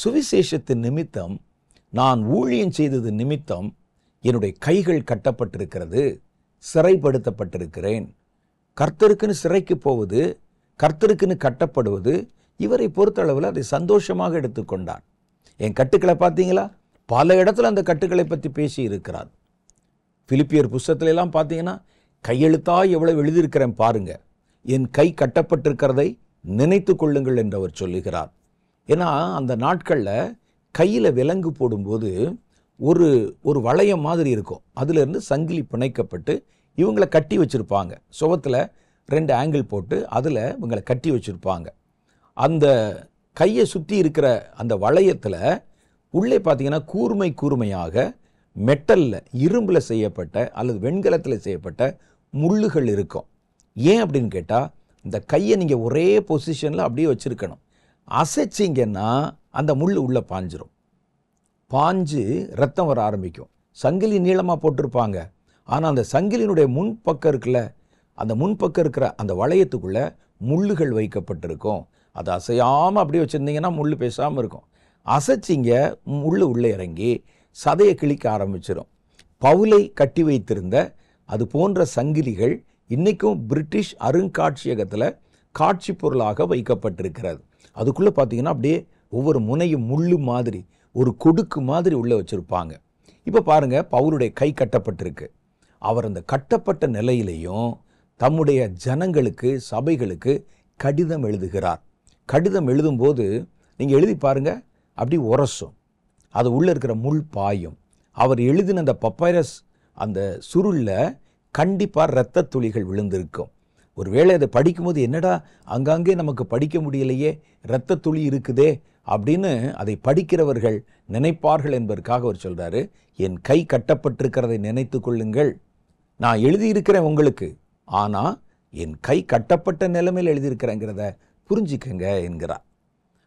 சுவிசேஷத்தின் நிமித்தம் நான் ஊழியம் செய்தது நிமித்தம் என்னுடைய கைகள் கட்டப்பட்டிருக்கிறது சிறைப்படுத்தப்பட்டிருக்கிறேன் கர்த்தருக்குன்னு சிறைக்கு போவது கர்த்தருக்குன்னு கட்டப்படுவது இவரை பொறுத்தளவில் அதை சந்தோஷமாக எடுத்துக்கொண்டார் என் கட்டுக்களை பார்த்தீங்களா பல இடத்துல அந்த கட்டுக்களை பற்றி பேசி இருக்கிறார் பிலிப்பியர் புஸ்தத்திலெல்லாம் பார்த்தீங்கன்னா கையெழுத்தாக எவ்வளவு எழுதியிருக்கிறேன் பாருங்க என் கை கட்டப்பட்டிருக்கிறதை நினைத்து கொள்ளுங்கள் என்று அவர் சொல்லுகிறார் ஏன்னா அந்த நாட்களில் கையில் விலங்கு போடும்போது ஒரு ஒரு வளையம் மாதிரி இருக்கும் அதுலேருந்து சங்கிலி பிணைக்கப்பட்டு இவங்களை கட்டி வச்சுருப்பாங்க சுவத்தில் ரெண்டு ஆங்கிள் போட்டு அதில் இவங்களை கட்டி வச்சுருப்பாங்க அந்த கையை சுற்றி இருக்கிற அந்த வளையத்தில் உள்ளே பார்த்தீங்கன்னா கூர்மை கூர்மையாக மெட்டலில் இரும்பில் செய்யப்பட்ட அல்லது வெண்கலத்தில் செய்யப்பட்ட முள்ளுகள் இருக்கும் ஏன் அப்படின்னு கேட்டால் இந்த கையை நீங்கள் ஒரே பொசிஷனில் அப்படியே வச்சுருக்கணும் அசைச்சிங்கன்னா அந்த முள் உள்ளே பாஞ்சிரும் பாஞ்சு ரத்தம் வர ஆரம்பிக்கும் சங்கிலி நீளமாக போட்டிருப்பாங்க ஆனால் அந்த சங்கிலியினுடைய முன்பக்கம் இருக்குல்ல அந்த முன்பக்கம் இருக்கிற அந்த வளையத்துக்குள்ளே முள்ளுகள் வைக்கப்பட்டிருக்கும் அதை அசையாமல் அப்படியே வச்சுருந்தீங்கன்னா முள் பேசாமல் இருக்கும் அசைச்சிங்க முள் உள்ளே இறங்கி சதையை கிழிக்க ஆரம்பிச்சிடும் பவுலை கட்டி வைத்திருந்த அது போன்ற சங்கிலிகள் இன்றைக்கும் பிரிட்டிஷ் அருங்காட்சியகத்தில் காட்சி பொருளாக வைக்கப்பட்டிருக்கிறது அதுக்குள்ளே பார்த்தீங்கன்னா அப்படியே ஒவ்வொரு முனையும் முள் மாதிரி ஒரு கொடுக்கு மாதிரி உள்ளே வச்சுருப்பாங்க இப்போ பாருங்கள் பவுலுடைய கை கட்டப்பட்டிருக்கு அவர் அந்த கட்டப்பட்ட நிலையிலையும் தம்முடைய ஜனங்களுக்கு சபைகளுக்கு கடிதம் எழுதுகிறார் கடிதம் எழுதும்போது நீங்கள் எழுதி பாருங்கள் அப்படி உரசும் அது உள்ளே இருக்கிற முள் பாயும் அவர் எழுதின அந்த பப்பைரஸ் அந்த சுருளில் கண்டிப்பாக இரத்த துளிகள் விழுந்திருக்கும் ஒருவேளை அதை படிக்கும்போது என்னடா அங்கங்கே நமக்கு படிக்க முடியலையே இரத்த துளி இருக்குதே அப்படின்னு அதை படிக்கிறவர்கள் நினைப்பார்கள் என்பதற்காக அவர் சொல்கிறாரு என் கை கட்டப்பட்டிருக்கிறதை நினைத்து கொள்ளுங்கள் நான் எழுதியிருக்கிறேன் உங்களுக்கு ஆனால் என் கை கட்டப்பட்ட நிலைமையில் எழுதியிருக்கிறேங்கிறத புரிஞ்சிக்கங்க என்கிறார்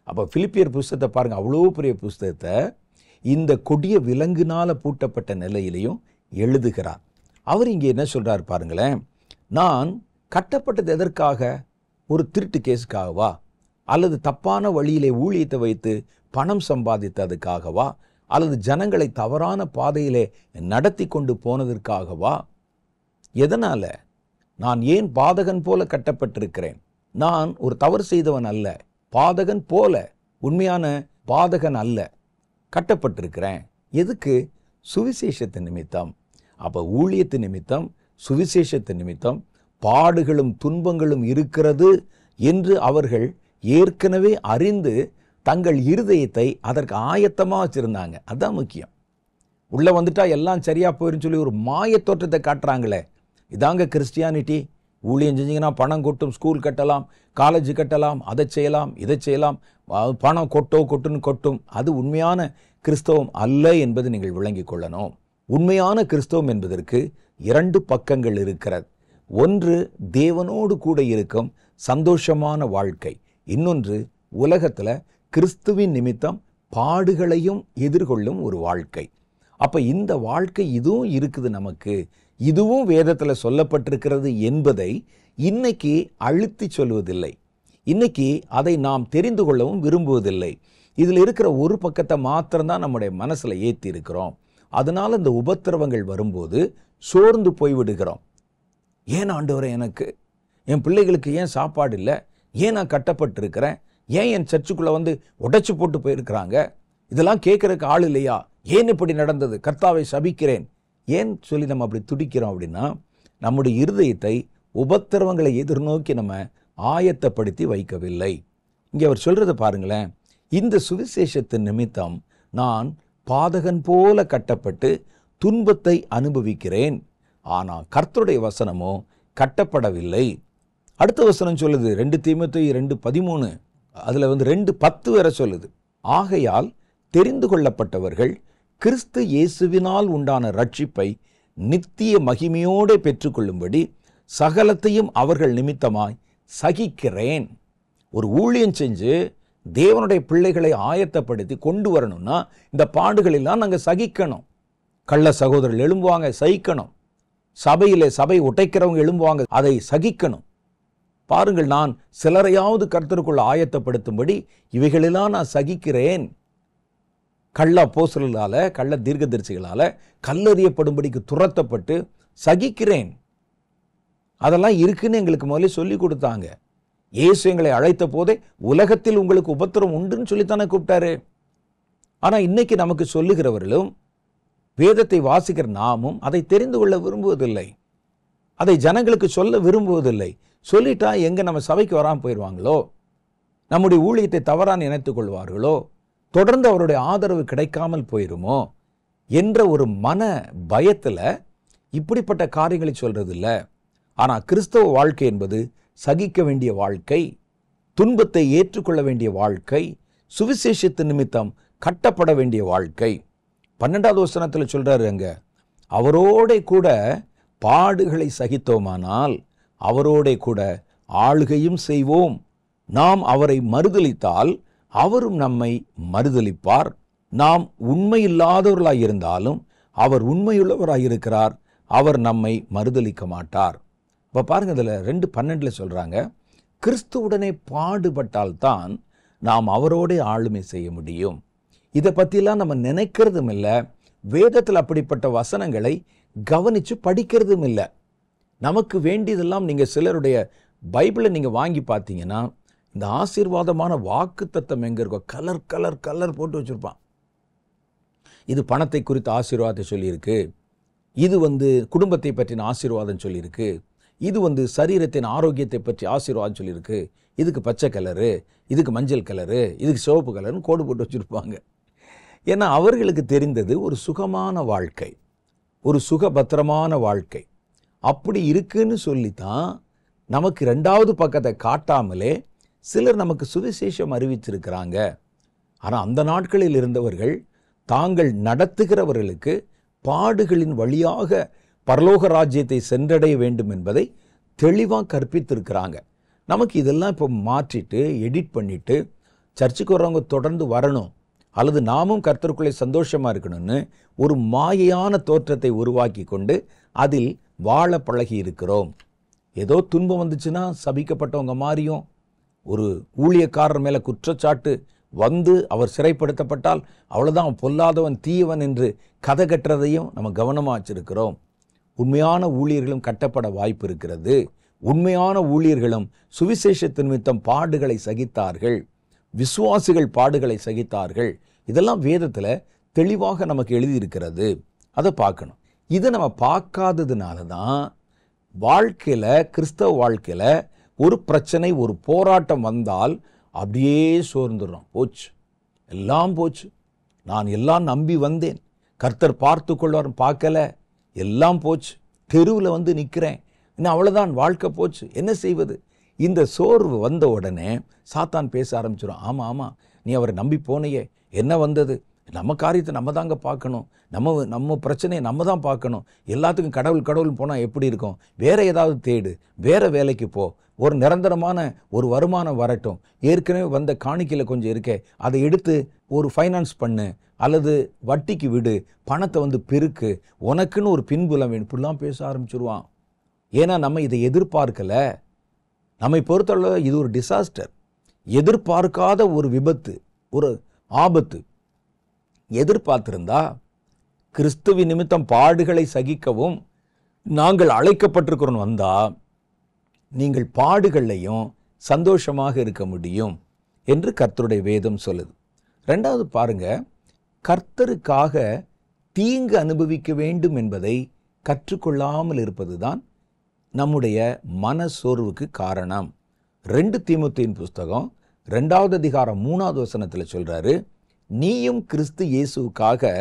அப்போ பிலிப்பியர் புஸ்தகத்தை பாருங்கள் அவ்வளோ பெரிய புஸ்தகத்தை இந்த கொடிய விலங்குனால் பூட்டப்பட்ட நிலையிலையும் எழுதுகிறார் அவர் இங்கே என்ன சொல்கிறார் பாருங்களேன் நான் கட்டப்பட்டது எதற்காக ஒரு திருட்டு கேஸுக்காகவா அல்லது தப்பான வழியிலே ஊழியத்தை வைத்து பணம் சம்பாதித்ததுக்காகவா அல்லது ஜனங்களை தவறான பாதையிலே நடத்தி கொண்டு போனதற்காகவா எதனால் நான் ஏன் பாதகன் போல கட்டப்பட்டிருக்கிறேன் நான் ஒரு தவறு செய்தவன் அல்ல பாதகன் போல உண்மையான பாதகன் அல்ல கட்டப்பட்டிருக்கிறேன் எதுக்கு சுவிசேஷத்து நிமித்தம் அப்போ ஊழியத்து நிமித்தம் சுவிசேஷத்து நிமித்தம் பாடுகளும் துன்பங்களும் இருக்கிறது என்று அவர்கள் ஏற்கனவே அறிந்து தங்கள் இருதயத்தை அதற்கு ஆயத்தமாக வச்சுருந்தாங்க அதுதான் முக்கியம் உள்ளே வந்துட்டால் எல்லாம் சரியாக போயிருன்னு சொல்லி ஒரு மாய தோற்றத்தை காட்டுறாங்களே இதாங்க கிறிஸ்டியானிட்டி ஊழியம் செஞ்சிங்கன்னா பணம் கொட்டும் ஸ்கூல் கட்டலாம் காலேஜ் கட்டலாம் அதை செய்யலாம் இதை செய்யலாம் பணம் கொட்டோ கொட்டுன்னு கொட்டும் அது உண்மையான கிறிஸ்தவம் அல்ல என்பது நீங்கள் விளங்கிக் கொள்ளணும் உண்மையான கிறிஸ்தவம் என்பதற்கு இரண்டு பக்கங்கள் இருக்கிறது ஒன்று தேவனோடு கூட இருக்கும் சந்தோஷமான வாழ்க்கை இன்னொன்று உலகத்தில் கிறிஸ்துவின் நிமித்தம் பாடுகளையும் எதிர்கொள்ளும் ஒரு வாழ்க்கை அப்போ இந்த வாழ்க்கை இதுவும் இருக்குது நமக்கு இதுவும் வேதத்தில் சொல்லப்பட்டிருக்கிறது என்பதை இன்னைக்கு அழுத்தி சொல்வதில்லை இன்னைக்கு அதை நாம் தெரிந்து கொள்ளவும் விரும்புவதில்லை இதில் இருக்கிற ஒரு பக்கத்தை மாத்திரம்தான் நம்முடைய மனசில் ஏற்றி இருக்கிறோம் அதனால் இந்த உபத்திரவங்கள் வரும்போது சோர்ந்து போய்விடுகிறோம் ஏன் ஆண்டவரை எனக்கு என் பிள்ளைகளுக்கு ஏன் சாப்பாடு இல்லை ஏன் நான் கட்டப்பட்டிருக்கிறேன் ஏன் என் சர்ச்சுக்குள்ளே வந்து உடைச்சி போட்டு போயிருக்கிறாங்க இதெல்லாம் கேட்குறதுக்கு ஆள் இல்லையா ஏன் இப்படி நடந்தது கர்த்தாவை சபிக்கிறேன் ஏன் சொல்லி நம்ம அப்படி துடிக்கிறோம் அப்படின்னா நம்முடைய இருதயத்தை உபத்திரவங்களை எதிர்நோக்கி நம்ம ஆயத்தப்படுத்தி வைக்கவில்லை இங்கே அவர் சொல்கிறத பாருங்களேன் இந்த சுவிசேஷத்தின் நிமித்தம் நான் பாதகன் போல கட்டப்பட்டு துன்பத்தை அனுபவிக்கிறேன் ஆனால் கர்த்தருடைய வசனமோ கட்டப்படவில்லை அடுத்த வசனம் சொல்லுது ரெண்டு தீமத்தை ரெண்டு பதிமூணு அதில் வந்து ரெண்டு பத்து வரை சொல்லுது ஆகையால் தெரிந்து கொள்ளப்பட்டவர்கள் கிறிஸ்து இயேசுவினால் உண்டான ரட்சிப்பை நித்திய மகிமையோடு பெற்றுக்கொள்ளும்படி சகலத்தையும் அவர்கள் நிமித்தமாய் சகிக்கிறேன் ஒரு ஊழியம் செஞ்சு தேவனுடைய பிள்ளைகளை ஆயத்தப்படுத்தி கொண்டு வரணும்னா இந்த பாடுகளெல்லாம் நாங்கள் சகிக்கணும் கள்ள சகோதரர்கள் எழும்புவாங்க சகிக்கணும் சபையில் சபை உடைக்கிறவங்க எழும்புவாங்க அதை சகிக்கணும் பாருங்கள் நான் சிலரையாவது கருத்தருக்குள் ஆயத்தப்படுத்தும்படி இவைகளெல்லாம் நான் சகிக்கிறேன் கள்ள அப்போசலால் கள்ள தரிசிகளால் கல்லறியப்படும்படிக்கு துரத்தப்பட்டு சகிக்கிறேன் அதெல்லாம் இருக்குன்னு எங்களுக்கு முதல்ல சொல்லி கொடுத்தாங்க இயேசு எங்களை அழைத்த போதே உலகத்தில் உங்களுக்கு உபத்திரம் உண்டுன்னு சொல்லித்தானே கூப்பிட்டாரு ஆனால் இன்னைக்கு நமக்கு சொல்லுகிறவர்களும் வேதத்தை வாசிக்கிற நாமும் அதை தெரிந்து கொள்ள விரும்புவதில்லை அதை ஜனங்களுக்கு சொல்ல விரும்புவதில்லை சொல்லிட்டா எங்கே நம்ம சபைக்கு வராமல் போயிடுவாங்களோ நம்முடைய ஊழியத்தை தவறாக நினைத்து கொள்வார்களோ தொடர்ந்து அவருடைய ஆதரவு கிடைக்காமல் போயிருமோ என்ற ஒரு மன பயத்தில் இப்படிப்பட்ட காரியங்களை சொல்கிறது இல்லை ஆனால் கிறிஸ்தவ வாழ்க்கை என்பது சகிக்க வேண்டிய வாழ்க்கை துன்பத்தை ஏற்றுக்கொள்ள வேண்டிய வாழ்க்கை சுவிசேஷத்து நிமித்தம் கட்டப்பட வேண்டிய வாழ்க்கை பன்னெண்டாவது வசனத்தில் சொல்கிறாரு அங்கே அவரோட கூட பாடுகளை சகித்தோமானால் அவரோட கூட ஆளுகையும் செய்வோம் நாம் அவரை மறுதளித்தால் அவரும் நம்மை மறுதளிப்பார் நாம் உண்மையில்லாதவர்களாய் இருந்தாலும் அவர் உண்மையுள்ளவராக இருக்கிறார் அவர் நம்மை மறுதளிக்க மாட்டார் இப்போ பாருங்கள் இதில் ரெண்டு பன்னெண்டில் சொல்கிறாங்க கிறிஸ்துவுடனே பாடுபட்டால்தான் நாம் அவரோடே ஆளுமை செய்ய முடியும் இதை பற்றிலாம் நம்ம நினைக்கிறதும் இல்லை வேதத்தில் அப்படிப்பட்ட வசனங்களை கவனித்து படிக்கிறதும் இல்லை நமக்கு வேண்டியதெல்லாம் நீங்கள் சிலருடைய பைபிளை நீங்கள் வாங்கி பார்த்தீங்கன்னா இந்த ஆசீர்வாதமான வாக்கு தத்தம் எங்கே இருக்கோ கலர் கலர் கலர் போட்டு வச்சுருப்பான் இது பணத்தை குறித்த ஆசீர்வாதத்தை சொல்லியிருக்கு இது வந்து குடும்பத்தை பற்றின ஆசீர்வாதம் சொல்லியிருக்கு இது வந்து சரீரத்தின் ஆரோக்கியத்தை பற்றி ஆசீர்வாதம் சொல்லியிருக்கு இதுக்கு பச்சை கலரு இதுக்கு மஞ்சள் கலரு இதுக்கு சிவப்பு கலர்னு கோடு போட்டு வச்சுருப்பாங்க ஏன்னா அவர்களுக்கு தெரிந்தது ஒரு சுகமான வாழ்க்கை ஒரு சுகபத்திரமான வாழ்க்கை அப்படி இருக்குன்னு சொல்லித்தான் நமக்கு ரெண்டாவது பக்கத்தை காட்டாமலே சிலர் நமக்கு சுவிசேஷம் அறிவிச்சிருக்கிறாங்க ஆனால் அந்த நாட்களில் இருந்தவர்கள் தாங்கள் நடத்துகிறவர்களுக்கு பாடுகளின் வழியாக பரலோக ராஜ்யத்தை சென்றடைய வேண்டும் என்பதை தெளிவாக கற்பித்திருக்கிறாங்க நமக்கு இதெல்லாம் இப்போ மாற்றிட்டு எடிட் பண்ணிவிட்டு சர்ச்சுக்கு வரவங்க தொடர்ந்து வரணும் அல்லது நாமும் கர்த்தருக்குள்ளே சந்தோஷமாக இருக்கணும்னு ஒரு மாயையான தோற்றத்தை உருவாக்கி கொண்டு அதில் வாழ பழகி இருக்கிறோம் ஏதோ துன்பம் வந்துச்சுன்னா சபிக்கப்பட்டவங்க மாதிரியும் ஒரு ஊழியக்காரர் மேலே குற்றச்சாட்டு வந்து அவர் சிறைப்படுத்தப்பட்டால் அவ்வளோதான் பொல்லாதவன் தீயவன் என்று கதை கட்டுறதையும் நம்ம கவனமாக வச்சிருக்கிறோம் உண்மையான ஊழியர்களும் கட்டப்பட வாய்ப்பு இருக்கிறது உண்மையான ஊழியர்களும் சுவிசேஷத்தின் நிமித்தம் பாடுகளை சகித்தார்கள் விசுவாசிகள் பாடுகளை சகித்தார்கள் இதெல்லாம் வேதத்தில் தெளிவாக நமக்கு எழுதியிருக்கிறது அதை பார்க்கணும் இதை நம்ம பார்க்காததுனால தான் வாழ்க்கையில் கிறிஸ்தவ வாழ்க்கையில் ஒரு பிரச்சனை ஒரு போராட்டம் வந்தால் அப்படியே சோர்ந்துடுறோம் போச்சு எல்லாம் போச்சு நான் எல்லாம் நம்பி வந்தேன் கர்த்தர் பார்த்து கொள்வார் பார்க்கல எல்லாம் போச்சு தெருவில் வந்து நிற்கிறேன் இன்னும் அவ்வளோதான் வாழ்க்கை போச்சு என்ன செய்வது இந்த சோர்வு வந்த உடனே சாத்தான் பேச ஆரம்பிச்சிடும் ஆமாம் ஆமாம் நீ அவரை நம்பி போனையே என்ன வந்தது நம்ம காரியத்தை நம்ம தாங்க பார்க்கணும் நம்ம நம்ம பிரச்சனையை நம்ம தான் பார்க்கணும் எல்லாத்துக்கும் கடவுள் கடவுள் போனால் எப்படி இருக்கும் வேறு ஏதாவது தேடு வேறு வேலைக்கு போ ஒரு நிரந்தரமான ஒரு வருமானம் வரட்டும் ஏற்கனவே வந்த காணிக்கையில் கொஞ்சம் இருக்கே அதை எடுத்து ஒரு ஃபைனான்ஸ் பண்ணு அல்லது வட்டிக்கு விடு பணத்தை வந்து பெருக்கு உனக்குன்னு ஒரு பின்புலம் வேணும் இப்படிலாம் பேச ஆரம்பிச்சிருவான் ஏன்னா நம்ம இதை எதிர்பார்க்கலை நம்மை பொறுத்தளவு இது ஒரு டிசாஸ்டர் எதிர்பார்க்காத ஒரு விபத்து ஒரு ஆபத்து எதிர்பார்த்திருந்தா கிறிஸ்துவின் நிமித்தம் பாடுகளை சகிக்கவும் நாங்கள் அழைக்கப்பட்டிருக்கிறோம் வந்தால் நீங்கள் பாடுகளையும் சந்தோஷமாக இருக்க முடியும் என்று கர்த்தருடைய வேதம் சொல்லுது ரெண்டாவது பாருங்க கர்த்தருக்காக தீங்கு அனுபவிக்க வேண்டும் என்பதை கற்றுக்கொள்ளாமல் இருப்பது தான் நம்முடைய மனசோர்வுக்கு காரணம் ரெண்டு தீமுத்தின் புஸ்தகம் ரெண்டாவது அதிகாரம் மூணாவது வசனத்தில் சொல்கிறாரு நீயும் கிறிஸ்து இயேசுவுக்காக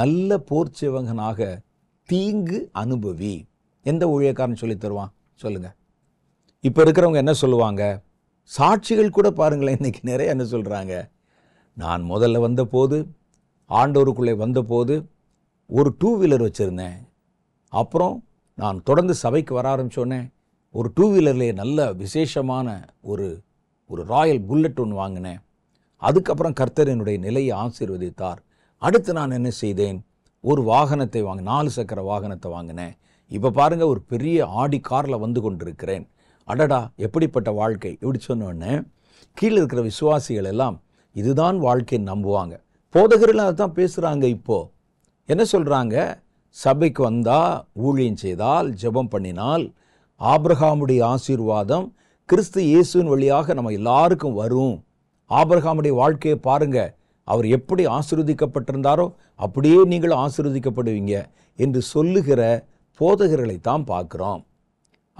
நல்ல போர்ச்சேவகனாக தீங்கு அனுபவி எந்த ஊழியக்காரன் சொல்லி தருவான் சொல்லுங்கள் இப்போ இருக்கிறவங்க என்ன சொல்லுவாங்க சாட்சிகள் கூட பாருங்களேன் இன்றைக்கி நிறைய என்ன சொல்கிறாங்க நான் முதல்ல வந்தபோது ஆண்டோருக்குள்ளே வந்தபோது ஒரு டூ வீலர் வச்சுருந்தேன் அப்புறம் நான் தொடர்ந்து சபைக்கு வர ஆரம்பித்தோன்னே ஒரு டூ வீலர்லேயே நல்ல விசேஷமான ஒரு ஒரு ராயல் புல்லட் ஒன்று வாங்கினேன் அதுக்கப்புறம் கர்த்தர் என்னுடைய நிலையை ஆசீர்வதித்தார் அடுத்து நான் என்ன செய்தேன் ஒரு வாகனத்தை வாங்க நாலு சக்கர வாகனத்தை வாங்கினேன் இப்போ பாருங்கள் ஒரு பெரிய ஆடி காரில் வந்து கொண்டிருக்கிறேன் அடடா எப்படிப்பட்ட வாழ்க்கை இப்படி சொன்னோடனே கீழே இருக்கிற விசுவாசிகள் எல்லாம் இதுதான் வாழ்க்கைன்னு நம்புவாங்க போதகர்கள் அதை தான் பேசுகிறாங்க இப்போது என்ன சொல்கிறாங்க சபைக்கு வந்தால் ஊழியம் செய்தால் ஜெபம் பண்ணினால் ஆபிரகாமுடைய ஆசீர்வாதம் கிறிஸ்து இயேசுவின் வழியாக நம்ம எல்லாருக்கும் வரும் ஆபிரகாமுடைய வாழ்க்கையை பாருங்கள் அவர் எப்படி ஆசிர்வதிக்கப்பட்டிருந்தாரோ அப்படியே நீங்கள் ஆசிர்வதிக்கப்படுவீங்க என்று சொல்லுகிற போதகர்களை தான் பார்க்குறோம்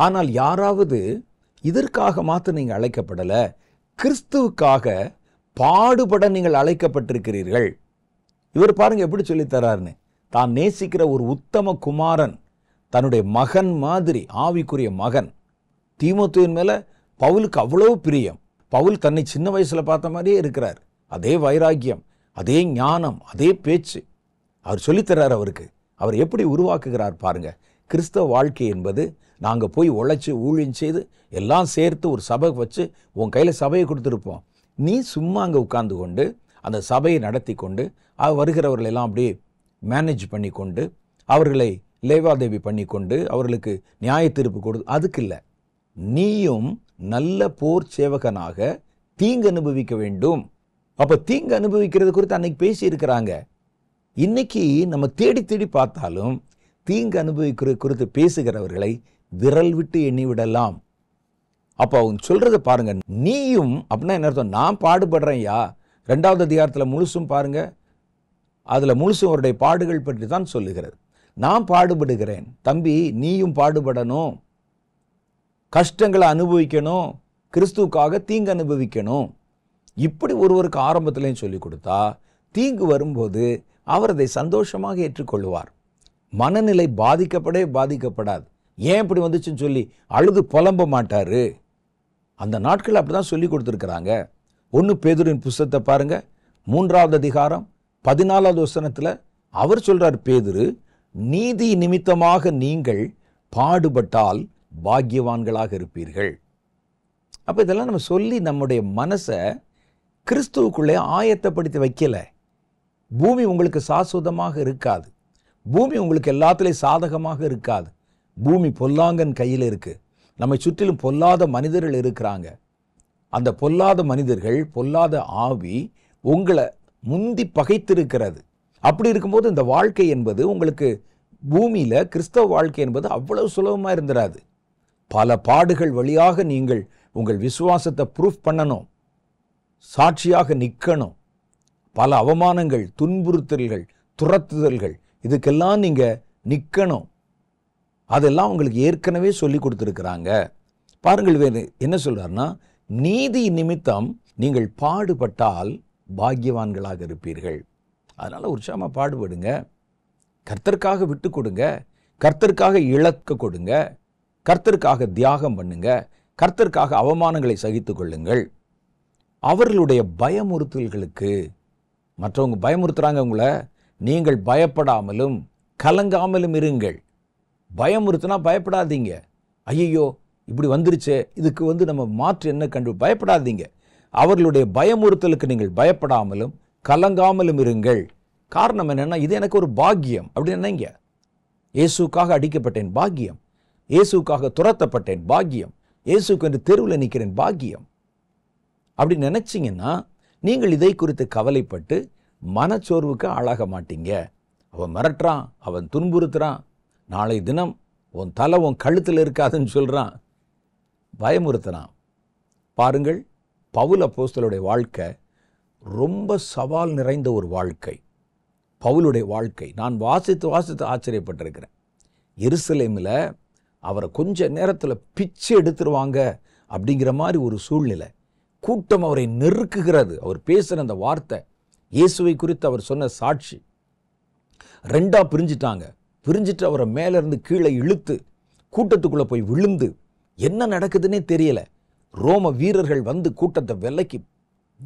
ஆனால் யாராவது இதற்காக மாத்திரம் நீங்கள் அழைக்கப்படலை கிறிஸ்துவுக்காக பாடுபட நீங்கள் அழைக்கப்பட்டிருக்கிறீர்கள் இவர் பாருங்கள் எப்படி சொல்லித்தராருன்னு தான் நேசிக்கிற ஒரு உத்தம குமாரன் தன்னுடைய மகன் மாதிரி ஆவிக்குரிய மகன் தீமத்துவின் மேலே பவுலுக்கு அவ்வளவு பிரியம் பவுல் தன்னை சின்ன வயசில் பார்த்த மாதிரியே இருக்கிறார் அதே வைராக்கியம் அதே ஞானம் அதே பேச்சு அவர் சொல்லித்தர்றார் அவருக்கு அவர் எப்படி உருவாக்குகிறார் பாருங்க கிறிஸ்தவ வாழ்க்கை என்பது நாங்கள் போய் உழைச்சி ஊழியம் செய்து எல்லாம் சேர்த்து ஒரு சபை வச்சு உன் கையில் சபையை கொடுத்துருப்போம் நீ சும்மா அங்கே உட்கார்ந்து கொண்டு அந்த சபையை நடத்தி கொண்டு வருகிறவர்களெல்லாம் அப்படியே மேனேஜ் பண்ணி கொண்டு அவர்களை லேவாதேவி பண்ணி கொண்டு அவர்களுக்கு நியாய தீர்ப்பு கொடு அதுக்கு இல்லை நீயும் நல்ல போர் சேவகனாக தீங்கு அனுபவிக்க வேண்டும் அப்போ தீங்கு அனுபவிக்கிறது குறித்து அன்னைக்கு பேசியிருக்கிறாங்க இன்னைக்கு நம்ம தேடி தேடி பார்த்தாலும் தீங்கு அனுபவிக்கிறது குறித்து பேசுகிறவர்களை விரல் விட்டு எண்ணிவிடலாம் அப்போ அவங்க சொல்கிறத பாருங்கள் நீயும் அப்படின்னா என்ன அர்த்தம் நான் பாடுபடுறேன்யா ரெண்டாவது அதிகாரத்தில் முழுசும் பாருங்கள் அதில் முழுசும் அவருடைய பாடுகள் பற்றி தான் சொல்லுகிறது நான் பாடுபடுகிறேன் தம்பி நீயும் பாடுபடணும் கஷ்டங்களை அனுபவிக்கணும் கிறிஸ்துவுக்காக தீங்கு அனுபவிக்கணும் இப்படி ஒருவருக்கு ஆரம்பத்துலேயும் சொல்லி கொடுத்தா தீங்கு வரும்போது அவர் அதை சந்தோஷமாக ஏற்றுக்கொள்வார் மனநிலை பாதிக்கப்படவே பாதிக்கப்படாது ஏன் இப்படி வந்துச்சுன்னு சொல்லி அழுது புலம்ப மாட்டார் அந்த நாட்கள் அப்படி தான் சொல்லி கொடுத்துருக்குறாங்க ஒன்று பேதுரின் புஸ்தத்தை பாருங்கள் மூன்றாவது அதிகாரம் பதினாலாவது வசனத்தில் அவர் சொல்கிறார் பேதுரு நீதி நிமித்தமாக நீங்கள் பாடுபட்டால் பாக்கியவான்களாக இருப்பீர்கள் அப்போ இதெல்லாம் நம்ம சொல்லி நம்முடைய மனசை கிறிஸ்துவுக்குள்ளே ஆயத்தப்படுத்தி வைக்கலை பூமி உங்களுக்கு சாஸ்வதமாக இருக்காது பூமி உங்களுக்கு எல்லாத்துலேயும் சாதகமாக இருக்காது பூமி பொல்லாங்கன் கையில் இருக்குது நம்மை சுற்றிலும் பொல்லாத மனிதர்கள் இருக்கிறாங்க அந்த பொல்லாத மனிதர்கள் பொல்லாத ஆவி உங்களை முந்தி பகைத்திருக்கிறது அப்படி இருக்கும்போது இந்த வாழ்க்கை என்பது உங்களுக்கு பூமியில் கிறிஸ்தவ வாழ்க்கை என்பது அவ்வளவு சுலபமாக இருந்துராது பல பாடுகள் வழியாக நீங்கள் உங்கள் விசுவாசத்தை ப்ரூஃப் பண்ணணும் சாட்சியாக நிற்கணும் பல அவமானங்கள் துன்புறுத்தல்கள் துரத்துதல்கள் இதுக்கெல்லாம் நீங்கள் நிற்கணும் அதெல்லாம் உங்களுக்கு ஏற்கனவே சொல்லி கொடுத்துருக்குறாங்க பாருங்கள் வேறு என்ன சொல்கிறாருன்னா நீதி நிமித்தம் நீங்கள் பாடுபட்டால் பாக்கியவான்களாக இருப்பீர்கள் அதனால் உற்சாகமாக பாடுபடுங்க கர்த்தருக்காக விட்டு கொடுங்க கர்த்தருக்காக இழக்க கொடுங்க கர்த்தருக்காக தியாகம் பண்ணுங்க கர்த்தருக்காக அவமானங்களை சகித்து கொள்ளுங்கள் அவர்களுடைய பயமுறுத்தல்களுக்கு மற்றவங்க பயமுறுத்துகிறாங்க உங்களை நீங்கள் பயப்படாமலும் கலங்காமலும் இருங்கள் பயமுறுத்துனா பயப்படாதீங்க ஐயையோ இப்படி வந்துருச்சு இதுக்கு வந்து நம்ம மாற்று என்ன கண்டு பயப்படாதீங்க அவர்களுடைய பயமுறுத்தலுக்கு நீங்கள் பயப்படாமலும் கலங்காமலும் இருங்கள் காரணம் என்னென்னா இது எனக்கு ஒரு பாக்கியம் அப்படின்னு என்னங்க இயேசுக்காக அடிக்கப்பட்டேன் பாக்கியம் இயேசுக்காக துரத்தப்பட்டேன் பாக்கியம் இயேசுக்கு என்று தெருவில் நிற்கிறேன் பாக்கியம் அப்படி நினச்சிங்கன்னா நீங்கள் இதை குறித்து கவலைப்பட்டு மனச்சோர்வுக்கு ஆளாக மாட்டீங்க அவன் மிரட்டுறான் அவன் துன்புறுத்துறான் நாளை தினம் உன் தலை உன் கழுத்தில் இருக்காதுன்னு சொல்கிறான் பயமுறுத்தினான் பாருங்கள் பவுல் அப்போஸ்தலுடைய வாழ்க்கை ரொம்ப சவால் நிறைந்த ஒரு வாழ்க்கை பவுலுடைய வாழ்க்கை நான் வாசித்து வாசித்து ஆச்சரியப்பட்டிருக்கிறேன் எருசலேமில் அவரை கொஞ்ச நேரத்தில் பிச்சு எடுத்துருவாங்க அப்படிங்கிற மாதிரி ஒரு சூழ்நிலை கூட்டம் அவரை நெருக்குகிறது அவர் பேசுகிற அந்த வார்த்தை இயேசுவை குறித்து அவர் சொன்ன சாட்சி ரெண்டாக பிரிஞ்சிட்டாங்க பிரிஞ்சிட்டு அவரை மேலேருந்து கீழே இழுத்து கூட்டத்துக்குள்ளே போய் விழுந்து என்ன நடக்குதுன்னே தெரியலை ரோம வீரர்கள் வந்து கூட்டத்தை விலைக்கு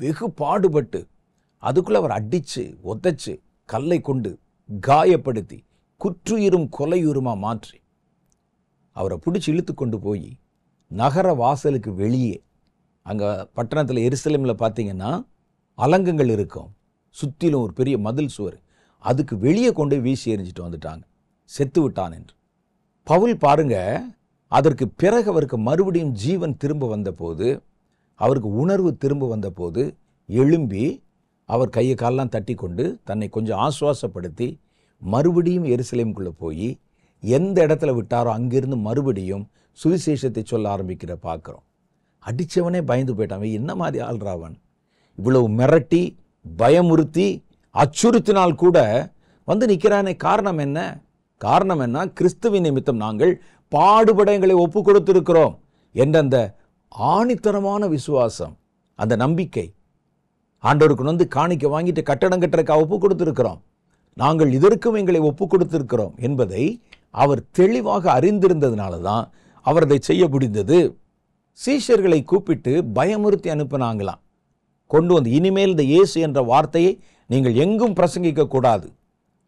வெகு பாடுபட்டு அதுக்குள்ளே அவர் அடித்து ஒத்தச்சு கல்லை கொண்டு காயப்படுத்தி குற்றுயிரும் கொலையுருமாக மாற்றி அவரை பிடிச்சி இழுத்து கொண்டு போய் நகர வாசலுக்கு வெளியே அங்கே பட்டணத்தில் எருசலேமில் பார்த்தீங்கன்னா அலங்கங்கள் இருக்கும் சுற்றிலும் ஒரு பெரிய மதில் சுவர் அதுக்கு வெளியே கொண்டு வீசி எறிஞ்சிட்டு வந்துட்டாங்க செத்துவிட்டான் என்று பவுல் பாருங்க அதற்கு பிறகு அவருக்கு மறுபடியும் ஜீவன் திரும்ப வந்தபோது அவருக்கு உணர்வு திரும்ப வந்தபோது எழும்பி அவர் கையை காலெலாம் தட்டி கொண்டு தன்னை கொஞ்சம் ஆசுவாசப்படுத்தி மறுபடியும் எருசலேமுக்குள்ளே போய் எந்த இடத்துல விட்டாரோ அங்கிருந்து மறுபடியும் சுவிசேஷத்தை சொல்ல ஆரம்பிக்கிற பார்க்குறோம் அடித்தவனே பயந்து போயிட்டான் என்ன மாதிரி ஆள்றாவன் இவ்வளவு மிரட்டி பயமுறுத்தி அச்சுறுத்தினால் கூட வந்து நிற்கிறானே காரணம் என்ன காரணம் என்ன கிறிஸ்துவின் நிமித்தம் நாங்கள் பாடுபட எங்களை ஒப்பு கொடுத்திருக்கிறோம் என்ற அந்த ஆணித்தரமான விசுவாசம் அந்த நம்பிக்கை ஆண்டவருக்கு வந்து காணிக்க வாங்கிட்டு கட்டணம் கட்டுறக்காக ஒப்பு கொடுத்திருக்கிறோம் நாங்கள் இதற்கும் எங்களை ஒப்பு கொடுத்திருக்கிறோம் என்பதை அவர் தெளிவாக அறிந்திருந்ததுனால தான் அவர் அதை செய்ய முடிந்தது சீஷர்களை கூப்பிட்டு பயமுறுத்தி அனுப்பினாங்களாம் கொண்டு வந்து இனிமேல் இந்த இயேசு என்ற வார்த்தையை நீங்கள் எங்கும் பிரசங்கிக்க கூடாது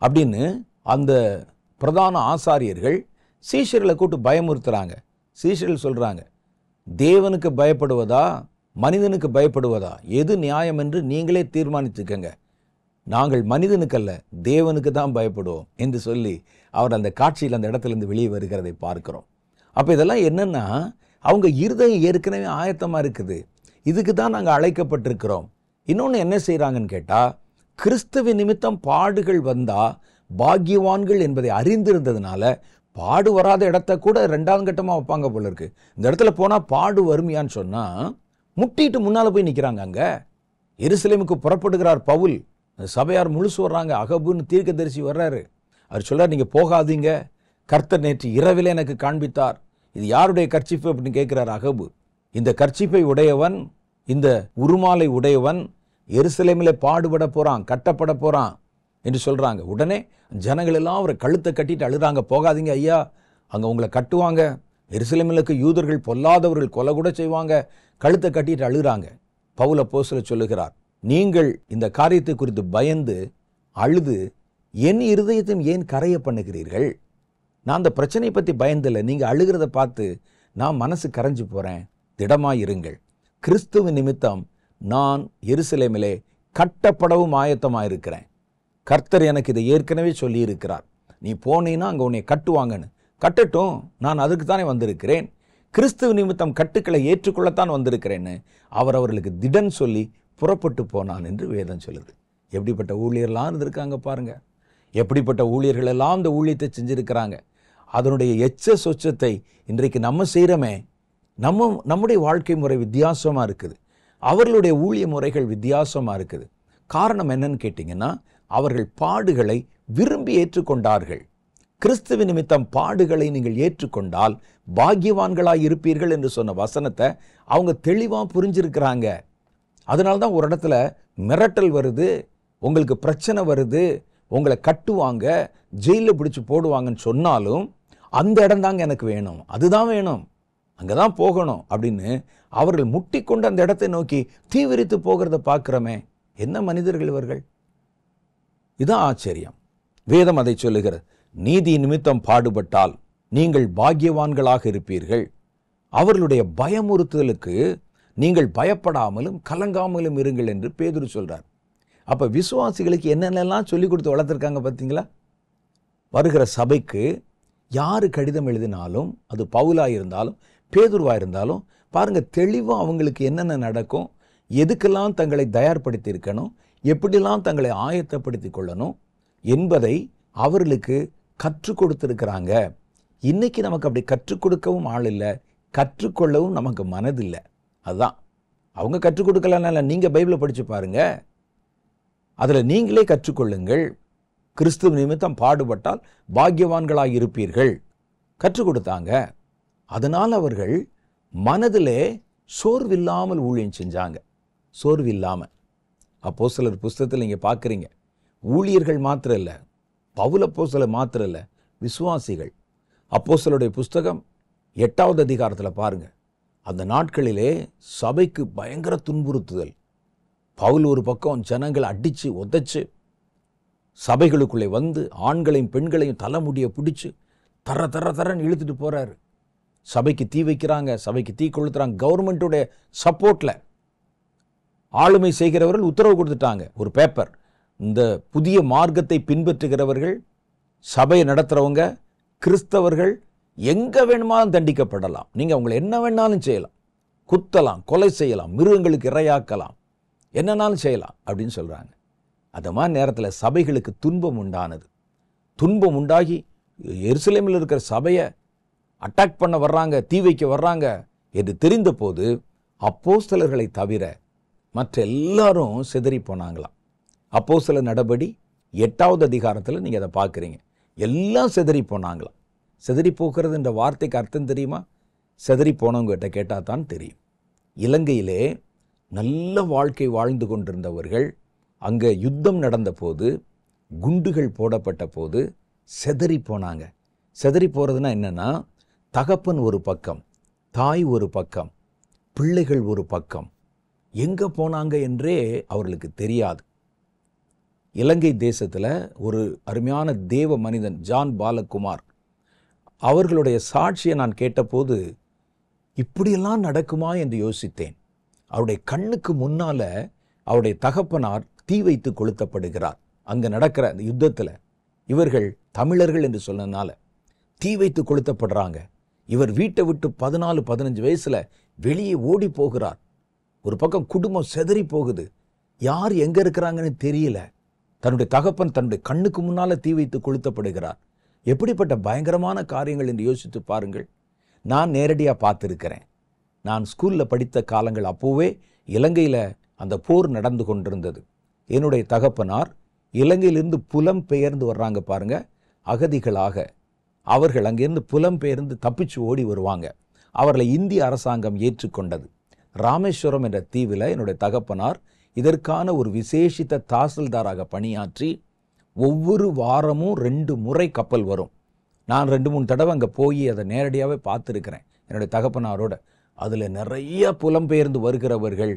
அப்படின்னு அந்த பிரதான ஆசாரியர்கள் சீஷர்களை கூட்டு பயமுறுத்துகிறாங்க சீஷர்கள் சொல்கிறாங்க தேவனுக்கு பயப்படுவதா மனிதனுக்கு பயப்படுவதா எது நியாயம் என்று நீங்களே தீர்மானிச்சுக்கங்க நாங்கள் மனிதனுக்கல்ல தேவனுக்கு தான் பயப்படுவோம் என்று சொல்லி அவர் அந்த காட்சியில் அந்த இடத்துலேருந்து வெளியே வருகிறதை பார்க்குறோம் அப்போ இதெல்லாம் என்னென்னா அவங்க இருதயம் ஏற்கனவே ஆயத்தமாக இருக்குது இதுக்கு தான் நாங்கள் அழைக்கப்பட்டிருக்கிறோம் இன்னொன்று என்ன செய்கிறாங்கன்னு கேட்டால் கிறிஸ்துவ நிமித்தம் பாடுகள் வந்தால் பாக்கியவான்கள் என்பதை அறிந்திருந்ததுனால பாடு வராத இடத்த கூட ரெண்டாவது கட்டமாக வைப்பாங்க போல இருக்கு இந்த இடத்துல போனால் பாடு வறுமையான்னு சொன்னால் முட்டிட்டு முன்னால் போய் நிற்கிறாங்க அங்கே எருசலேமுக்கு புறப்படுகிறார் பவுல் சபையார் முழுசு வர்றாங்க அகபுன்னு தீர்க்க தரிசி வர்றாரு அவர் சொல்கிறார் நீங்கள் போகாதீங்க கர்த்தர் நேற்று இரவில் எனக்கு காண்பித்தார் இது யாருடைய கர்ச்சிப்பு அப்படின்னு கேட்குறார் அகபு இந்த கர்ச்சிப்பை உடையவன் இந்த உருமாலை உடையவன் எருசலேமில் பாடுபட போகிறான் கட்டப்பட போகிறான் என்று சொல்கிறாங்க உடனே ஜனங்கள் எல்லாம் அவரை கழுத்தை கட்டிட்டு அழுகிறாங்க போகாதீங்க ஐயா அங்கே உங்களை கட்டுவாங்க எருசலேமிலுக்கு யூதர்கள் பொல்லாதவர்கள் கொலை கூட செய்வாங்க கழுத்தை கட்டிட்டு அழுகிறாங்க பவுல போசில் சொல்லுகிறார் நீங்கள் இந்த காரியத்தை குறித்து பயந்து அழுது என் இருதயத்தையும் ஏன் கரைய பண்ணுகிறீர்கள் நான் அந்த பிரச்சனையை பற்றி பயந்தில்லை நீங்கள் அழுகிறத பார்த்து நான் மனசு கரைஞ்சு போகிறேன் திடமாக இருங்கள் கிறிஸ்துவ நிமித்தம் நான் எருசலேமிலே கட்டப்படவும் ஆயத்தமாக இருக்கிறேன் கர்த்தர் எனக்கு இதை ஏற்கனவே சொல்லியிருக்கிறார் நீ போனீன்னா அங்கே உன்னை கட்டுவாங்கன்னு கட்டட்டும் நான் அதுக்கு தானே வந்திருக்கிறேன் கிறிஸ்துவ நிமித்தம் கட்டுக்களை ஏற்றுக்கொள்ளத்தான் வந்திருக்கிறேன்னு அவர் அவர்களுக்கு திடன் சொல்லி புறப்பட்டு போனான் என்று வேதம் சொல்லுது எப்படிப்பட்ட ஊழியர்களாக இருந்திருக்காங்க பாருங்க எப்படிப்பட்ட ஊழியர்கள் எல்லாம் இந்த ஊழியத்தை செஞ்சுருக்கிறாங்க அதனுடைய எச்ச சொச்சத்தை இன்றைக்கு நம்ம செய்கிறோமே நம்ம நம்முடைய வாழ்க்கை முறை வித்தியாசமாக இருக்குது அவர்களுடைய ஊழிய முறைகள் வித்தியாசமாக இருக்குது காரணம் என்னன்னு கேட்டிங்கன்னா அவர்கள் பாடுகளை விரும்பி ஏற்றுக்கொண்டார்கள் கிறிஸ்துவ நிமித்தம் பாடுகளை நீங்கள் ஏற்றுக்கொண்டால் பாக்கியவான்களாய் இருப்பீர்கள் என்று சொன்ன வசனத்தை அவங்க தெளிவாக புரிஞ்சிருக்கிறாங்க அதனால தான் ஒரு இடத்துல மிரட்டல் வருது உங்களுக்கு பிரச்சனை வருது உங்களை கட்டுவாங்க ஜெயிலில் பிடிச்சி போடுவாங்கன்னு சொன்னாலும் அந்த இடம் தாங்க எனக்கு வேணும் அதுதான் வேணும் அங்கே தான் போகணும் அப்படின்னு அவர்கள் முட்டி கொண்டு அந்த இடத்தை நோக்கி தீவிரித்து போகிறத பார்க்குறோமே என்ன மனிதர்கள் இவர்கள் இது ஆச்சரியம் வேதம் அதை சொல்லுகிறது நீதி நிமித்தம் பாடுபட்டால் நீங்கள் பாக்கியவான்களாக இருப்பீர்கள் அவர்களுடைய பயமுறுத்துதலுக்கு நீங்கள் பயப்படாமலும் கலங்காமலும் இருங்கள் என்று பேதுரு சொல்கிறார் அப்போ விசுவாசிகளுக்கு என்னென்னலாம் சொல்லிக் கொடுத்து வளர்த்துருக்காங்க பார்த்தீங்களா வருகிற சபைக்கு யார் கடிதம் எழுதினாலும் அது பவுலாக இருந்தாலும் பேதுருவாக இருந்தாலும் பாருங்கள் தெளிவாக அவங்களுக்கு என்னென்ன நடக்கும் எதுக்கெல்லாம் தங்களை தயார்படுத்தியிருக்கணும் எப்படிலாம் தங்களை ஆயத்தப்படுத்தி கொள்ளணும் என்பதை அவர்களுக்கு கற்றுக் கொடுத்துருக்குறாங்க இன்றைக்கி நமக்கு அப்படி கற்றுக் கொடுக்கவும் ஆள் இல்லை கற்றுக்கொள்ளவும் நமக்கு மனதில்லை அதுதான் அவங்க கற்றுக் கொடுக்கலனால நீங்கள் பைபிளை படித்து பாருங்க அதில் நீங்களே கற்றுக்கொள்ளுங்கள் கிறிஸ்துவ நிமித்தம் பாடுபட்டால் பாக்கியவான்களாக இருப்பீர்கள் கற்றுக் கொடுத்தாங்க அதனால் அவர்கள் மனதிலே சோர்வில்லாமல் ஊழியம் செஞ்சாங்க சோர்வில்லாமல் அப்போ சிலர் புஸ்தகத்தில் நீங்கள் பார்க்குறீங்க ஊழியர்கள் மாத்திரம் இல்லை பவுலப்போ சிலர் மாத்திரம் இல்லை விசுவாசிகள் அப்போ சிலருடைய புஸ்தகம் எட்டாவது அதிகாரத்தில் பாருங்கள் அந்த நாட்களிலே சபைக்கு பயங்கர துன்புறுத்துதல் பவுல் ஒரு பக்கம் ஜனங்களை அடித்து உதைச்சு சபைகளுக்குள்ளே வந்து ஆண்களையும் பெண்களையும் தலைமுடியை பிடிச்சி தர தர தரன்னு இழுத்துட்டு போகிறாரு சபைக்கு தீ வைக்கிறாங்க சபைக்கு தீ கொளுத்துறாங்க கவர்மெண்ட்டுடைய சப்போர்ட்டில் ஆளுமை செய்கிறவர்கள் உத்தரவு கொடுத்துட்டாங்க ஒரு பேப்பர் இந்த புதிய மார்க்கத்தை பின்பற்றுகிறவர்கள் சபையை நடத்துகிறவங்க கிறிஸ்தவர்கள் எங்கே வேணுமாலும் தண்டிக்கப்படலாம் நீங்கள் அவங்களை என்ன வேணாலும் செய்யலாம் குத்தலாம் கொலை செய்யலாம் மிருகங்களுக்கு இரையாக்கலாம் என்னன்னாலும் செய்யலாம் அப்படின்னு சொல்கிறாங்க அந்த மாதிரி நேரத்தில் சபைகளுக்கு துன்பம் உண்டானது துன்பம் உண்டாகி எருசலேமில் இருக்கிற சபையை அட்டாக் பண்ண வர்றாங்க தீ வைக்க வர்றாங்க என்று தெரிந்த போது அப்போஸ்தலர்களை தவிர மற்ற எல்லாரும் சிதறி போனாங்களாம் அப்போ சில நடபடி எட்டாவது அதிகாரத்தில் நீங்கள் அதை பார்க்குறீங்க எல்லாம் சிதறி போனாங்களாம் சிதறி போகிறதுன்ற வார்த்தைக்கு அர்த்தம் தெரியுமா சிதறி போனவங்ககிட்ட கேட்டால் தான் தெரியும் இலங்கையிலே நல்ல வாழ்க்கை வாழ்ந்து கொண்டிருந்தவர்கள் அங்கே யுத்தம் நடந்த போது குண்டுகள் போடப்பட்ட போது செதறி போனாங்க செதறி போகிறதுனா என்னென்னா தகப்பன் ஒரு பக்கம் தாய் ஒரு பக்கம் பிள்ளைகள் ஒரு பக்கம் எங்கே போனாங்க என்றே அவர்களுக்கு தெரியாது இலங்கை தேசத்தில் ஒரு அருமையான தேவ மனிதன் ஜான் பாலகுமார் அவர்களுடைய சாட்சியை நான் கேட்டபோது இப்படியெல்லாம் நடக்குமா என்று யோசித்தேன் அவருடைய கண்ணுக்கு முன்னால் அவருடைய தகப்பனார் தீ வைத்து கொளுத்தப்படுகிறார் அங்கே நடக்கிற அந்த யுத்தத்தில் இவர்கள் தமிழர்கள் என்று சொன்னதுனால தீ வைத்து கொளுத்தப்படுறாங்க இவர் வீட்டை விட்டு பதினாலு பதினஞ்சு வயசில் வெளியே ஓடி போகிறார் ஒரு பக்கம் குடும்பம் செதறி போகுது யார் எங்கே இருக்கிறாங்கன்னு தெரியல தன்னுடைய தகப்பன் தன்னுடைய கண்ணுக்கு முன்னால் தீ வைத்து கொளுத்தப்படுகிறார் எப்படிப்பட்ட பயங்கரமான காரியங்கள் என்று யோசித்து பாருங்கள் நான் நேரடியாக பார்த்துருக்கிறேன் நான் ஸ்கூலில் படித்த காலங்கள் அப்போவே இலங்கையில் அந்த போர் நடந்து கொண்டிருந்தது என்னுடைய தகப்பனார் இலங்கையிலிருந்து புலம் பெயர்ந்து வர்றாங்க பாருங்க அகதிகளாக அவர்கள் அங்கேருந்து புலம் பெயர்ந்து தப்பிச்சு ஓடி வருவாங்க அவர்களை இந்திய அரசாங்கம் ஏற்றுக்கொண்டது ராமேஸ்வரம் என்ற தீவில் என்னுடைய தகப்பனார் இதற்கான ஒரு விசேஷித்த தாசில்தாராக பணியாற்றி ஒவ்வொரு வாரமும் ரெண்டு முறை கப்பல் வரும் நான் ரெண்டு மூணு தடவை அங்கே போய் அதை நேரடியாகவே பார்த்துருக்கிறேன் என்னுடைய தகப்பனாரோட அதில் நிறைய புலம்பெயர்ந்து வருகிறவர்கள்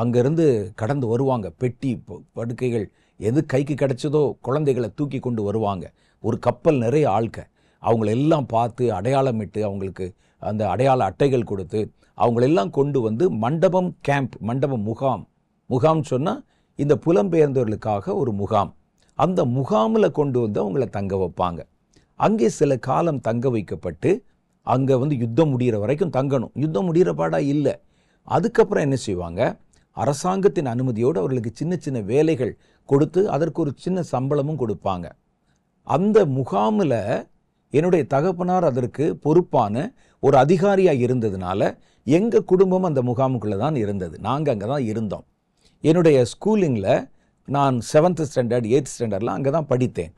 அங்கேருந்து கடந்து வருவாங்க பெட்டி படுக்கைகள் எது கைக்கு கிடச்சதோ குழந்தைகளை தூக்கி கொண்டு வருவாங்க ஒரு கப்பல் நிறைய ஆள்க அவங்களெல்லாம் பார்த்து அடையாளமிட்டு அவங்களுக்கு அந்த அடையாள அட்டைகள் கொடுத்து அவங்களெல்லாம் கொண்டு வந்து மண்டபம் கேம்ப் மண்டபம் முகாம் முகாம் சொன்னால் இந்த புலம்பெயர்ந்தவர்களுக்காக ஒரு முகாம் அந்த முகாமில் கொண்டு வந்து அவங்கள தங்க வைப்பாங்க அங்கே சில காலம் தங்க வைக்கப்பட்டு அங்கே வந்து யுத்தம் முடிகிற வரைக்கும் தங்கணும் யுத்தம் முடிகிற பாடாக இல்லை அதுக்கப்புறம் என்ன செய்வாங்க அரசாங்கத்தின் அனுமதியோடு அவர்களுக்கு சின்ன சின்ன வேலைகள் கொடுத்து அதற்கு ஒரு சின்ன சம்பளமும் கொடுப்பாங்க அந்த முகாமில் என்னுடைய தகப்பனார் அதற்கு பொறுப்பான ஒரு அதிகாரியாக இருந்ததுனால எங்கள் குடும்பம் அந்த முகாமுக்குள்ளே தான் இருந்தது நாங்கள் அங்கே தான் இருந்தோம் என்னுடைய ஸ்கூலிங்கில் நான் செவன்த் ஸ்டாண்டர்ட் எயித் ஸ்டாண்டர்டில் அங்கே தான் படித்தேன்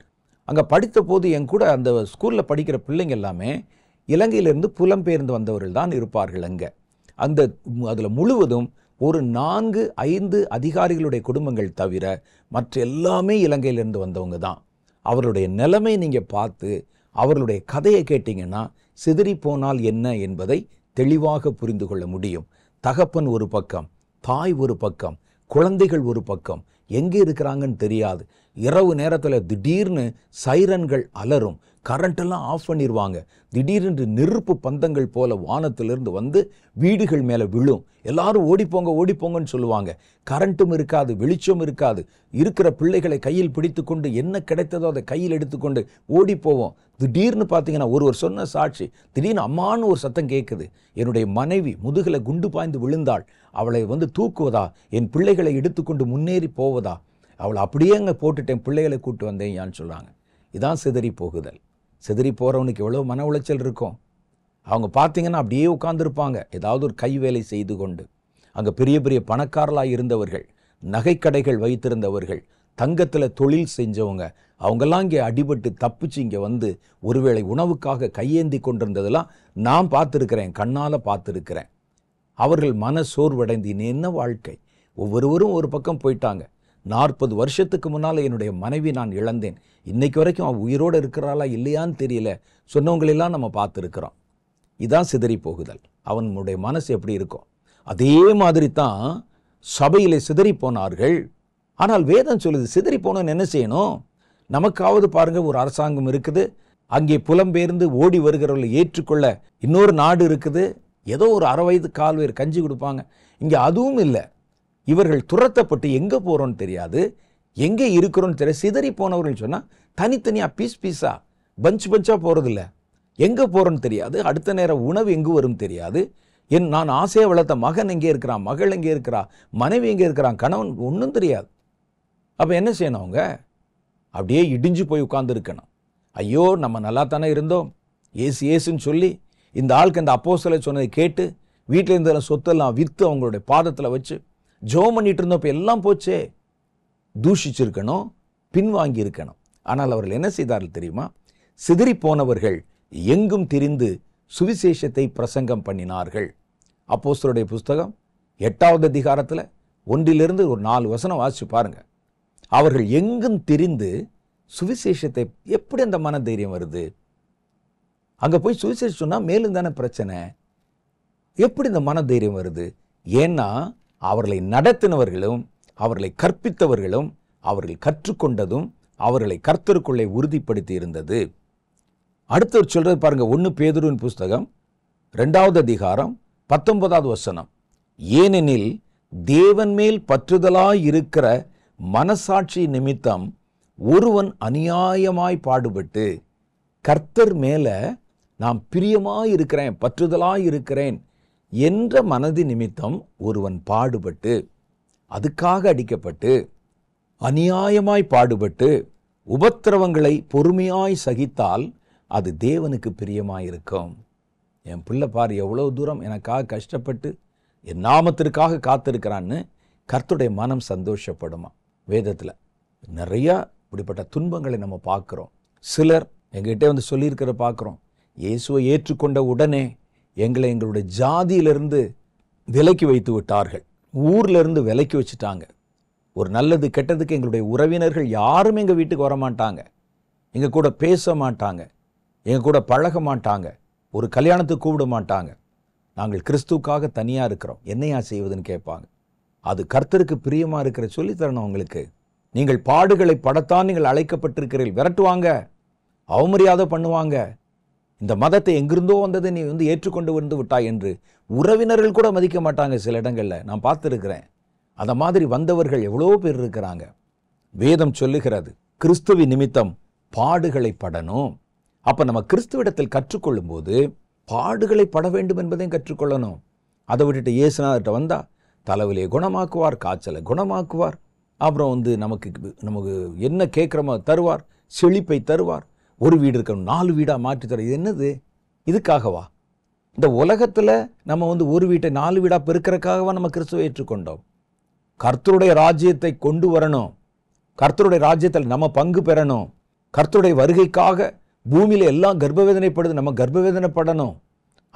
அங்கே படித்த போது என் கூட அந்த ஸ்கூலில் படிக்கிற பிள்ளைங்க எல்லாமே இலங்கையிலிருந்து புலம்பெயர்ந்து வந்தவர்கள் தான் இருப்பார்கள் அங்கே அந்த அதில் முழுவதும் ஒரு நான்கு ஐந்து அதிகாரிகளுடைய குடும்பங்கள் தவிர மற்ற எல்லாமே இலங்கையிலிருந்து வந்தவங்க தான் அவர்களுடைய நிலைமை நீங்கள் பார்த்து அவர்களுடைய கதையை கேட்டிங்கன்னா சிதறி போனால் என்ன என்பதை தெளிவாக புரிந்து கொள்ள முடியும் தகப்பன் ஒரு பக்கம் தாய் ஒரு பக்கம் குழந்தைகள் ஒரு பக்கம் எங்கே இருக்கிறாங்கன்னு தெரியாது இரவு நேரத்தில் திடீர்னு சைரன்கள் அலரும் கரண்ட்டெல்லாம் ஆஃப் பண்ணிடுவாங்க திடீரென்று நெருப்பு பந்தங்கள் போல வானத்திலிருந்து வந்து வீடுகள் மேலே விழும் எல்லாரும் ஓடிப்போங்க ஓடிப்போங்கன்னு சொல்லுவாங்க கரண்ட்டும் இருக்காது வெளிச்சம் இருக்காது இருக்கிற பிள்ளைகளை கையில் பிடித்துக்கொண்டு என்ன கிடைத்ததோ அதை கையில் எடுத்துக்கொண்டு ஓடி போவோம் திடீர்னு பார்த்தீங்கன்னா ஒருவர் சொன்ன சாட்சி திடீர்னு அம்மானு ஒரு சத்தம் கேட்குது என்னுடைய மனைவி முதுகில் குண்டு பாய்ந்து விழுந்தாள் அவளை வந்து தூக்குவதா என் பிள்ளைகளை எடுத்துக்கொண்டு முன்னேறி போவதா அவளை அப்படியே அங்கே போட்டுட்டேன் பிள்ளைகளை கூட்டு வந்தேன் யான்னு சொல்கிறாங்க இதான் சிதறி போகுதல் செதறி போகிறவனுக்கு எவ்வளோ மன உளைச்சல் இருக்கும் அவங்க பார்த்தீங்கன்னா அப்படியே உட்காந்துருப்பாங்க ஏதாவது ஒரு கை வேலை செய்து கொண்டு அங்கே பெரிய பெரிய பணக்காரலாக இருந்தவர்கள் நகைக்கடைகள் வைத்திருந்தவர்கள் தங்கத்தில் தொழில் செஞ்சவங்க அவங்கெல்லாம் இங்கே அடிபட்டு தப்பிச்சு இங்கே வந்து ஒருவேளை உணவுக்காக கையேந்தி கொண்டிருந்ததெல்லாம் நான் பார்த்துருக்கிறேன் கண்ணால் பார்த்துருக்கிறேன் அவர்கள் மன சோர்வடைந்து என்ன வாழ்க்கை ஒவ்வொருவரும் ஒரு பக்கம் போயிட்டாங்க நாற்பது வருஷத்துக்கு முன்னால் என்னுடைய மனைவி நான் இழந்தேன் இன்னைக்கு வரைக்கும் அவள் உயிரோடு இருக்கிறாளா இல்லையான்னு தெரியல சொன்னவங்களெல்லாம் நம்ம பார்த்துருக்குறோம் இதான் சிதறி போகுதல் அவனுடைய மனசு எப்படி இருக்கும் அதே மாதிரி தான் சபையிலே சிதறி போனார்கள் ஆனால் வேதம் சொல்லுது சிதறி போனோன்னு என்ன செய்யணும் நமக்காவது பாருங்கள் ஒரு அரசாங்கம் இருக்குது அங்கே புலம்பெயர்ந்து ஓடி வருகிறவர்களை ஏற்றுக்கொள்ள இன்னொரு நாடு இருக்குது ஏதோ ஒரு அரை வயது கால் கஞ்சி கொடுப்பாங்க இங்கே அதுவும் இல்லை இவர்கள் துரத்தப்பட்டு எங்கே போகிறோன்னு தெரியாது எங்கே இருக்கிறோன்னு தெரியாது சிதறி போனவர்கள் சொன்னால் தனித்தனியாக பீஸ் பீஸாக பஞ்ச் பஞ்சாக போகிறதில்ல எங்கே போகிறோன்னு தெரியாது அடுத்த நேரம் உணவு எங்கு வரும் தெரியாது என் நான் ஆசையை வளர்த்த மகன் எங்கே இருக்கிறான் மகள் எங்கே இருக்கிறா மனைவி எங்கே இருக்கிறான் கணவன் ஒன்றும் தெரியாது அப்போ என்ன செய்யணும் அவங்க அப்படியே இடிஞ்சு போய் உட்காந்துருக்கணும் ஐயோ நம்ம நல்லா தானே இருந்தோம் ஏசு ஏசுன்னு சொல்லி இந்த ஆளுக்கு இந்த அப்போ சொன்னதை கேட்டு வீட்டில் இருந்த சொத்தெல்லாம் விற்று அவங்களுடைய பாதத்தில் வச்சு ஜோம் பண்ணிட்டு இருந்தப்போ எல்லாம் போச்சே தூஷிச்சிருக்கணும் பின்வாங்கி இருக்கணும் ஆனால் அவர்கள் என்ன செய்தார்கள் தெரியுமா சிதறி போனவர்கள் எங்கும் திரிந்து சுவிசேஷத்தை பிரசங்கம் பண்ணினார்கள் அப்போஸ்தருடைய புஸ்தகம் எட்டாவது அதிகாரத்தில் ஒன்றிலிருந்து ஒரு நாலு வசனம் வாசிச்சு பாருங்க அவர்கள் எங்கும் திரிந்து சுவிசேஷத்தை எப்படி அந்த மன தைரியம் வருது அங்கே போய் சுவிசேஷம் சொன்னால் மேலும் தானே பிரச்சனை எப்படி இந்த மன தைரியம் வருது ஏன்னா அவர்களை நடத்தினவர்களும் அவர்களை கற்பித்தவர்களும் அவர்கள் கற்றுக்கொண்டதும் அவர்களை கர்த்தருக்குள்ளே உறுதிப்படுத்தி இருந்தது அடுத்தவர் சொல்றது பாருங்க ஒன்று பேதுருவின் புஸ்தகம் ரெண்டாவது அதிகாரம் பத்தொன்பதாவது வசனம் ஏனெனில் தேவன் மேல் பற்றுதலாய் இருக்கிற மனசாட்சி நிமித்தம் ஒருவன் அநியாயமாய் பாடுபட்டு கர்த்தர் மேல நான் பிரியமாய் இருக்கிறேன் பற்றுதலாய் இருக்கிறேன் என்ற மனது நிமித்தம் ஒருவன் பாடுபட்டு அதுக்காக அடிக்கப்பட்டு அநியாயமாய் பாடுபட்டு உபத்திரவங்களை பொறுமையாய் சகித்தால் அது தேவனுக்கு பிரியமாயிருக்கும் என் பிள்ளை பார் எவ்வளோ தூரம் எனக்காக கஷ்டப்பட்டு என் நாமத்திற்காக காத்திருக்கிறான்னு கர்த்துடைய மனம் சந்தோஷப்படுமா வேதத்தில் நிறையா இப்படிப்பட்ட துன்பங்களை நம்ம பார்க்குறோம் சிலர் எங்கிட்ட வந்து சொல்லியிருக்கிற பார்க்குறோம் இயேசுவை ஏற்றுக்கொண்ட உடனே எங்களை எங்களுடைய ஜாதியிலிருந்து விலக்கி வைத்து விட்டார்கள் ஊர்லேருந்து விலக்கி வச்சுட்டாங்க ஒரு நல்லது கெட்டதுக்கு எங்களுடைய உறவினர்கள் யாரும் எங்கள் வீட்டுக்கு வர மாட்டாங்க எங்கள் கூட பேச மாட்டாங்க எங்கள் கூட பழக மாட்டாங்க ஒரு கல்யாணத்துக்கு கூப்பிட மாட்டாங்க நாங்கள் கிறிஸ்துக்காக தனியாக இருக்கிறோம் என்னையா செய்வதுன்னு கேட்பாங்க அது கர்த்தருக்கு பிரியமாக இருக்கிற சொல்லித்தரணும் உங்களுக்கு நீங்கள் பாடுகளை படத்தான் நீங்கள் அழைக்கப்பட்டிருக்கிறீர்கள் விரட்டுவாங்க அவமரியாதை பண்ணுவாங்க இந்த மதத்தை எங்கிருந்தோ வந்ததை நீ வந்து ஏற்றுக்கொண்டு வந்து விட்டாய் என்று உறவினர்கள் கூட மதிக்க மாட்டாங்க சில இடங்களில் நான் பார்த்துருக்கிறேன் அந்த மாதிரி வந்தவர்கள் எவ்வளோ பேர் இருக்கிறாங்க வேதம் சொல்லுகிறது கிறிஸ்துவி நிமித்தம் பாடுகளை படணும் அப்போ நம்ம கிறிஸ்துவிடத்தில் கற்றுக்கொள்ளும் போது பாடுகளை பட வேண்டும் என்பதையும் கற்றுக்கொள்ளணும் அதை விட்டுட்டு இயேசுநாதர்கிட்ட வந்தால் தலைவிலே குணமாக்குவார் காய்ச்சலை குணமாக்குவார் அப்புறம் வந்து நமக்கு நமக்கு என்ன கேட்குறமோ தருவார் செழிப்பை தருவார் ஒரு வீடு இருக்கணும் நாலு வீடாக மாற்றித்தர இது என்னது இதுக்காகவா இந்த உலகத்தில் நம்ம வந்து ஒரு வீட்டை நாலு வீடாக பெருக்கிறதுக்காகவா நம்ம கிறிஸ்துவை ஏற்றுக்கொண்டோம் கர்த்தருடைய ராஜ்யத்தை கொண்டு வரணும் கர்த்தருடைய ராஜ்யத்தில் நம்ம பங்கு பெறணும் கர்த்தருடைய வருகைக்காக பூமியில் எல்லாம் கர்ப்பவேதனைப்படுது நம்ம கர்ப்பவேதனைப்படணும்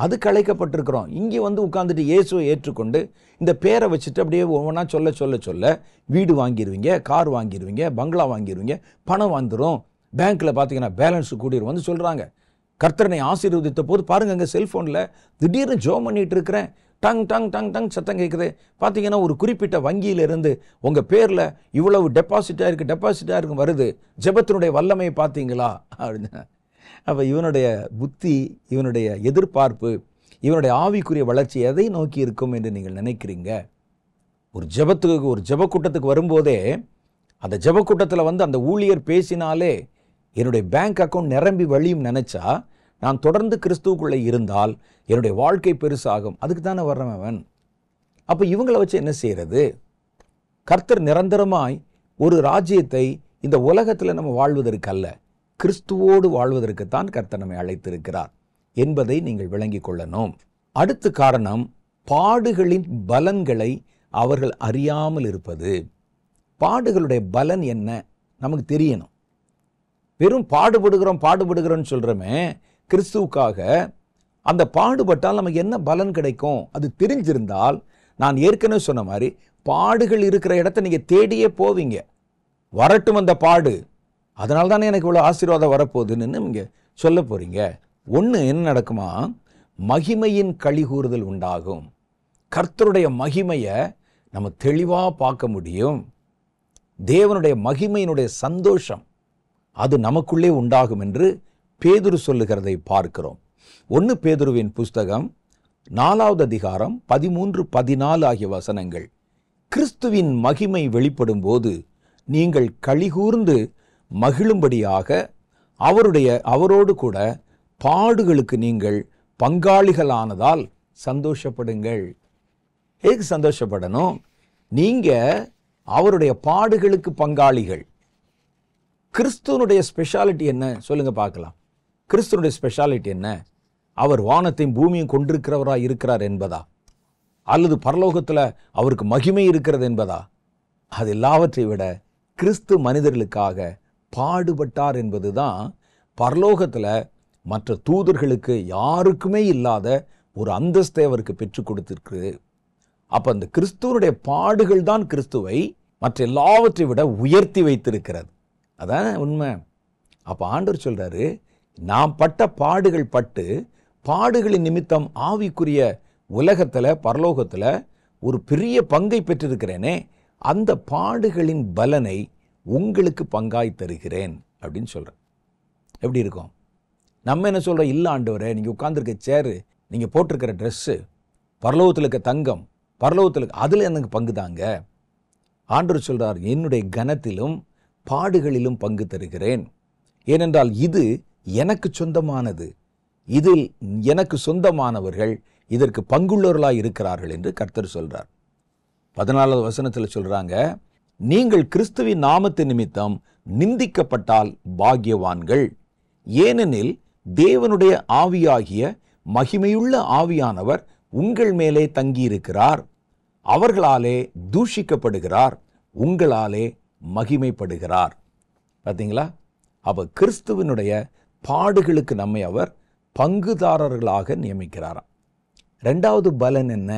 அது கலைக்கப்பட்டிருக்கிறோம் இங்கே வந்து உட்காந்துட்டு இயேசுவை ஏற்றுக்கொண்டு இந்த பேரை வச்சுட்டு அப்படியே ஒவ்வொன்றா சொல்ல சொல்ல சொல்ல வீடு வாங்கிடுவீங்க கார் வாங்கிடுவீங்க பங்களா வாங்கிடுவீங்க பணம் வந்துடும் பேங்க்கில் பார்த்தீங்கன்னா பேலன்ஸு கூடிரும் வந்து சொல்கிறாங்க கர்த்தரனை ஆசீர்வதித்த போது பாருங்கள் அங்கே செல்ஃபோனில் திடீர்னு ஜோ பண்ணிகிட்டு இருக்கிறேன் டங் டங் டங் டங் சத்தம் கேட்குது பார்த்தீங்கன்னா ஒரு குறிப்பிட்ட வங்கியிலிருந்து உங்கள் பேரில் இவ்வளவு டெபாசிட்டாக இருக்குது டெபாசிட்டாக இருக்கும் வருது ஜெபத்தினுடைய வல்லமையை பார்த்தீங்களா அப்படின்னு அப்போ இவனுடைய புத்தி இவனுடைய எதிர்பார்ப்பு இவனுடைய ஆவிக்குரிய வளர்ச்சி எதை நோக்கி இருக்கும் என்று நீங்கள் நினைக்கிறீங்க ஒரு ஜெபத்துக்கு ஒரு ஜபக்கூட்டத்துக்கு வரும்போதே அந்த ஜபக்கூட்டத்தில் வந்து அந்த ஊழியர் பேசினாலே என்னுடைய பேங்க் அக்கௌண்ட் நிரம்பி வழியும் நினச்சா நான் தொடர்ந்து கிறிஸ்துவுக்குள்ளே இருந்தால் என்னுடைய வாழ்க்கை பெருசாகும் அதுக்கு தானே வர்றவன் அவன் அப்போ இவங்களை வச்சு என்ன செய்கிறது கர்த்தர் நிரந்தரமாய் ஒரு ராஜ்யத்தை இந்த உலகத்தில் நம்ம வாழ்வதற்கல்ல கிறிஸ்துவோடு வாழ்வதற்குத்தான் கர்த்தர் நம்மை அழைத்திருக்கிறார் என்பதை நீங்கள் விளங்கிக் கொள்ளணும் அடுத்த காரணம் பாடுகளின் பலன்களை அவர்கள் அறியாமல் இருப்பது பாடுகளுடைய பலன் என்ன நமக்கு தெரியணும் வெறும் பாடுபடுகிறோம் பாடுபடுகிறோன்னு சொல்கிறோமே கிறிஸ்துவுக்காக அந்த பாடுபட்டால் நமக்கு என்ன பலன் கிடைக்கும் அது தெரிஞ்சிருந்தால் நான் ஏற்கனவே சொன்ன மாதிரி பாடுகள் இருக்கிற இடத்த நீங்கள் தேடியே போவீங்க வரட்டும் அந்த பாடு அதனால தானே எனக்கு இவ்வளோ ஆசீர்வாதம் வரப்போகுதுன்னு நீங்கள் சொல்ல போகிறீங்க ஒன்று என்ன நடக்குமா மகிமையின் கழிகூறுதல் உண்டாகும் கர்த்தருடைய மகிமையை நம்ம தெளிவாக பார்க்க முடியும் தேவனுடைய மகிமையினுடைய சந்தோஷம் அது நமக்குள்ளே உண்டாகும் என்று பேதுரு சொல்லுகிறதை பார்க்கிறோம் ஒன்று பேதுருவின் புஸ்தகம் நாலாவது அதிகாரம் பதிமூன்று பதினாலு ஆகிய வசனங்கள் கிறிஸ்துவின் மகிமை வெளிப்படும் போது நீங்கள் கழிகூர்ந்து மகிழும்படியாக அவருடைய அவரோடு கூட பாடுகளுக்கு நீங்கள் பங்காளிகளானதால் சந்தோஷப்படுங்கள் எதுக்கு சந்தோஷப்படணும் நீங்கள் அவருடைய பாடுகளுக்கு பங்காளிகள் கிறிஸ்துவனுடைய ஸ்பெஷாலிட்டி என்ன சொல்லுங்கள் பார்க்கலாம் கிறிஸ்துவனுடைய ஸ்பெஷாலிட்டி என்ன அவர் வானத்தையும் பூமியும் கொண்டிருக்கிறவராக இருக்கிறார் என்பதா அல்லது பரலோகத்தில் அவருக்கு மகிமை இருக்கிறது என்பதா அது எல்லாவற்றை விட கிறிஸ்து மனிதர்களுக்காக பாடுபட்டார் என்பது தான் பரலோகத்தில் மற்ற தூதர்களுக்கு யாருக்குமே இல்லாத ஒரு அந்தஸ்தை அவருக்கு பெற்றுக் கொடுத்திருக்கு அப்போ அந்த கிறிஸ்துவனுடைய பாடுகள் தான் கிறிஸ்துவை மற்ற எல்லாவற்றை விட உயர்த்தி வைத்திருக்கிறது அதான் உண்மை அப்போ ஆண்டவர் சொல்கிறாரு நாம் பட்ட பாடுகள் பட்டு பாடுகளின் நிமித்தம் ஆவிக்குரிய உலகத்தில் பரலோகத்தில் ஒரு பெரிய பங்கை பெற்றிருக்கிறேனே அந்த பாடுகளின் பலனை உங்களுக்கு பங்காய் தருகிறேன் அப்படின்னு சொல்கிறேன் எப்படி இருக்கும் நம்ம என்ன சொல்கிறோம் இல்லை ஆண்டவரே நீங்கள் உட்காந்துருக்க சேரு நீங்கள் போட்டிருக்கிற ட்ரெஸ்ஸு பரலோகத்தில் இருக்க தங்கம் பரலோகத்தில் இருக்க அதில் எனக்கு பங்கு தாங்க ஆண்டவர் சொல்கிறார் என்னுடைய கனத்திலும் பாடுகளிலும் பங்கு தருகிறேன் ஏனென்றால் இது எனக்கு சொந்தமானது இதில் எனக்கு சொந்தமானவர்கள் இதற்கு பங்குள்ளவர்களாக இருக்கிறார்கள் என்று கர்த்தர் சொல்கிறார் பதினாலாவது வசனத்தில் சொல்கிறாங்க நீங்கள் கிறிஸ்துவின் நாமத்து நிமித்தம் நிந்திக்கப்பட்டால் பாக்கியவான்கள் ஏனெனில் தேவனுடைய ஆவியாகிய மகிமையுள்ள ஆவியானவர் உங்கள் மேலே தங்கியிருக்கிறார் அவர்களாலே தூஷிக்கப்படுகிறார் உங்களாலே மகிமைப்படுகிறார் பார்த்தீங்களா அப்போ கிறிஸ்துவனுடைய பாடுகளுக்கு நம்மை அவர் பங்குதாரர்களாக நியமிக்கிறாராம் ரெண்டாவது பலன் என்ன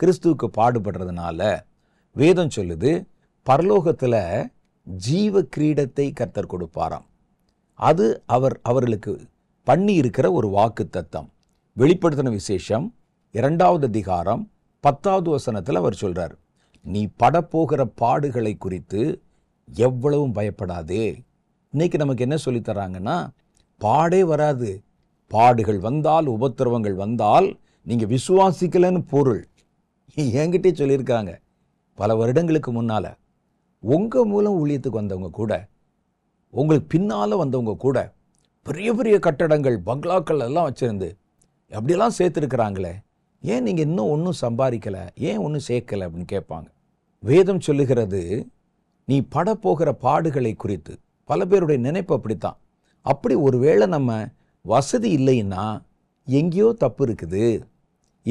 கிறிஸ்துவுக்கு பாடுபடுறதுனால வேதம் சொல்லுது பரலோகத்தில் ஜீவ கிரீடத்தை கர்த்தர் கொடுப்பாராம் அது அவர் அவர்களுக்கு பண்ணி இருக்கிற ஒரு வாக்கு தத்தம் வெளிப்படுத்தின விசேஷம் இரண்டாவது அதிகாரம் பத்தாவது வசனத்தில் அவர் சொல்கிறார் நீ படப்போகிற பாடுகளை குறித்து எவ்வளவும் பயப்படாதே இன்றைக்கி நமக்கு என்ன தராங்கன்னா பாடே வராது பாடுகள் வந்தால் உபத்திரவங்கள் வந்தால் நீங்கள் விசுவாசிக்கலன்னு பொருள் என்கிட்டே சொல்லியிருக்காங்க பல வருடங்களுக்கு முன்னால் உங்கள் மூலம் ஊழியத்துக்கு வந்தவங்க கூட உங்களுக்கு பின்னால் வந்தவங்க கூட பெரிய பெரிய கட்டடங்கள் பங்களாக்கள் எல்லாம் வச்சுருந்து அப்படியெல்லாம் சேர்த்துருக்குறாங்களே ஏன் நீங்கள் இன்னும் ஒன்றும் சம்பாதிக்கலை ஏன் ஒன்றும் சேர்க்கலை அப்படின்னு கேட்பாங்க வேதம் சொல்லுகிறது நீ படப்போகிற பாடுகளை குறித்து பல பேருடைய நினைப்பு அப்படித்தான் அப்படி ஒருவேளை நம்ம வசதி இல்லைன்னா எங்கேயோ தப்பு இருக்குது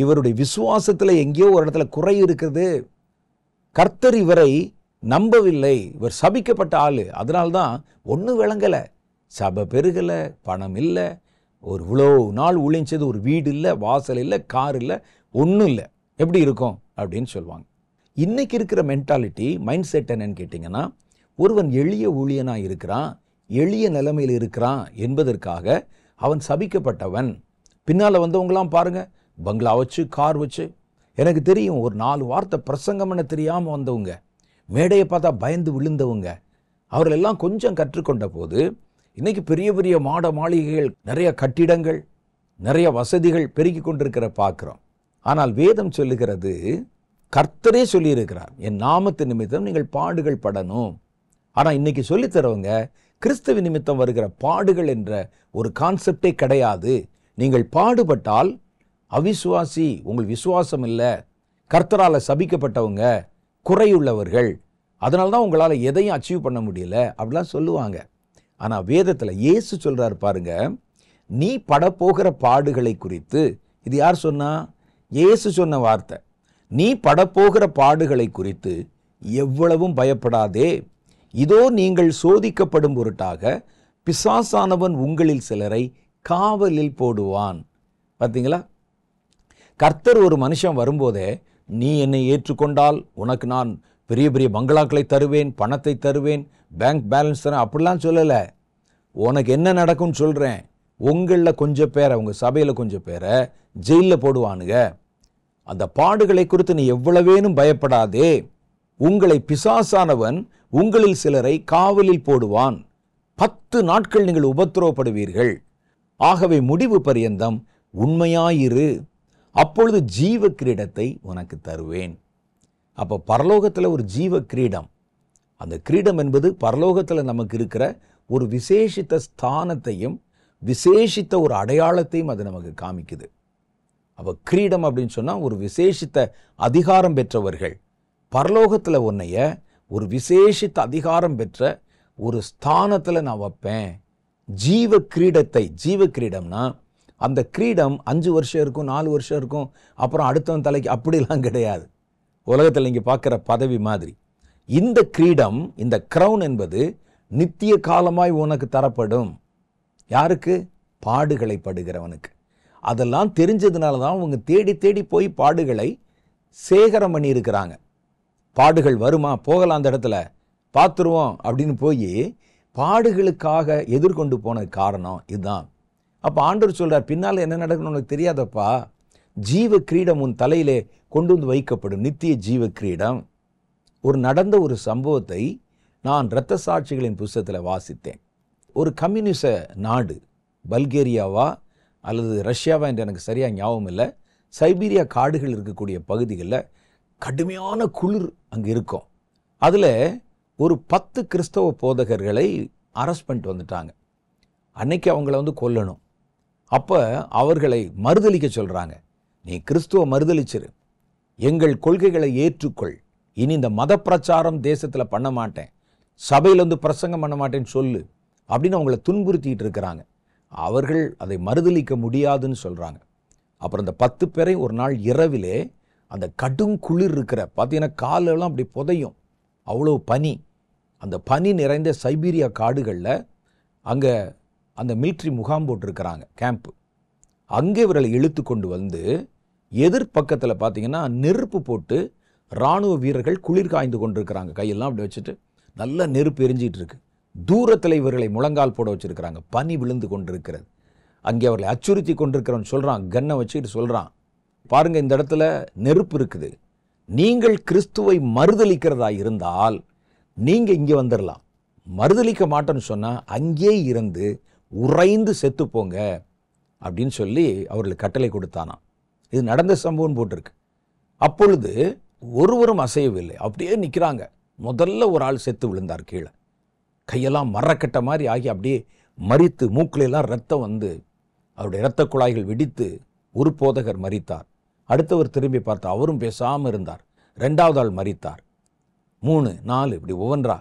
இவருடைய விசுவாசத்தில் எங்கேயோ ஒரு இடத்துல குறை இருக்குது கர்த்தர் இவரை நம்பவில்லை இவர் சபிக்கப்பட்ட ஆள் அதனால்தான் ஒன்றும் விளங்கலை சபை பெருகலை பணம் இல்லை ஒரு இவ்வளோ நாள் உழிஞ்சது ஒரு வீடு இல்லை வாசல் இல்லை கார் இல்லை ஒன்றும் இல்லை எப்படி இருக்கும் அப்படின்னு சொல்லுவாங்க இன்றைக்கி இருக்கிற மென்டாலிட்டி மைண்ட் செட் என்னன்னு கேட்டிங்கன்னா ஒருவன் எளிய ஊழியனாக இருக்கிறான் எளிய நிலைமையில் இருக்கிறான் என்பதற்காக அவன் சபிக்கப்பட்டவன் பின்னால் வந்தவங்களாம் பாருங்கள் பங்களா வச்சு கார் வச்சு எனக்கு தெரியும் ஒரு நாலு வார்த்தை பிரசங்கம் தெரியாமல் வந்தவங்க மேடையை பார்த்தா பயந்து விழுந்தவங்க அவர்களெல்லாம் கொஞ்சம் கற்றுக்கொண்ட போது இன்றைக்கி பெரிய பெரிய மாட மாளிகைகள் நிறைய கட்டிடங்கள் நிறைய வசதிகள் பெருகி கொண்டிருக்கிற பார்க்குறோம் ஆனால் வேதம் சொல்லுகிறது கர்த்தரே சொல்லியிருக்கிறார் என் நாமத்து நிமித்தம் நீங்கள் பாடுகள் படணும் ஆனால் இன்னைக்கு சொல்லித்தரவங்க கிறிஸ்துவ நிமித்தம் வருகிற பாடுகள் என்ற ஒரு கான்செப்டே கிடையாது நீங்கள் பாடுபட்டால் அவிசுவாசி உங்கள் விசுவாசம் இல்லை கர்த்தரால் சபிக்கப்பட்டவங்க குறையுள்ளவர்கள் அதனால தான் உங்களால் எதையும் அச்சீவ் பண்ண முடியல அப்படிலாம் சொல்லுவாங்க ஆனால் வேதத்தில் இயேசு சொல்கிறார் பாருங்க நீ படப்போகிற பாடுகளை குறித்து இது யார் சொன்னா இயேசு சொன்ன வார்த்தை நீ படப்போகிற பாடுகளை குறித்து எவ்வளவும் பயப்படாதே இதோ நீங்கள் சோதிக்கப்படும் பொருட்டாக பிசாசானவன் உங்களில் சிலரை காவலில் போடுவான் பார்த்தீங்களா கர்த்தர் ஒரு மனுஷன் வரும்போதே நீ என்னை ஏற்றுக்கொண்டால் உனக்கு நான் பெரிய பெரிய பங்களாக்களை தருவேன் பணத்தை தருவேன் பேங்க் பேலன்ஸ் தரேன் அப்படிலாம் சொல்லலை உனக்கு என்ன நடக்கும்னு சொல்கிறேன் உங்களில் கொஞ்சம் பேரை உங்கள் சபையில் கொஞ்சம் பேரை ஜெயிலில் போடுவானுங்க அந்த பாடுகளை குறித்து நீ எவ்வளவேனும் பயப்படாதே உங்களை பிசாசானவன் உங்களில் சிலரை காவலில் போடுவான் பத்து நாட்கள் நீங்கள் உபத்திரவப்படுவீர்கள் ஆகவே முடிவு பரியந்தம் உண்மையாயிரு அப்பொழுது ஜீவ கிரீடத்தை உனக்கு தருவேன் அப்போ பரலோகத்தில் ஒரு ஜீவ கிரீடம் அந்த கிரீடம் என்பது பரலோகத்தில் நமக்கு இருக்கிற ஒரு விசேஷித்த ஸ்தானத்தையும் விசேஷித்த ஒரு அடையாளத்தையும் அது நமக்கு காமிக்குது அப்போ கிரீடம் அப்படின்னு சொன்னால் ஒரு விசேஷித்த அதிகாரம் பெற்றவர்கள் பரலோகத்தில் உன்னைய ஒரு விசேஷித்த அதிகாரம் பெற்ற ஒரு ஸ்தானத்தில் நான் வைப்பேன் ஜீவ கிரீடத்தை ஜீவ கிரீடம்னா அந்த கிரீடம் அஞ்சு வருஷம் இருக்கும் நாலு வருஷம் இருக்கும் அப்புறம் அடுத்தவன் தலைக்கு அப்படிலாம் கிடையாது உலகத்தில் நீங்கள் பார்க்குற பதவி மாதிரி இந்த கிரீடம் இந்த க்ரௌன் என்பது நித்திய காலமாய் உனக்கு தரப்படும் யாருக்கு பாடுகளை படுகிறவனுக்கு அதெல்லாம் தெரிஞ்சதுனால தான் அவங்க தேடி தேடி போய் பாடுகளை சேகரம் பண்ணியிருக்கிறாங்க பாடுகள் வருமா போகலாம் அந்த இடத்துல பார்த்துருவோம் அப்படின்னு போய் பாடுகளுக்காக எதிர்கொண்டு போன காரணம் இதுதான் அப்போ ஆண்டவர் சொல்கிறார் பின்னால் என்ன நடக்கணும்னு உனக்கு தெரியாதப்பா ஜீவ கிரீடம் உன் தலையிலே கொண்டு வந்து வைக்கப்படும் நித்திய ஜீவ கிரீடம் ஒரு நடந்த ஒரு சம்பவத்தை நான் இரத்த சாட்சிகளின் புஸ்தகத்தில் வாசித்தேன் ஒரு கம்யூனிச நாடு பல்கேரியாவா அல்லது ரஷ்யாவா என்று எனக்கு சரியாக ஞாபகம் இல்லை சைபீரியா காடுகள் இருக்கக்கூடிய பகுதிகளில் கடுமையான குளிர் அங்கே இருக்கும் அதில் ஒரு பத்து கிறிஸ்தவ போதகர்களை அரெஸ்ட் பண்ணிட்டு வந்துட்டாங்க அன்னைக்கு அவங்கள வந்து கொல்லணும் அப்போ அவர்களை மறுதளிக்க சொல்கிறாங்க நீ கிறிஸ்துவ மறுதளிச்சிரு எங்கள் கொள்கைகளை ஏற்றுக்கொள் இனி இந்த மத பிரச்சாரம் தேசத்தில் பண்ண மாட்டேன் சபையில் வந்து பிரசங்கம் பண்ண மாட்டேன்னு சொல்லு அப்படின்னு அவங்கள துன்புறுத்திக்கிட்டு இருக்கிறாங்க அவர்கள் அதை மறுதளிக்க முடியாதுன்னு சொல்கிறாங்க அப்புறம் அந்த பத்து பேரை ஒரு நாள் இரவிலே அந்த கடும் குளிர் இருக்கிற பார்த்தீங்கன்னா காலெல்லாம் அப்படி புதையும் அவ்வளோ பனி அந்த பனி நிறைந்த சைபீரியா காடுகளில் அங்கே அந்த மிலிட்ரி முகாம் போட்டிருக்கிறாங்க கேம்ப்பு அங்கே இவர்களை இழுத்து கொண்டு வந்து எதிர்ப்பக்கத்தில் பார்த்தீங்கன்னா நெருப்பு போட்டு இராணுவ வீரர்கள் குளிர் காய்ந்து கொண்டிருக்கிறாங்க கையெல்லாம் அப்படி வச்சுட்டு நல்லா நெருப்பு எரிஞ்சிகிட்டு இருக்கு தூரத்தில் இவர்களை முழங்கால் போட வச்சுருக்கிறாங்க பனி விழுந்து கொண்டிருக்கிறது அங்கே அவர்களை அச்சுறுத்தி கொண்டிருக்கிறவன் சொல்கிறான் கன்னை வச்சுக்கிட்டு சொல்கிறான் பாருங்கள் இந்த இடத்துல நெருப்பு இருக்குது நீங்கள் கிறிஸ்துவை மறுதளிக்கிறதா இருந்தால் நீங்கள் இங்கே வந்துடலாம் மறுதளிக்க மாட்டேன்னு சொன்னால் அங்கேயே இருந்து உறைந்து செத்துப்போங்க அப்படின்னு சொல்லி அவர்களுக்கு கட்டளை கொடுத்தானாம் இது நடந்த சம்பவம் போட்டிருக்கு அப்பொழுது ஒருவரும் அசையவில்லை அப்படியே நிற்கிறாங்க முதல்ல ஒரு ஆள் செத்து விழுந்தார் கீழே கையெல்லாம் மரக்கட்டை மாதிரி ஆகி அப்படியே மறித்து மூக்கிலெல்லாம் ரத்தம் வந்து அவருடைய இரத்த குழாய்கள் வெடித்து ஒரு போதகர் மறித்தார் அடுத்தவர் திரும்பி பார்த்து அவரும் பேசாமல் இருந்தார் ரெண்டாவது ஆள் மறித்தார் மூணு நாலு இப்படி ஒவ்வொன்றா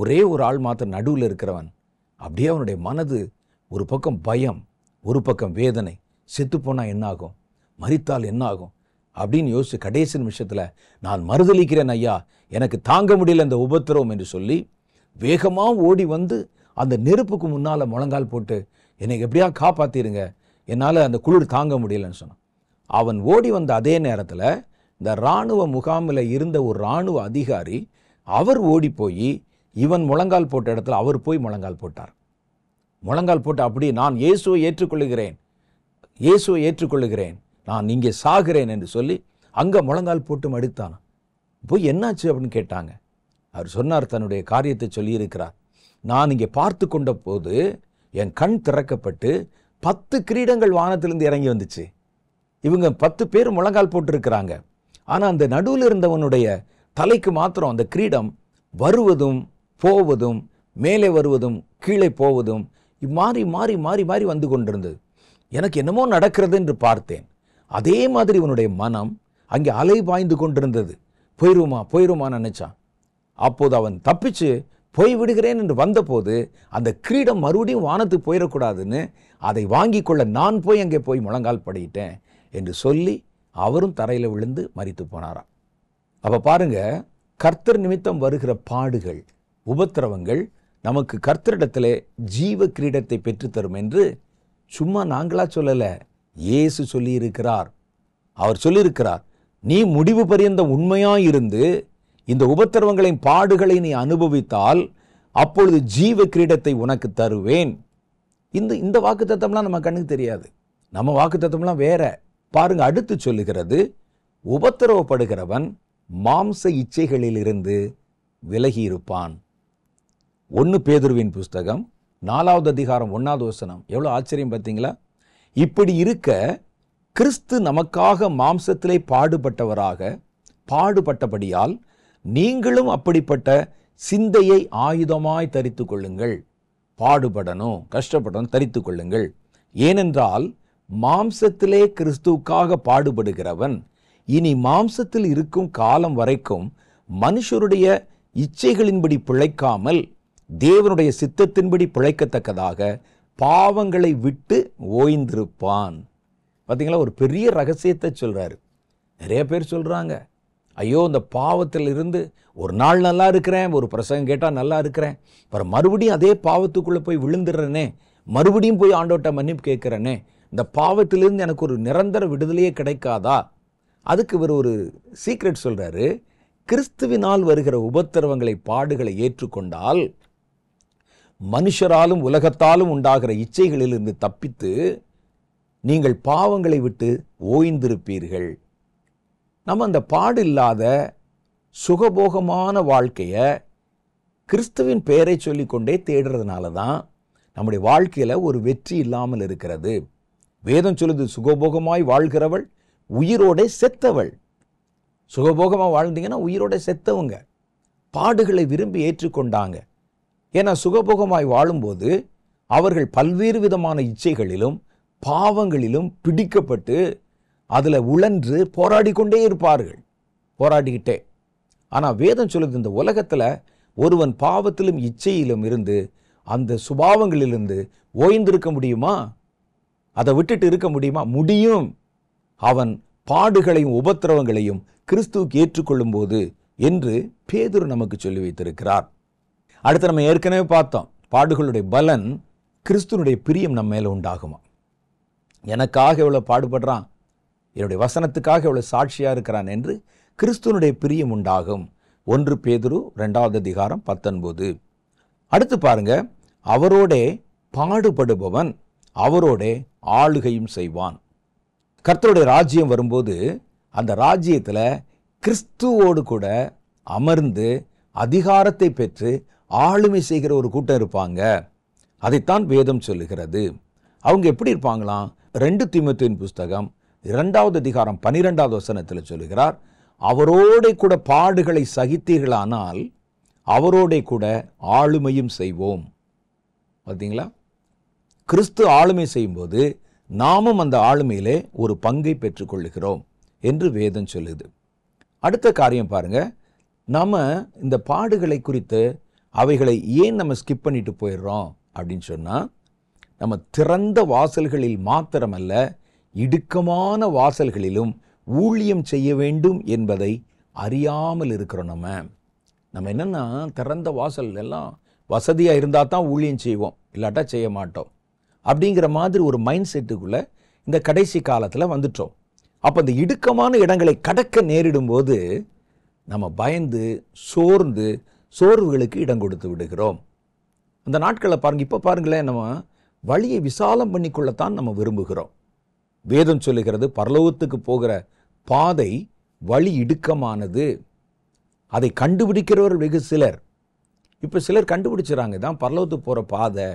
ஒரே ஒரு ஆள் மாத்திரம் நடுவில் இருக்கிறவன் அப்படியே அவனுடைய மனது ஒரு பக்கம் பயம் ஒரு பக்கம் வேதனை செத்துப்போனால் என்னாகும் மறித்தால் என்னாகும் அப்படின்னு யோசிச்சு கடைசி நிமிஷத்தில் நான் மறுதளிக்கிறேன் ஐயா எனக்கு தாங்க முடியல இந்த உபத்திரவம் என்று சொல்லி வேகமாக ஓடி வந்து அந்த நெருப்புக்கு முன்னால் முழங்கால் போட்டு என்னை எப்படியா காப்பாற்றிடுங்க என்னால் அந்த குளிர் தாங்க முடியலன்னு சொன்னான் அவன் ஓடி வந்த அதே நேரத்தில் இந்த இராணுவ முகாமில் இருந்த ஒரு இராணுவ அதிகாரி அவர் ஓடி போய் இவன் முழங்கால் போட்ட இடத்துல அவர் போய் முழங்கால் போட்டார் முழங்கால் போட்டு அப்படி நான் இயேசுவை ஏற்றுக்கொள்ளுகிறேன் இயேசுவை ஏற்றுக்கொள்ளுகிறேன் நான் இங்கே சாகிறேன் என்று சொல்லி அங்கே முழங்கால் போட்டு மடித்தான் போய் என்னாச்சு அப்படின்னு கேட்டாங்க அவர் சொன்னார் தன்னுடைய காரியத்தை சொல்லியிருக்கிறார் நான் இங்கே பார்த்து கொண்ட போது என் கண் திறக்கப்பட்டு பத்து கிரீடங்கள் வானத்திலிருந்து இறங்கி வந்துச்சு இவங்க பத்து பேர் முழங்கால் போட்டிருக்கிறாங்க ஆனால் அந்த நடுவில் இருந்தவனுடைய தலைக்கு மாத்திரம் அந்த கிரீடம் வருவதும் போவதும் மேலே வருவதும் கீழே போவதும் இம்மாறி மாறி மாறி மாறி வந்து கொண்டிருந்தது எனக்கு என்னமோ நடக்கிறது என்று பார்த்தேன் அதே மாதிரி இவனுடைய மனம் அங்கே அலை பாய்ந்து கொண்டிருந்தது போயிருமா போயிருமான்னு நினச்சான் அப்போது அவன் தப்பிச்சு போய் விடுகிறேன் என்று வந்தபோது அந்த கிரீடம் மறுபடியும் வானத்துக்கு போயிடக்கூடாதுன்னு அதை வாங்கி கொள்ள நான் போய் அங்கே போய் முழங்கால் படியிட்டேன் என்று சொல்லி அவரும் தரையில் விழுந்து மறித்து போனாராம் அப்போ பாருங்க கர்த்தர் நிமித்தம் வருகிற பாடுகள் உபத்திரவங்கள் நமக்கு கர்த்தரிடத்தில் ஜீவ கிரீடத்தை பெற்றுத்தரும் என்று சும்மா நாங்களா சொல்லலை இயேசு சொல்லியிருக்கிறார் அவர் சொல்லியிருக்கிறார் நீ முடிவு பரியந்த உண்மையாக இருந்து இந்த உபத்திரவங்களின் பாடுகளை நீ அனுபவித்தால் அப்பொழுது ஜீவ கிரீடத்தை உனக்கு தருவேன் இந்த இந்த வாக்கு தத்தம்லாம் நம்ம கண்ணுக்கு தெரியாது நம்ம வாக்கு தத்தம்லாம் வேற பாருங்க அடுத்து சொல்லுகிறது உபத்திரவப்படுகிறவன் மாம்ச இச்சைகளிலிருந்து விலகி இருப்பான் ஒன்று பேதுருவின் புஸ்தகம் நாலாவது அதிகாரம் ஒன்றாவது வசனம் எவ்வளோ ஆச்சரியம் பார்த்தீங்களா இப்படி இருக்க கிறிஸ்து நமக்காக மாம்சத்திலே பாடுபட்டவராக பாடுபட்டபடியால் நீங்களும் அப்படிப்பட்ட சிந்தையை ஆயுதமாய் தரித்து கொள்ளுங்கள் பாடுபடணும் கஷ்டப்படணும் தரித்து கொள்ளுங்கள் ஏனென்றால் மாம்சத்திலே கிறிஸ்துவுக்காக பாடுபடுகிறவன் இனி மாம்சத்தில் இருக்கும் காலம் வரைக்கும் மனுஷருடைய இச்சைகளின்படி பிழைக்காமல் தேவனுடைய சித்தத்தின்படி பிழைக்கத்தக்கதாக பாவங்களை விட்டு ஓய்ந்திருப்பான் பார்த்தீங்களா ஒரு பெரிய ரகசியத்தை சொல்கிறாரு நிறைய பேர் சொல்கிறாங்க ஐயோ இந்த பாவத்தில் இருந்து ஒரு நாள் நல்லா இருக்கிறேன் ஒரு பிரசங்கம் கேட்டால் நல்லா இருக்கிறேன் அப்புறம் மறுபடியும் அதே பாவத்துக்குள்ளே போய் விழுந்துடுறேனே மறுபடியும் போய் ஆண்டோட்ட மன்னிப்பு கேட்குறனே இந்த பாவத்திலிருந்து எனக்கு ஒரு நிரந்தர விடுதலையே கிடைக்காதா அதுக்கு இவர் ஒரு சீக்ரெட் சொல்கிறாரு கிறிஸ்துவினால் வருகிற உபத்திரவங்களை பாடுகளை ஏற்றுக்கொண்டால் மனுஷராலும் உலகத்தாலும் உண்டாகிற இச்சைகளிலிருந்து தப்பித்து நீங்கள் பாவங்களை விட்டு ஓய்ந்திருப்பீர்கள் நம்ம அந்த பாடில்லாத சுகபோகமான வாழ்க்கையை கிறிஸ்துவின் பெயரை சொல்லிக்கொண்டே தேடுறதுனால தான் நம்முடைய வாழ்க்கையில் ஒரு வெற்றி இல்லாமல் இருக்கிறது வேதம் சொல்லுது சுகபோகமாய் வாழ்கிறவள் உயிரோடே செத்தவள் சுகபோகமாக வாழ்ந்தீங்கன்னா உயிரோட செத்தவங்க பாடுகளை விரும்பி ஏற்றுக்கொண்டாங்க ஏன்னா சுகபோகமாய் வாழும்போது அவர்கள் பல்வேறு விதமான இச்சைகளிலும் பாவங்களிலும் பிடிக்கப்பட்டு அதில் உழன்று போராடி கொண்டே இருப்பார்கள் போராடிக்கிட்டே ஆனால் வேதம் சொல்லுது இந்த உலகத்தில் ஒருவன் பாவத்திலும் இச்சையிலும் இருந்து அந்த சுபாவங்களிலிருந்து ஓய்ந்திருக்க முடியுமா அதை விட்டுட்டு இருக்க முடியுமா முடியும் அவன் பாடுகளையும் உபத்திரவங்களையும் கிறிஸ்துவுக்கு ஏற்றுக்கொள்ளும் போது என்று பேதுரு நமக்கு சொல்லி வைத்திருக்கிறார் அடுத்து நம்ம ஏற்கனவே பார்த்தோம் பாடுகளுடைய பலன் கிறிஸ்துவனுடைய பிரியம் நம்ம மேலே உண்டாகுமா எனக்காக எவ்வளோ பாடுபடுறான் என்னுடைய வசனத்துக்காக இவ்வளோ சாட்சியாக இருக்கிறான் என்று கிறிஸ்துவனுடைய பிரியம் உண்டாகும் ஒன்று பேதுரு ரெண்டாவது அதிகாரம் பத்தொன்பது அடுத்து பாருங்க அவரோடே பாடுபடுபவன் அவரோடே ஆளுகையும் செய்வான் கர்த்தருடைய ராஜ்யம் வரும்போது அந்த ராஜ்யத்தில் கிறிஸ்துவோடு கூட அமர்ந்து அதிகாரத்தை பெற்று ஆளுமை செய்கிற ஒரு கூட்டம் இருப்பாங்க அதைத்தான் வேதம் சொல்லுகிறது அவங்க எப்படி இருப்பாங்களாம் ரெண்டு திமுத்தின் புஸ்தகம் இரண்டாவது அதிகாரம் பனிரெண்டாவது வசனத்தில் சொல்லுகிறார் அவரோட கூட பாடுகளை சகித்தீர்களானால் அவரோட கூட ஆளுமையும் செய்வோம் பார்த்தீங்களா கிறிஸ்து ஆளுமை செய்யும்போது நாமும் அந்த ஆளுமையிலே ஒரு பங்கை பெற்றுக்கொள்ளுகிறோம் என்று வேதம் சொல்லுது அடுத்த காரியம் பாருங்க நம்ம இந்த பாடுகளை குறித்து அவைகளை ஏன் நம்ம ஸ்கிப் பண்ணிட்டு போயிடுறோம் அப்படின்னு சொன்னால் நம்ம திறந்த வாசல்களில் மாத்திரமல்ல இடுக்கமான வாசல்களிலும் ஊழியம் செய்ய வேண்டும் என்பதை அறியாமல் இருக்கிறோம் நம்ம நம்ம என்னென்னா திறந்த வாசல் எல்லாம் வசதியாக இருந்தால் தான் ஊழியம் செய்வோம் இல்லாட்டா செய்ய மாட்டோம் அப்படிங்கிற மாதிரி ஒரு மைண்ட் செட்டுக்குள்ளே இந்த கடைசி காலத்தில் வந்துட்டோம் அப்போ இந்த இடுக்கமான இடங்களை கடக்க நேரிடும் போது நம்ம பயந்து சோர்ந்து சோர்வுகளுக்கு இடம் கொடுத்து விடுகிறோம் அந்த நாட்களை பாருங்கள் இப்போ பாருங்களேன் நம்ம வழியை விசாலம் பண்ணிக்கொள்ளத்தான் நம்ம விரும்புகிறோம் வேதம் சொல்லுகிறது பரலோகத்துக்கு போகிற பாதை வழி இடுக்கமானது அதை கண்டுபிடிக்கிறவர் வெகு சிலர் இப்போ சிலர் கண்டுபிடிச்சிறாங்க தான் பரலோகத்துக்கு போகிற பாதை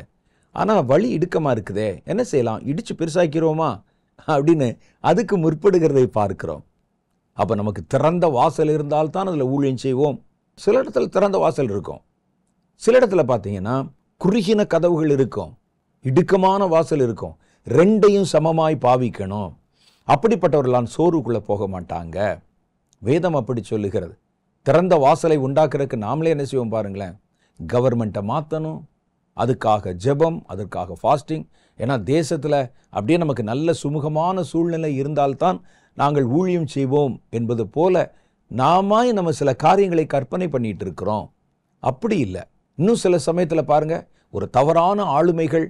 ஆனால் வழி இடுக்கமாக இருக்குதே என்ன செய்யலாம் இடித்து பெருசாக்கிறோமா அப்படின்னு அதுக்கு முற்படுகிறதை பார்க்கிறோம் அப்போ நமக்கு திறந்த வாசல் இருந்தால்தான் அதில் ஊழியம் செய்வோம் சில இடத்துல திறந்த வாசல் இருக்கும் சில இடத்துல பார்த்தீங்கன்னா குறுகின கதவுகள் இருக்கும் இடுக்கமான வாசல் இருக்கும் ரெண்டையும் சமமாய் பாவிக்கணும் அப்படிப்பட்டவர்களான் சோர்வுக்குள்ளே போக மாட்டாங்க வேதம் அப்படி சொல்லுகிறது திறந்த வாசலை உண்டாக்குறதுக்கு நாமளே என்ன செய்வோம் பாருங்களேன் கவர்மெண்ட்டை மாற்றணும் அதுக்காக ஜெபம் அதற்காக ஃபாஸ்டிங் ஏன்னா தேசத்தில் அப்படியே நமக்கு நல்ல சுமூகமான சூழ்நிலை இருந்தால்தான் நாங்கள் ஊழியம் செய்வோம் என்பது போல நாமாய் நம்ம சில காரியங்களை கற்பனை பண்ணிட்டு இருக்கிறோம் அப்படி இல்லை இன்னும் சில சமயத்தில் பாருங்கள் ஒரு தவறான ஆளுமைகள்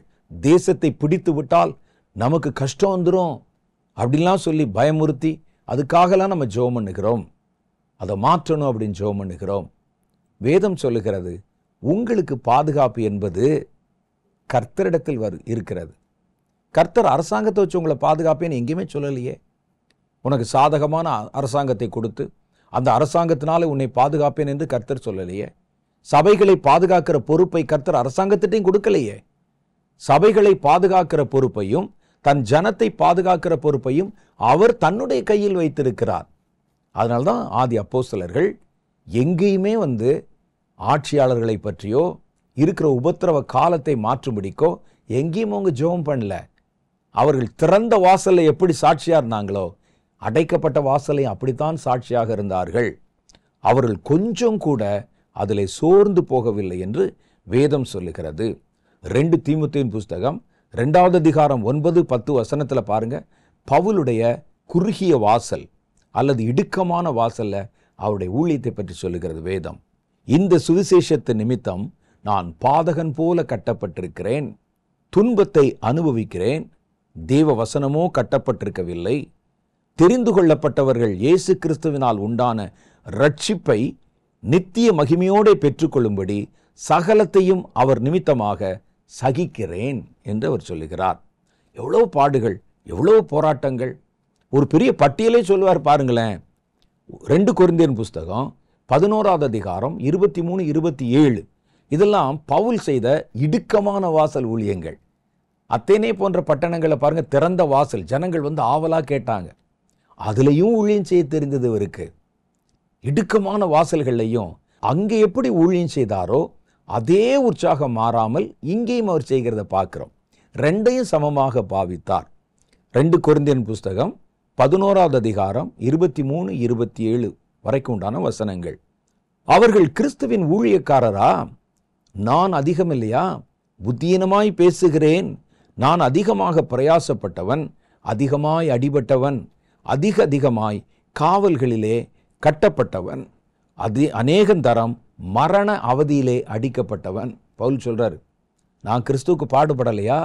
தேசத்தை பிடித்து விட்டால் நமக்கு கஷ்டம் வந்துடும் அப்படின்லாம் சொல்லி பயமுறுத்தி அதுக்காகலாம் நம்ம ஜோம் பண்ணுகிறோம் அதை மாற்றணும் அப்படின்னு ஜோம் பண்ணுகிறோம் வேதம் சொல்லுகிறது உங்களுக்கு பாதுகாப்பு என்பது கர்த்தரிடத்தில் வரு இருக்கிறது கர்த்தர் அரசாங்கத்தை வச்சு உங்களை பாதுகாப்பேன்னு எங்கேயுமே சொல்லலையே உனக்கு சாதகமான அரசாங்கத்தை கொடுத்து அந்த அரசாங்கத்தினால உன்னை பாதுகாப்பேன் என்று கர்த்தர் சொல்லலையே சபைகளை பாதுகாக்கிற பொறுப்பை கர்த்தர் அரசாங்கத்திட்டையும் கொடுக்கலையே சபைகளை பாதுகாக்கிற பொறுப்பையும் தன் ஜனத்தை பாதுகாக்கிற பொறுப்பையும் அவர் தன்னுடைய கையில் வைத்திருக்கிறார் அதனால்தான் ஆதி அப்போ சிலர்கள் எங்கேயுமே வந்து ஆட்சியாளர்களை பற்றியோ இருக்கிற உபத்திரவ காலத்தை மாற்றும்படிக்கோ எங்கேயும் அவங்க ஜோம் பண்ணல அவர்கள் திறந்த வாசலில் எப்படி சாட்சியாக இருந்தாங்களோ அடைக்கப்பட்ட வாசலையும் அப்படித்தான் சாட்சியாக இருந்தார்கள் அவர்கள் கொஞ்சம் கூட அதில் சோர்ந்து போகவில்லை என்று வேதம் சொல்லுகிறது ரெண்டு தீமுத்தின் புஸ்தகம் ரெண்டாவது அதிகாரம் ஒன்பது பத்து வசனத்தில் பாருங்கள் பவுலுடைய குறுகிய வாசல் அல்லது இடுக்கமான வாசலில் அவருடைய ஊழியத்தை பற்றி சொல்லுகிறது வேதம் இந்த சுவிசேஷத்து நிமித்தம் நான் பாதகன் போல கட்டப்பட்டிருக்கிறேன் துன்பத்தை அனுபவிக்கிறேன் தேவ வசனமோ கட்டப்பட்டிருக்கவில்லை தெரிந்து கொள்ளப்பட்டவர்கள் இயேசு கிறிஸ்துவினால் உண்டான ரட்சிப்பை நித்திய மகிமையோடு பெற்றுக்கொள்ளும்படி சகலத்தையும் அவர் நிமித்தமாக சகிக்கிறேன் என்று அவர் சொல்லுகிறார் எவ்வளவு பாடுகள் எவ்வளவு போராட்டங்கள் ஒரு பெரிய பட்டியலே சொல்லுவார் பாருங்களேன் ரெண்டு குருந்தியன் புஸ்தகம் பதினோராவது அதிகாரம் இருபத்தி மூணு இருபத்தி ஏழு இதெல்லாம் பவுல் செய்த இடுக்கமான வாசல் ஊழியங்கள் அத்தேனே போன்ற பட்டணங்களை பாருங்கள் திறந்த வாசல் ஜனங்கள் வந்து ஆவலாக கேட்டாங்க அதுலேயும் ஊழியம் செய்ய தெரிந்தது இவருக்கு இடுக்கமான வாசல்கள்லையும் அங்கே எப்படி ஊழியம் செய்தாரோ அதே உற்சாகம் மாறாமல் இங்கேயும் அவர் செய்கிறத பார்க்குறோம் ரெண்டையும் சமமாக பாவித்தார் ரெண்டு குருந்தியன் புஸ்தகம் பதினோராவது அதிகாரம் இருபத்தி மூணு இருபத்தி ஏழு வரைக்கும் உண்டான வசனங்கள் அவர்கள் கிறிஸ்துவின் ஊழியக்காரரா நான் அதிகம் இல்லையா புத்தீனமாய் பேசுகிறேன் நான் அதிகமாக பிரயாசப்பட்டவன் அதிகமாய் அடிபட்டவன் அதிக அதிகமாய் காவல்களிலே கட்டப்பட்டவன் அது அநேகந்தரம் மரண அவதியிலே அடிக்கப்பட்டவன் பவுல் சொல்கிறார் நான் கிறிஸ்துவுக்கு பாடுபடலையா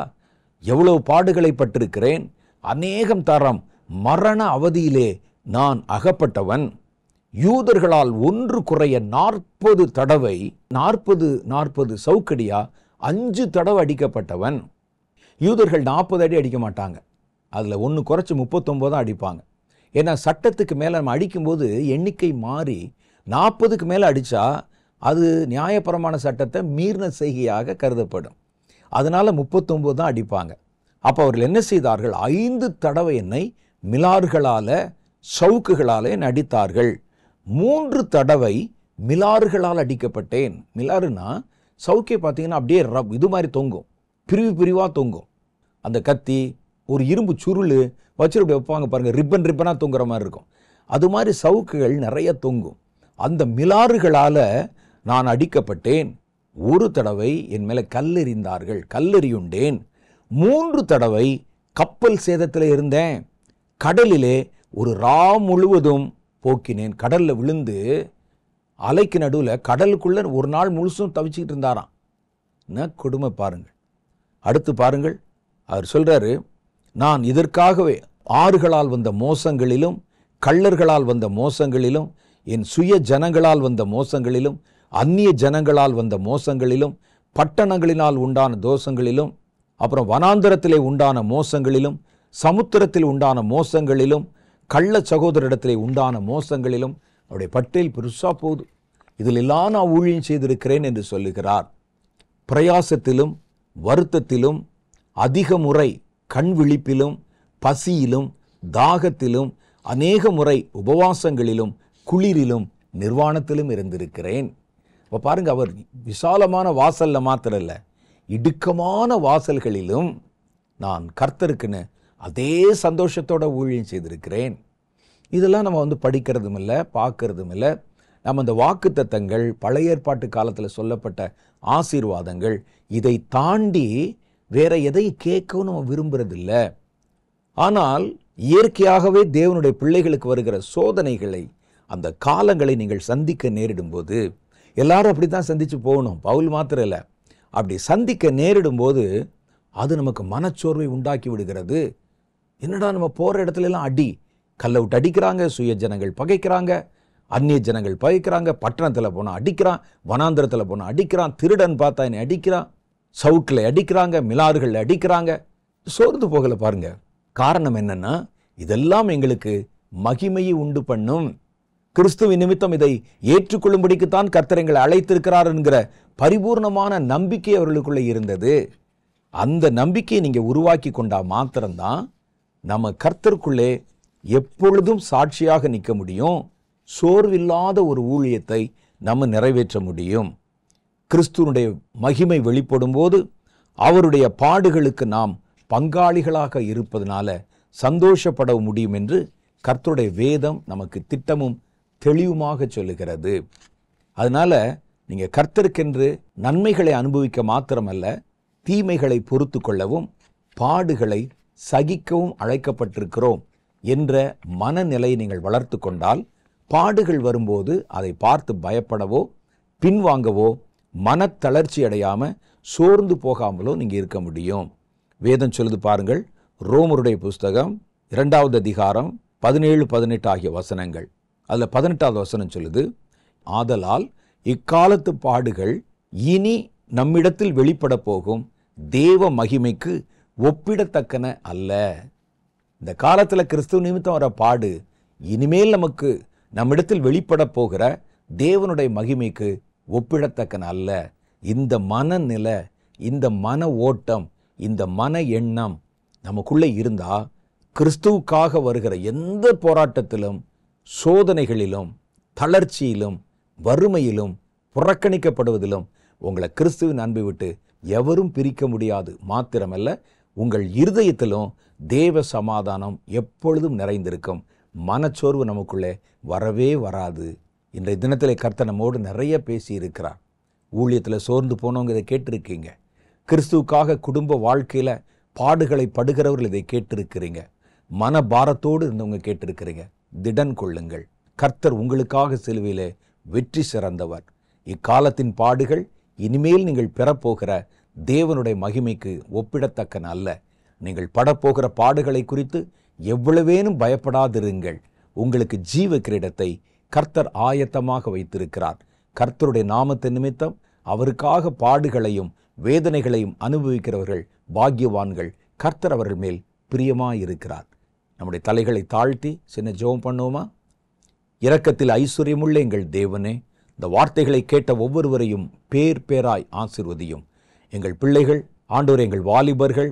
எவ்வளவு பாடுகளை பட்டிருக்கிறேன் அநேகம் தரம் மரண அவதியிலே நான் அகப்பட்டவன் யூதர்களால் ஒன்று குறைய நாற்பது தடவை நாற்பது நாற்பது சவுக்கடியா அஞ்சு தடவை அடிக்கப்பட்டவன் யூதர்கள் நாற்பது அடி அடிக்க மாட்டாங்க அதில் ஒன்று குறைச்சி முப்பத்தொம்போது தான் அடிப்பாங்க ஏன்னா சட்டத்துக்கு மேலே நம்ம அடிக்கும்போது எண்ணிக்கை மாறி நாற்பதுக்கு மேலே அடித்தா அது நியாயபரமான சட்டத்தை மீறின செய்கையாக கருதப்படும் அதனால் முப்பத்தொம்பது தான் அடிப்பாங்க அப்போ அவர்கள் என்ன செய்தார்கள் ஐந்து தடவை என்னை மிலார்களால் சவுக்குகளால் என்னை அடித்தார்கள் மூன்று தடவை மிலாறுகளால் அடிக்கப்பட்டேன் மிலாறுனா சவுக்கே பார்த்தீங்கன்னா அப்படியே ரப் இது மாதிரி தொங்கும் பிரிவு பிரிவாக தொங்கும் அந்த கத்தி ஒரு இரும்பு சுருள் வச்சு வைப்பாங்க பாருங்கள் ரிப்பன் ரிப்பனாக தொங்குற மாதிரி இருக்கும் அது மாதிரி சவுக்குகள் நிறைய தொங்கும் அந்த மிலாறுகளால் நான் அடிக்கப்பட்டேன் ஒரு தடவை என் மேலே கல்லெறிந்தார்கள் கல்லெறியுண்டேன் மூன்று தடவை கப்பல் சேதத்தில் இருந்தேன் கடலிலே ஒரு ரா முழுவதும் போக்கினேன் கடலில் விழுந்து அலைக்கு நடுவில் கடலுக்குள்ளே ஒரு நாள் முழுசும் தவிச்சிக்கிட்டு இருந்தாராம் என்ன கொடுமை பாருங்கள் அடுத்து பாருங்கள் அவர் சொல்கிறாரு நான் இதற்காகவே ஆறுகளால் வந்த மோசங்களிலும் கள்ளர்களால் வந்த மோசங்களிலும் என் சுய ஜனங்களால் வந்த மோசங்களிலும் அந்நிய ஜனங்களால் வந்த மோசங்களிலும் பட்டணங்களினால் உண்டான தோஷங்களிலும் அப்புறம் வனாந்தரத்திலே உண்டான மோசங்களிலும் சமுத்திரத்தில் உண்டான மோசங்களிலும் கள்ள சகோதரிடத்திலே உண்டான மோசங்களிலும் அவருடைய பட்டியல் பெருசாக போகுது இதில் எல்லாம் நான் ஊழியம் செய்திருக்கிறேன் என்று சொல்லுகிறார் பிரயாசத்திலும் வருத்தத்திலும் அதிக முறை கண் விழிப்பிலும் பசியிலும் தாகத்திலும் அநேக முறை உபவாசங்களிலும் குளிரிலும் நிர்வாணத்திலும் இருந்திருக்கிறேன் இப்போ பாருங்கள் அவர் விசாலமான வாசலில் மாத்திரம் இல்லை இடுக்கமான வாசல்களிலும் நான் கர்த்தருக்குன்னு அதே சந்தோஷத்தோட ஊழியம் செய்திருக்கிறேன் இதெல்லாம் நம்ம வந்து படிக்கிறதும் இல்லை பார்க்கறதும் இல்லை நம்ம இந்த வாக்கு தத்தங்கள் பழைய ஏற்பாட்டு காலத்தில் சொல்லப்பட்ட ஆசீர்வாதங்கள் இதை தாண்டி வேற எதை கேட்கவும் நம்ம விரும்புறதில்ல ஆனால் இயற்கையாகவே தேவனுடைய பிள்ளைகளுக்கு வருகிற சோதனைகளை அந்த காலங்களை நீங்கள் சந்திக்க நேரிடும் போது எல்லாரும் அப்படி தான் சந்தித்து போகணும் பவுல் மாத்திரம் இல்லை அப்படி சந்திக்க நேரிடும் போது அது நமக்கு மனச்சோர்வை உண்டாக்கி விடுகிறது என்னடா நம்ம போகிற இடத்துலலாம் அடி கல்லை விட்டு அடிக்கிறாங்க சுய ஜனங்கள் பகைக்கிறாங்க அந்நிய ஜனங்கள் பகைக்கிறாங்க பட்டணத்தில் போனால் அடிக்கிறான் வனாந்திரத்தில் போனால் அடிக்கிறான் திருடன் பார்த்தா என்னை அடிக்கிறான் சவுக்கில் அடிக்கிறாங்க மிலாறுகளில் அடிக்கிறாங்க சோர்ந்து போகலை பாருங்கள் காரணம் என்னென்னா இதெல்லாம் எங்களுக்கு மகிமையை உண்டு பண்ணும் கிறிஸ்துவின் நிமித்தம் இதை ஏற்றுக்கொள்ளும்படிக்குத்தான் கர்த்தரைங்களை அழைத்திருக்கிறார் என்கிற பரிபூர்ணமான நம்பிக்கை அவர்களுக்குள்ளே இருந்தது அந்த நம்பிக்கையை நீங்கள் உருவாக்கி கொண்டால் மாத்திரம்தான் நம்ம கர்த்தருக்குள்ளே எப்பொழுதும் சாட்சியாக நிற்க முடியும் சோர்வில்லாத ஒரு ஊழியத்தை நம்ம நிறைவேற்ற முடியும் கிறிஸ்துவனுடைய மகிமை வெளிப்படும் போது அவருடைய பாடுகளுக்கு நாம் பங்காளிகளாக இருப்பதனால சந்தோஷப்பட முடியும் என்று கர்த்தருடைய வேதம் நமக்கு திட்டமும் தெளிவுமாக சொல்லுகிறது அதனால் நீங்கள் கர்த்தருக்கென்று நன்மைகளை அனுபவிக்க மாத்திரமல்ல தீமைகளை பொறுத்து கொள்ளவும் பாடுகளை சகிக்கவும் அழைக்கப்பட்டிருக்கிறோம் என்ற மனநிலையை நீங்கள் வளர்த்து கொண்டால் பாடுகள் வரும்போது அதை பார்த்து பயப்படவோ பின்வாங்கவோ மனத்தளர்ச்சி அடையாமல் சோர்ந்து போகாமலோ நீங்கள் இருக்க முடியும் வேதம் சொல்லுது பாருங்கள் ரோமருடைய புஸ்தகம் இரண்டாவது அதிகாரம் பதினேழு பதினெட்டு ஆகிய வசனங்கள் அதில் பதினெட்டாவது வசனம் சொல்லுது ஆதலால் இக்காலத்து பாடுகள் இனி நம்மிடத்தில் வெளிப்பட போகும் தேவ மகிமைக்கு ஒப்பிடத்தக்கன அல்ல இந்த காலத்தில் கிறிஸ்துவ நிமித்தம் வர பாடு இனிமேல் நமக்கு நம்மிடத்தில் வெளிப்பட போகிற தேவனுடைய மகிமைக்கு ஒப்பிடத்தக்கன அல்ல இந்த மனநிலை இந்த மன ஓட்டம் இந்த மன எண்ணம் நமக்குள்ளே இருந்தால் கிறிஸ்துவுக்காக வருகிற எந்த போராட்டத்திலும் சோதனைகளிலும் தளர்ச்சியிலும் வறுமையிலும் புறக்கணிக்கப்படுவதிலும் உங்களை கிறிஸ்துவின் அன்பை விட்டு எவரும் பிரிக்க முடியாது மாத்திரமல்ல உங்கள் இருதயத்திலும் தேவ சமாதானம் எப்பொழுதும் நிறைந்திருக்கும் மனச்சோர்வு நமக்குள்ளே வரவே வராது இன்றைய தினத்தில் கர்த்த நம்மோடு நிறைய பேசி இருக்கிறார் ஊழியத்தில் சோர்ந்து போனவங்க இதை கேட்டிருக்கீங்க கிறிஸ்துவுக்காக குடும்ப வாழ்க்கையில் பாடுகளை படுகிறவர்கள் இதை கேட்டிருக்கிறீங்க மன பாரத்தோடு இருந்தவங்க கேட்டிருக்கிறீங்க திடன் கொள்ளுங்கள் கர்த்தர் உங்களுக்காக செலுவிலே வெற்றி சிறந்தவர் இக்காலத்தின் பாடுகள் இனிமேல் நீங்கள் பெறப்போகிற தேவனுடைய மகிமைக்கு ஒப்பிடத்தக்க நல்ல நீங்கள் படப்போகிற பாடுகளை குறித்து எவ்வளவேனும் பயப்படாதிருங்கள் உங்களுக்கு ஜீவ கிரீடத்தை கர்த்தர் ஆயத்தமாக வைத்திருக்கிறார் கர்த்தருடைய நாமத்தை நிமித்தம் அவருக்காக பாடுகளையும் வேதனைகளையும் அனுபவிக்கிறவர்கள் பாக்கியவான்கள் கர்த்தர் அவர்கள் மேல் பிரியமாயிருக்கிறார் நம்முடைய தலைகளை தாழ்த்தி சின்ன ஜெபம் பண்ணுவோமா இரக்கத்தில் ஐஸ்வர்யமுள்ள எங்கள் தேவனே இந்த வார்த்தைகளை கேட்ட ஒவ்வொருவரையும் பேர் பேராய் ஆசிர்வதியும் எங்கள் பிள்ளைகள் ஆண்டோர் எங்கள் வாலிபர்கள்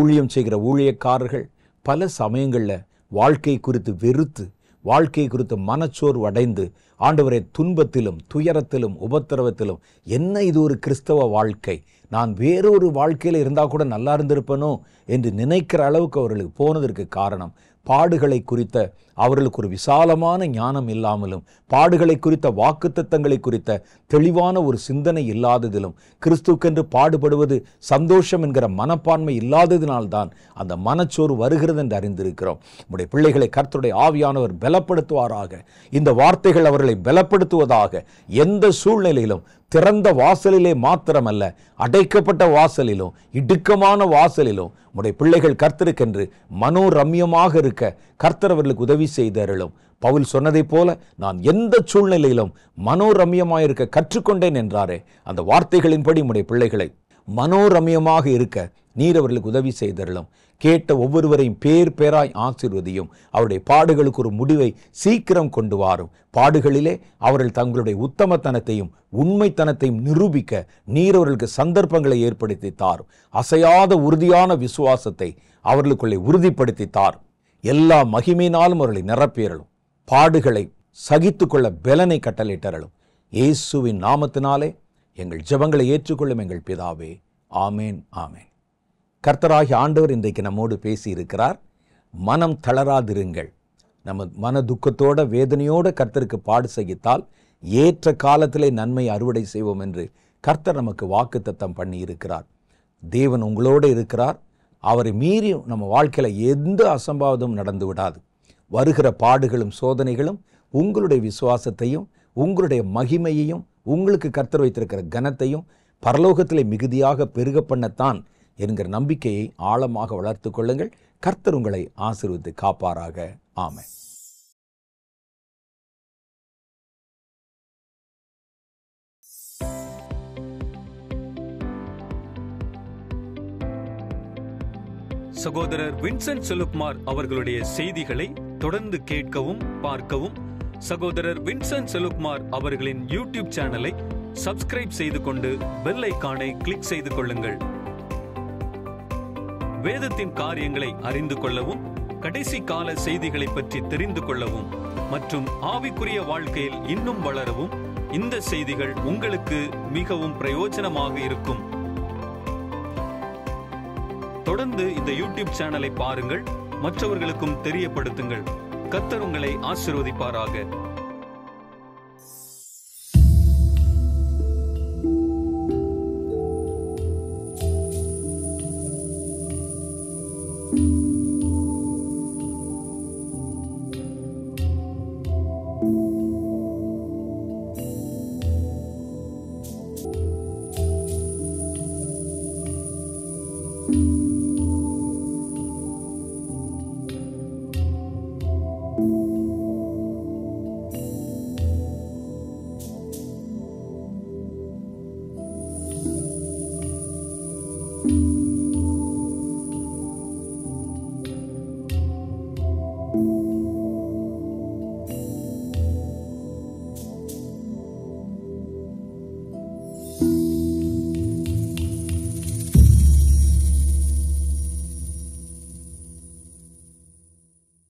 ஊழியம் செய்கிற ஊழியக்காரர்கள் பல சமயங்களில் வாழ்க்கை குறித்து வெறுத்து வாழ்க்கை குறித்து மனச்சோர்வு அடைந்து ஆண்டவரை துன்பத்திலும் துயரத்திலும் உபத்திரவத்திலும் என்ன இது ஒரு கிறிஸ்தவ வாழ்க்கை நான் வேறொரு வாழ்க்கையில் இருந்தால் கூட நல்லா இருந்திருப்பனோ என்று நினைக்கிற அளவுக்கு அவர்களுக்கு போனதற்கு காரணம் பாடுகளை குறித்த அவர்களுக்கு ஒரு விசாலமான ஞானம் இல்லாமலும் பாடுகளை குறித்த வாக்குத்தத்தங்களை குறித்த தெளிவான ஒரு சிந்தனை இல்லாததிலும் கிறிஸ்துக்கென்று பாடுபடுவது சந்தோஷம் என்கிற மனப்பான்மை இல்லாததினால்தான் அந்த மனச்சோறு வருகிறது என்று அறிந்திருக்கிறோம் நம்முடைய பிள்ளைகளை கர்த்தருடைய ஆவியானவர் பலப்படுத்துவாராக இந்த வார்த்தைகள் அவர்களை பலப்படுத்துவதாக எந்த சூழ்நிலையிலும் திறந்த வாசலிலே மாத்திரமல்ல அடைக்கப்பட்ட வாசலிலும் இடுக்கமான வாசலிலும் உடைய பிள்ளைகள் கர்த்தருக்கென்று மனோரம்யமாக இருக்க கர்த்தர் அவர்களுக்கு உதவி செய்தருளும் பவுல் சொன்னதைப் போல நான் எந்த சூழ்நிலையிலும் இருக்க கற்றுக்கொண்டேன் என்றாரே அந்த வார்த்தைகளின்படி உடைய பிள்ளைகளை மனோரமியமாக இருக்க நீர் அவர்களுக்கு உதவி செய்தருளும் கேட்ட ஒவ்வொருவரையும் பேர் பேராய் ஆசிர்வதியும் அவருடைய பாடுகளுக்கு ஒரு முடிவை சீக்கிரம் கொண்டு வாரும் பாடுகளிலே அவர்கள் தங்களுடைய உத்தமத்தனத்தையும் உண்மைத்தனத்தையும் நிரூபிக்க நீர் அவர்களுக்கு சந்தர்ப்பங்களை ஏற்படுத்தி தாரும் அசையாத உறுதியான விசுவாசத்தை அவர்களுக்குள்ளே உறுதிப்படுத்தி தாரும் எல்லா மகிமையினாலும் அவர்களை நிரப்பியறலும் பாடுகளை சகித்து கொள்ள பலனை கட்டளையிட்டறலும் இயேசுவின் நாமத்தினாலே எங்கள் ஜபங்களை ஏற்றுக்கொள்ளும் எங்கள் பிதாவே ஆமேன் ஆமேன் கர்த்தராகி ஆண்டவர் இன்றைக்கு நம்மோடு பேசியிருக்கிறார் மனம் தளராதிருங்கள் நம்ம மன துக்கத்தோட வேதனையோட கர்த்தருக்கு பாடு சகித்தால் ஏற்ற காலத்திலே நன்மை அறுவடை செய்வோம் என்று கர்த்தர் நமக்கு வாக்கு தத்தம் பண்ணி இருக்கிறார் தேவன் உங்களோடு இருக்கிறார் அவரை மீறி நம்ம வாழ்க்கையில் எந்த அசம்பாவிதமும் நடந்து விடாது வருகிற பாடுகளும் சோதனைகளும் உங்களுடைய விசுவாசத்தையும் உங்களுடைய மகிமையையும் உங்களுக்கு கர்த்தர் வைத்திருக்கிற கனத்தையும் பரலோகத்திலே மிகுதியாக பெருக பண்ணத்தான் என்கிற நம்பிக்கையை ஆழமாக வளர்த்து கொள்ளுங்கள் கர்த்தர் உங்களை ஆசிர்வித்து காப்பாராக ஆமை சகோதரர் வின்சென்ட் செலுப்மார் அவர்களுடைய செய்திகளை தொடர்ந்து கேட்கவும் பார்க்கவும் சகோதரர் வின்சென்ட் செலுப்மார் அவர்களின் யூடியூப் சேனலை சப்ஸ்கிரைப் செய்து கொண்டு பெல் ஐக்கானை கிளிக் செய்து கொள்ளுங்கள் வேதத்தின் காரியங்களை அறிந்து கொள்ளவும் கடைசி கால செய்திகளை பற்றி தெரிந்து கொள்ளவும் மற்றும் ஆவிக்குரிய வாழ்க்கையில் இன்னும் வளரவும் இந்த செய்திகள் உங்களுக்கு மிகவும் பிரயோஜனமாக இருக்கும் தொடர்ந்து இந்த யூடியூப் சேனலை பாருங்கள் மற்றவர்களுக்கும் தெரியப்படுத்துங்கள் கத்தர் உங்களை ஆசிர்வதிப்பாராக